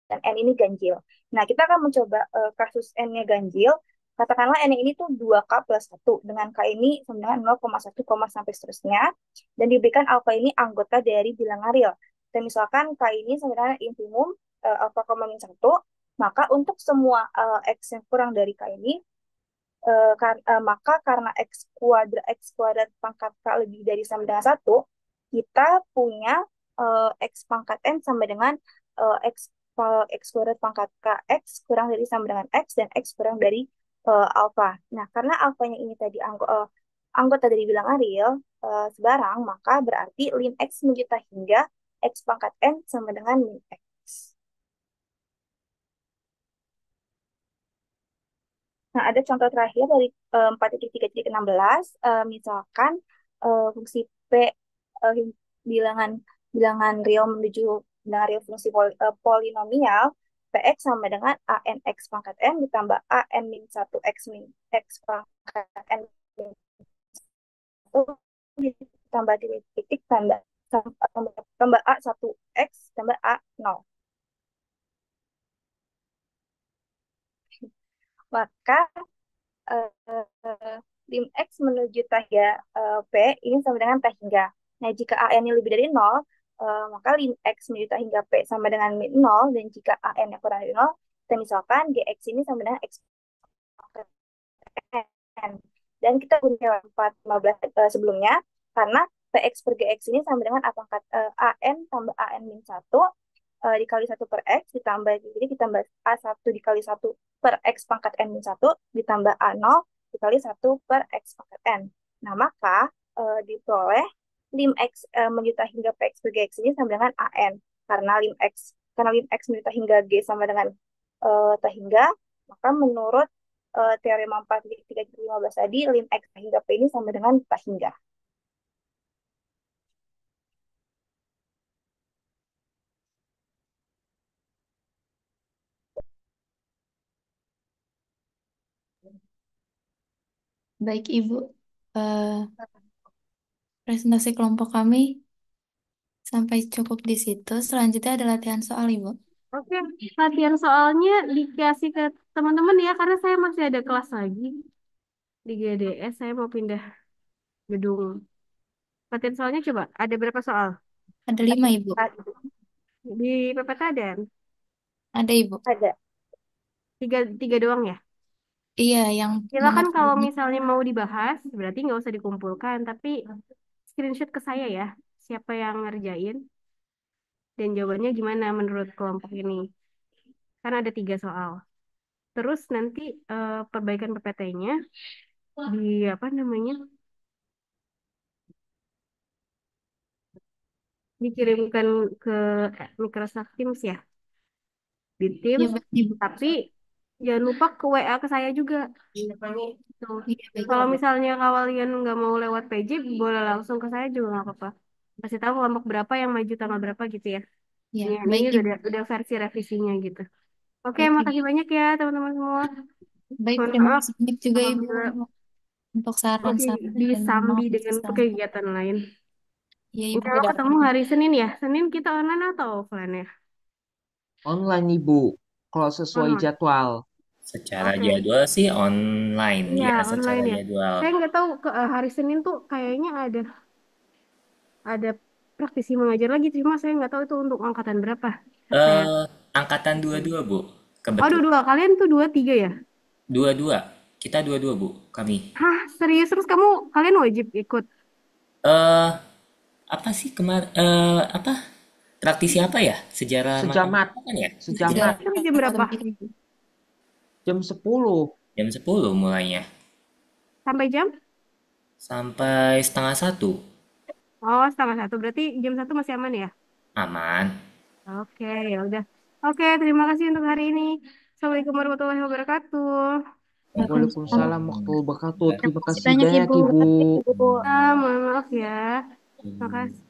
[SPEAKER 2] dan n ini ganjil. Nah kita akan mencoba uh, kasus n-nya ganjil Katakanlah N ini tuh 2K plus 1, dengan K ini sama dengan 0,1, sampai seterusnya, dan diberikan alfa ini anggota dari bilangan real. Dan misalkan K ini sama dengan intimum uh, eh, alfa min 1, maka untuk semua uh, X yang kurang dari K ini, uh, kar uh, maka karena X kuadrat, X kuadrat pangkat K lebih dari sama dengan 1, kita punya uh, X pangkat N sama dengan uh, X, X kuadrat pangkat KX kurang dari sama dengan X, dan X kurang dari uh, eh, alfa. Nah, karena alfanya ini tadi anggo, uh, anggota dari bilangan real uh, eh, sebarang, maka berarti lin x menjuta hingga x pangkat n sama dengan min x. Nah, ada contoh terakhir dari uh, 4.3.16, uh, misalkan uh, fungsi p uh, bilangan bilangan real menuju bilangan real fungsi pol, uh, polinomial PX sama dengan ANX pangkat N ditambah AN min 1 X min X pangkat N min 1 ditambah di titik tanda tambah A 1 X tambah A 0. Maka eh, 5X menuju tahia uh, eh, P ini sama dengan T hingga. Nah, jika A ini lebih dari 0, Uh, maka lim X menjuta hingga P sama dengan min 0, dan jika a n yang kurang dari 0, kita misalkan GX ini sama dengan X N. Dan kita gunakan 4, 15 uh, sebelumnya, karena PX per GX ini sama dengan A pangkat uh, eh, AN tambah AN min 1, uh, eh, dikali 1 per X, ditambah, jadi kita tambah A1 dikali 1 per X pangkat N min 1, ditambah A0 dikali 1 per X pangkat N. Nah, maka uh, diperoleh lim X e, eh, menyuta hingga PX per X ini sama dengan AN. Karena lim X karena lim X menyuta hingga G sama dengan uh, T hingga, maka menurut e, lima belas tadi, lim X hingga P ini sama dengan T hingga.
[SPEAKER 6] Baik, Ibu. Uh, Presentasi kelompok kami sampai cukup di situ. Selanjutnya ada latihan soal, Ibu. Oke, latihan soalnya dikasih ke teman-teman ya, karena saya masih
[SPEAKER 4] ada kelas lagi di GDS. Saya mau pindah gedung. Latihan soalnya coba, ada berapa soal?
[SPEAKER 1] Ada lima, Ibu.
[SPEAKER 4] Di PPT ada? Ada, Ibu. Ada. Tiga, tiga doang ya?
[SPEAKER 7] Iya, yang Silakan kalau
[SPEAKER 4] misalnya mau dibahas, berarti nggak usah dikumpulkan, tapi screenshot ke saya ya siapa yang ngerjain dan jawabannya gimana menurut kelompok ini. Karena ada tiga soal. Terus nanti uh, perbaikan PPT-nya di apa namanya dikirimkan ke Microsoft Teams ya di Teams ya, tapi jangan lupa ke WA ke saya juga
[SPEAKER 5] iya, gitu. Iya, Kalau
[SPEAKER 4] misalnya kalian nggak mau lewat PJ, boleh langsung ke saya juga nggak apa-apa. Kasih tahu kelompok berapa yang maju tanggal berapa gitu ya. Ya, Ya, baik, ini udah Ibu. udah versi revisinya gitu. Oke, Baik, makasih Ibu. banyak ya teman-teman semua. Baik, Mohon terima maaf kasih banyak juga Ibu apabila untuk masih saran-saran dan disambi dengan kegiatan lain. Iya, Ibu Insya ketemu hari Senin ya. Senin kita online atau offline ya?
[SPEAKER 3] Online Ibu, kalau sesuai Online. jadwal. Secara Oke. jadwal sih online, Ya, ya secara online ya. jadwal. Saya nggak
[SPEAKER 4] tahu ke eh, hari Senin tuh kayaknya ada ada praktisi mengajar lagi, cuma saya nggak tahu itu untuk angkatan berapa.
[SPEAKER 3] Saya. eh angkatan dua-dua Bu. Oh, Kebetulan dua-dua.
[SPEAKER 4] Kalian tuh dua tiga ya?
[SPEAKER 3] Dua-dua Kita dua-dua Bu, kami.
[SPEAKER 4] Hah, serius? Terus kamu kalian wajib ikut?
[SPEAKER 3] Eh apa sih kemarin eh apa? Praktisi apa ya? Sejarah Sejamat, kan ya? Sejarah sejamat,
[SPEAKER 5] Sejarah jam berapa?
[SPEAKER 3] Jam 10. Jam 10 mulainya. Sampai jam? Sampai setengah satu.
[SPEAKER 4] Oh, setengah satu. Berarti jam satu masih aman ya? Aman. Oke, ya udah. Oke, terima kasih untuk hari ini. Assalamualaikum warahmatullahi wabarakatuh.
[SPEAKER 5] Waalaikumsalam warahmatullahi wabarakatuh. Terima kasih banyak, Ibu. Ibu. Ah, mohon maaf ya. Makasih.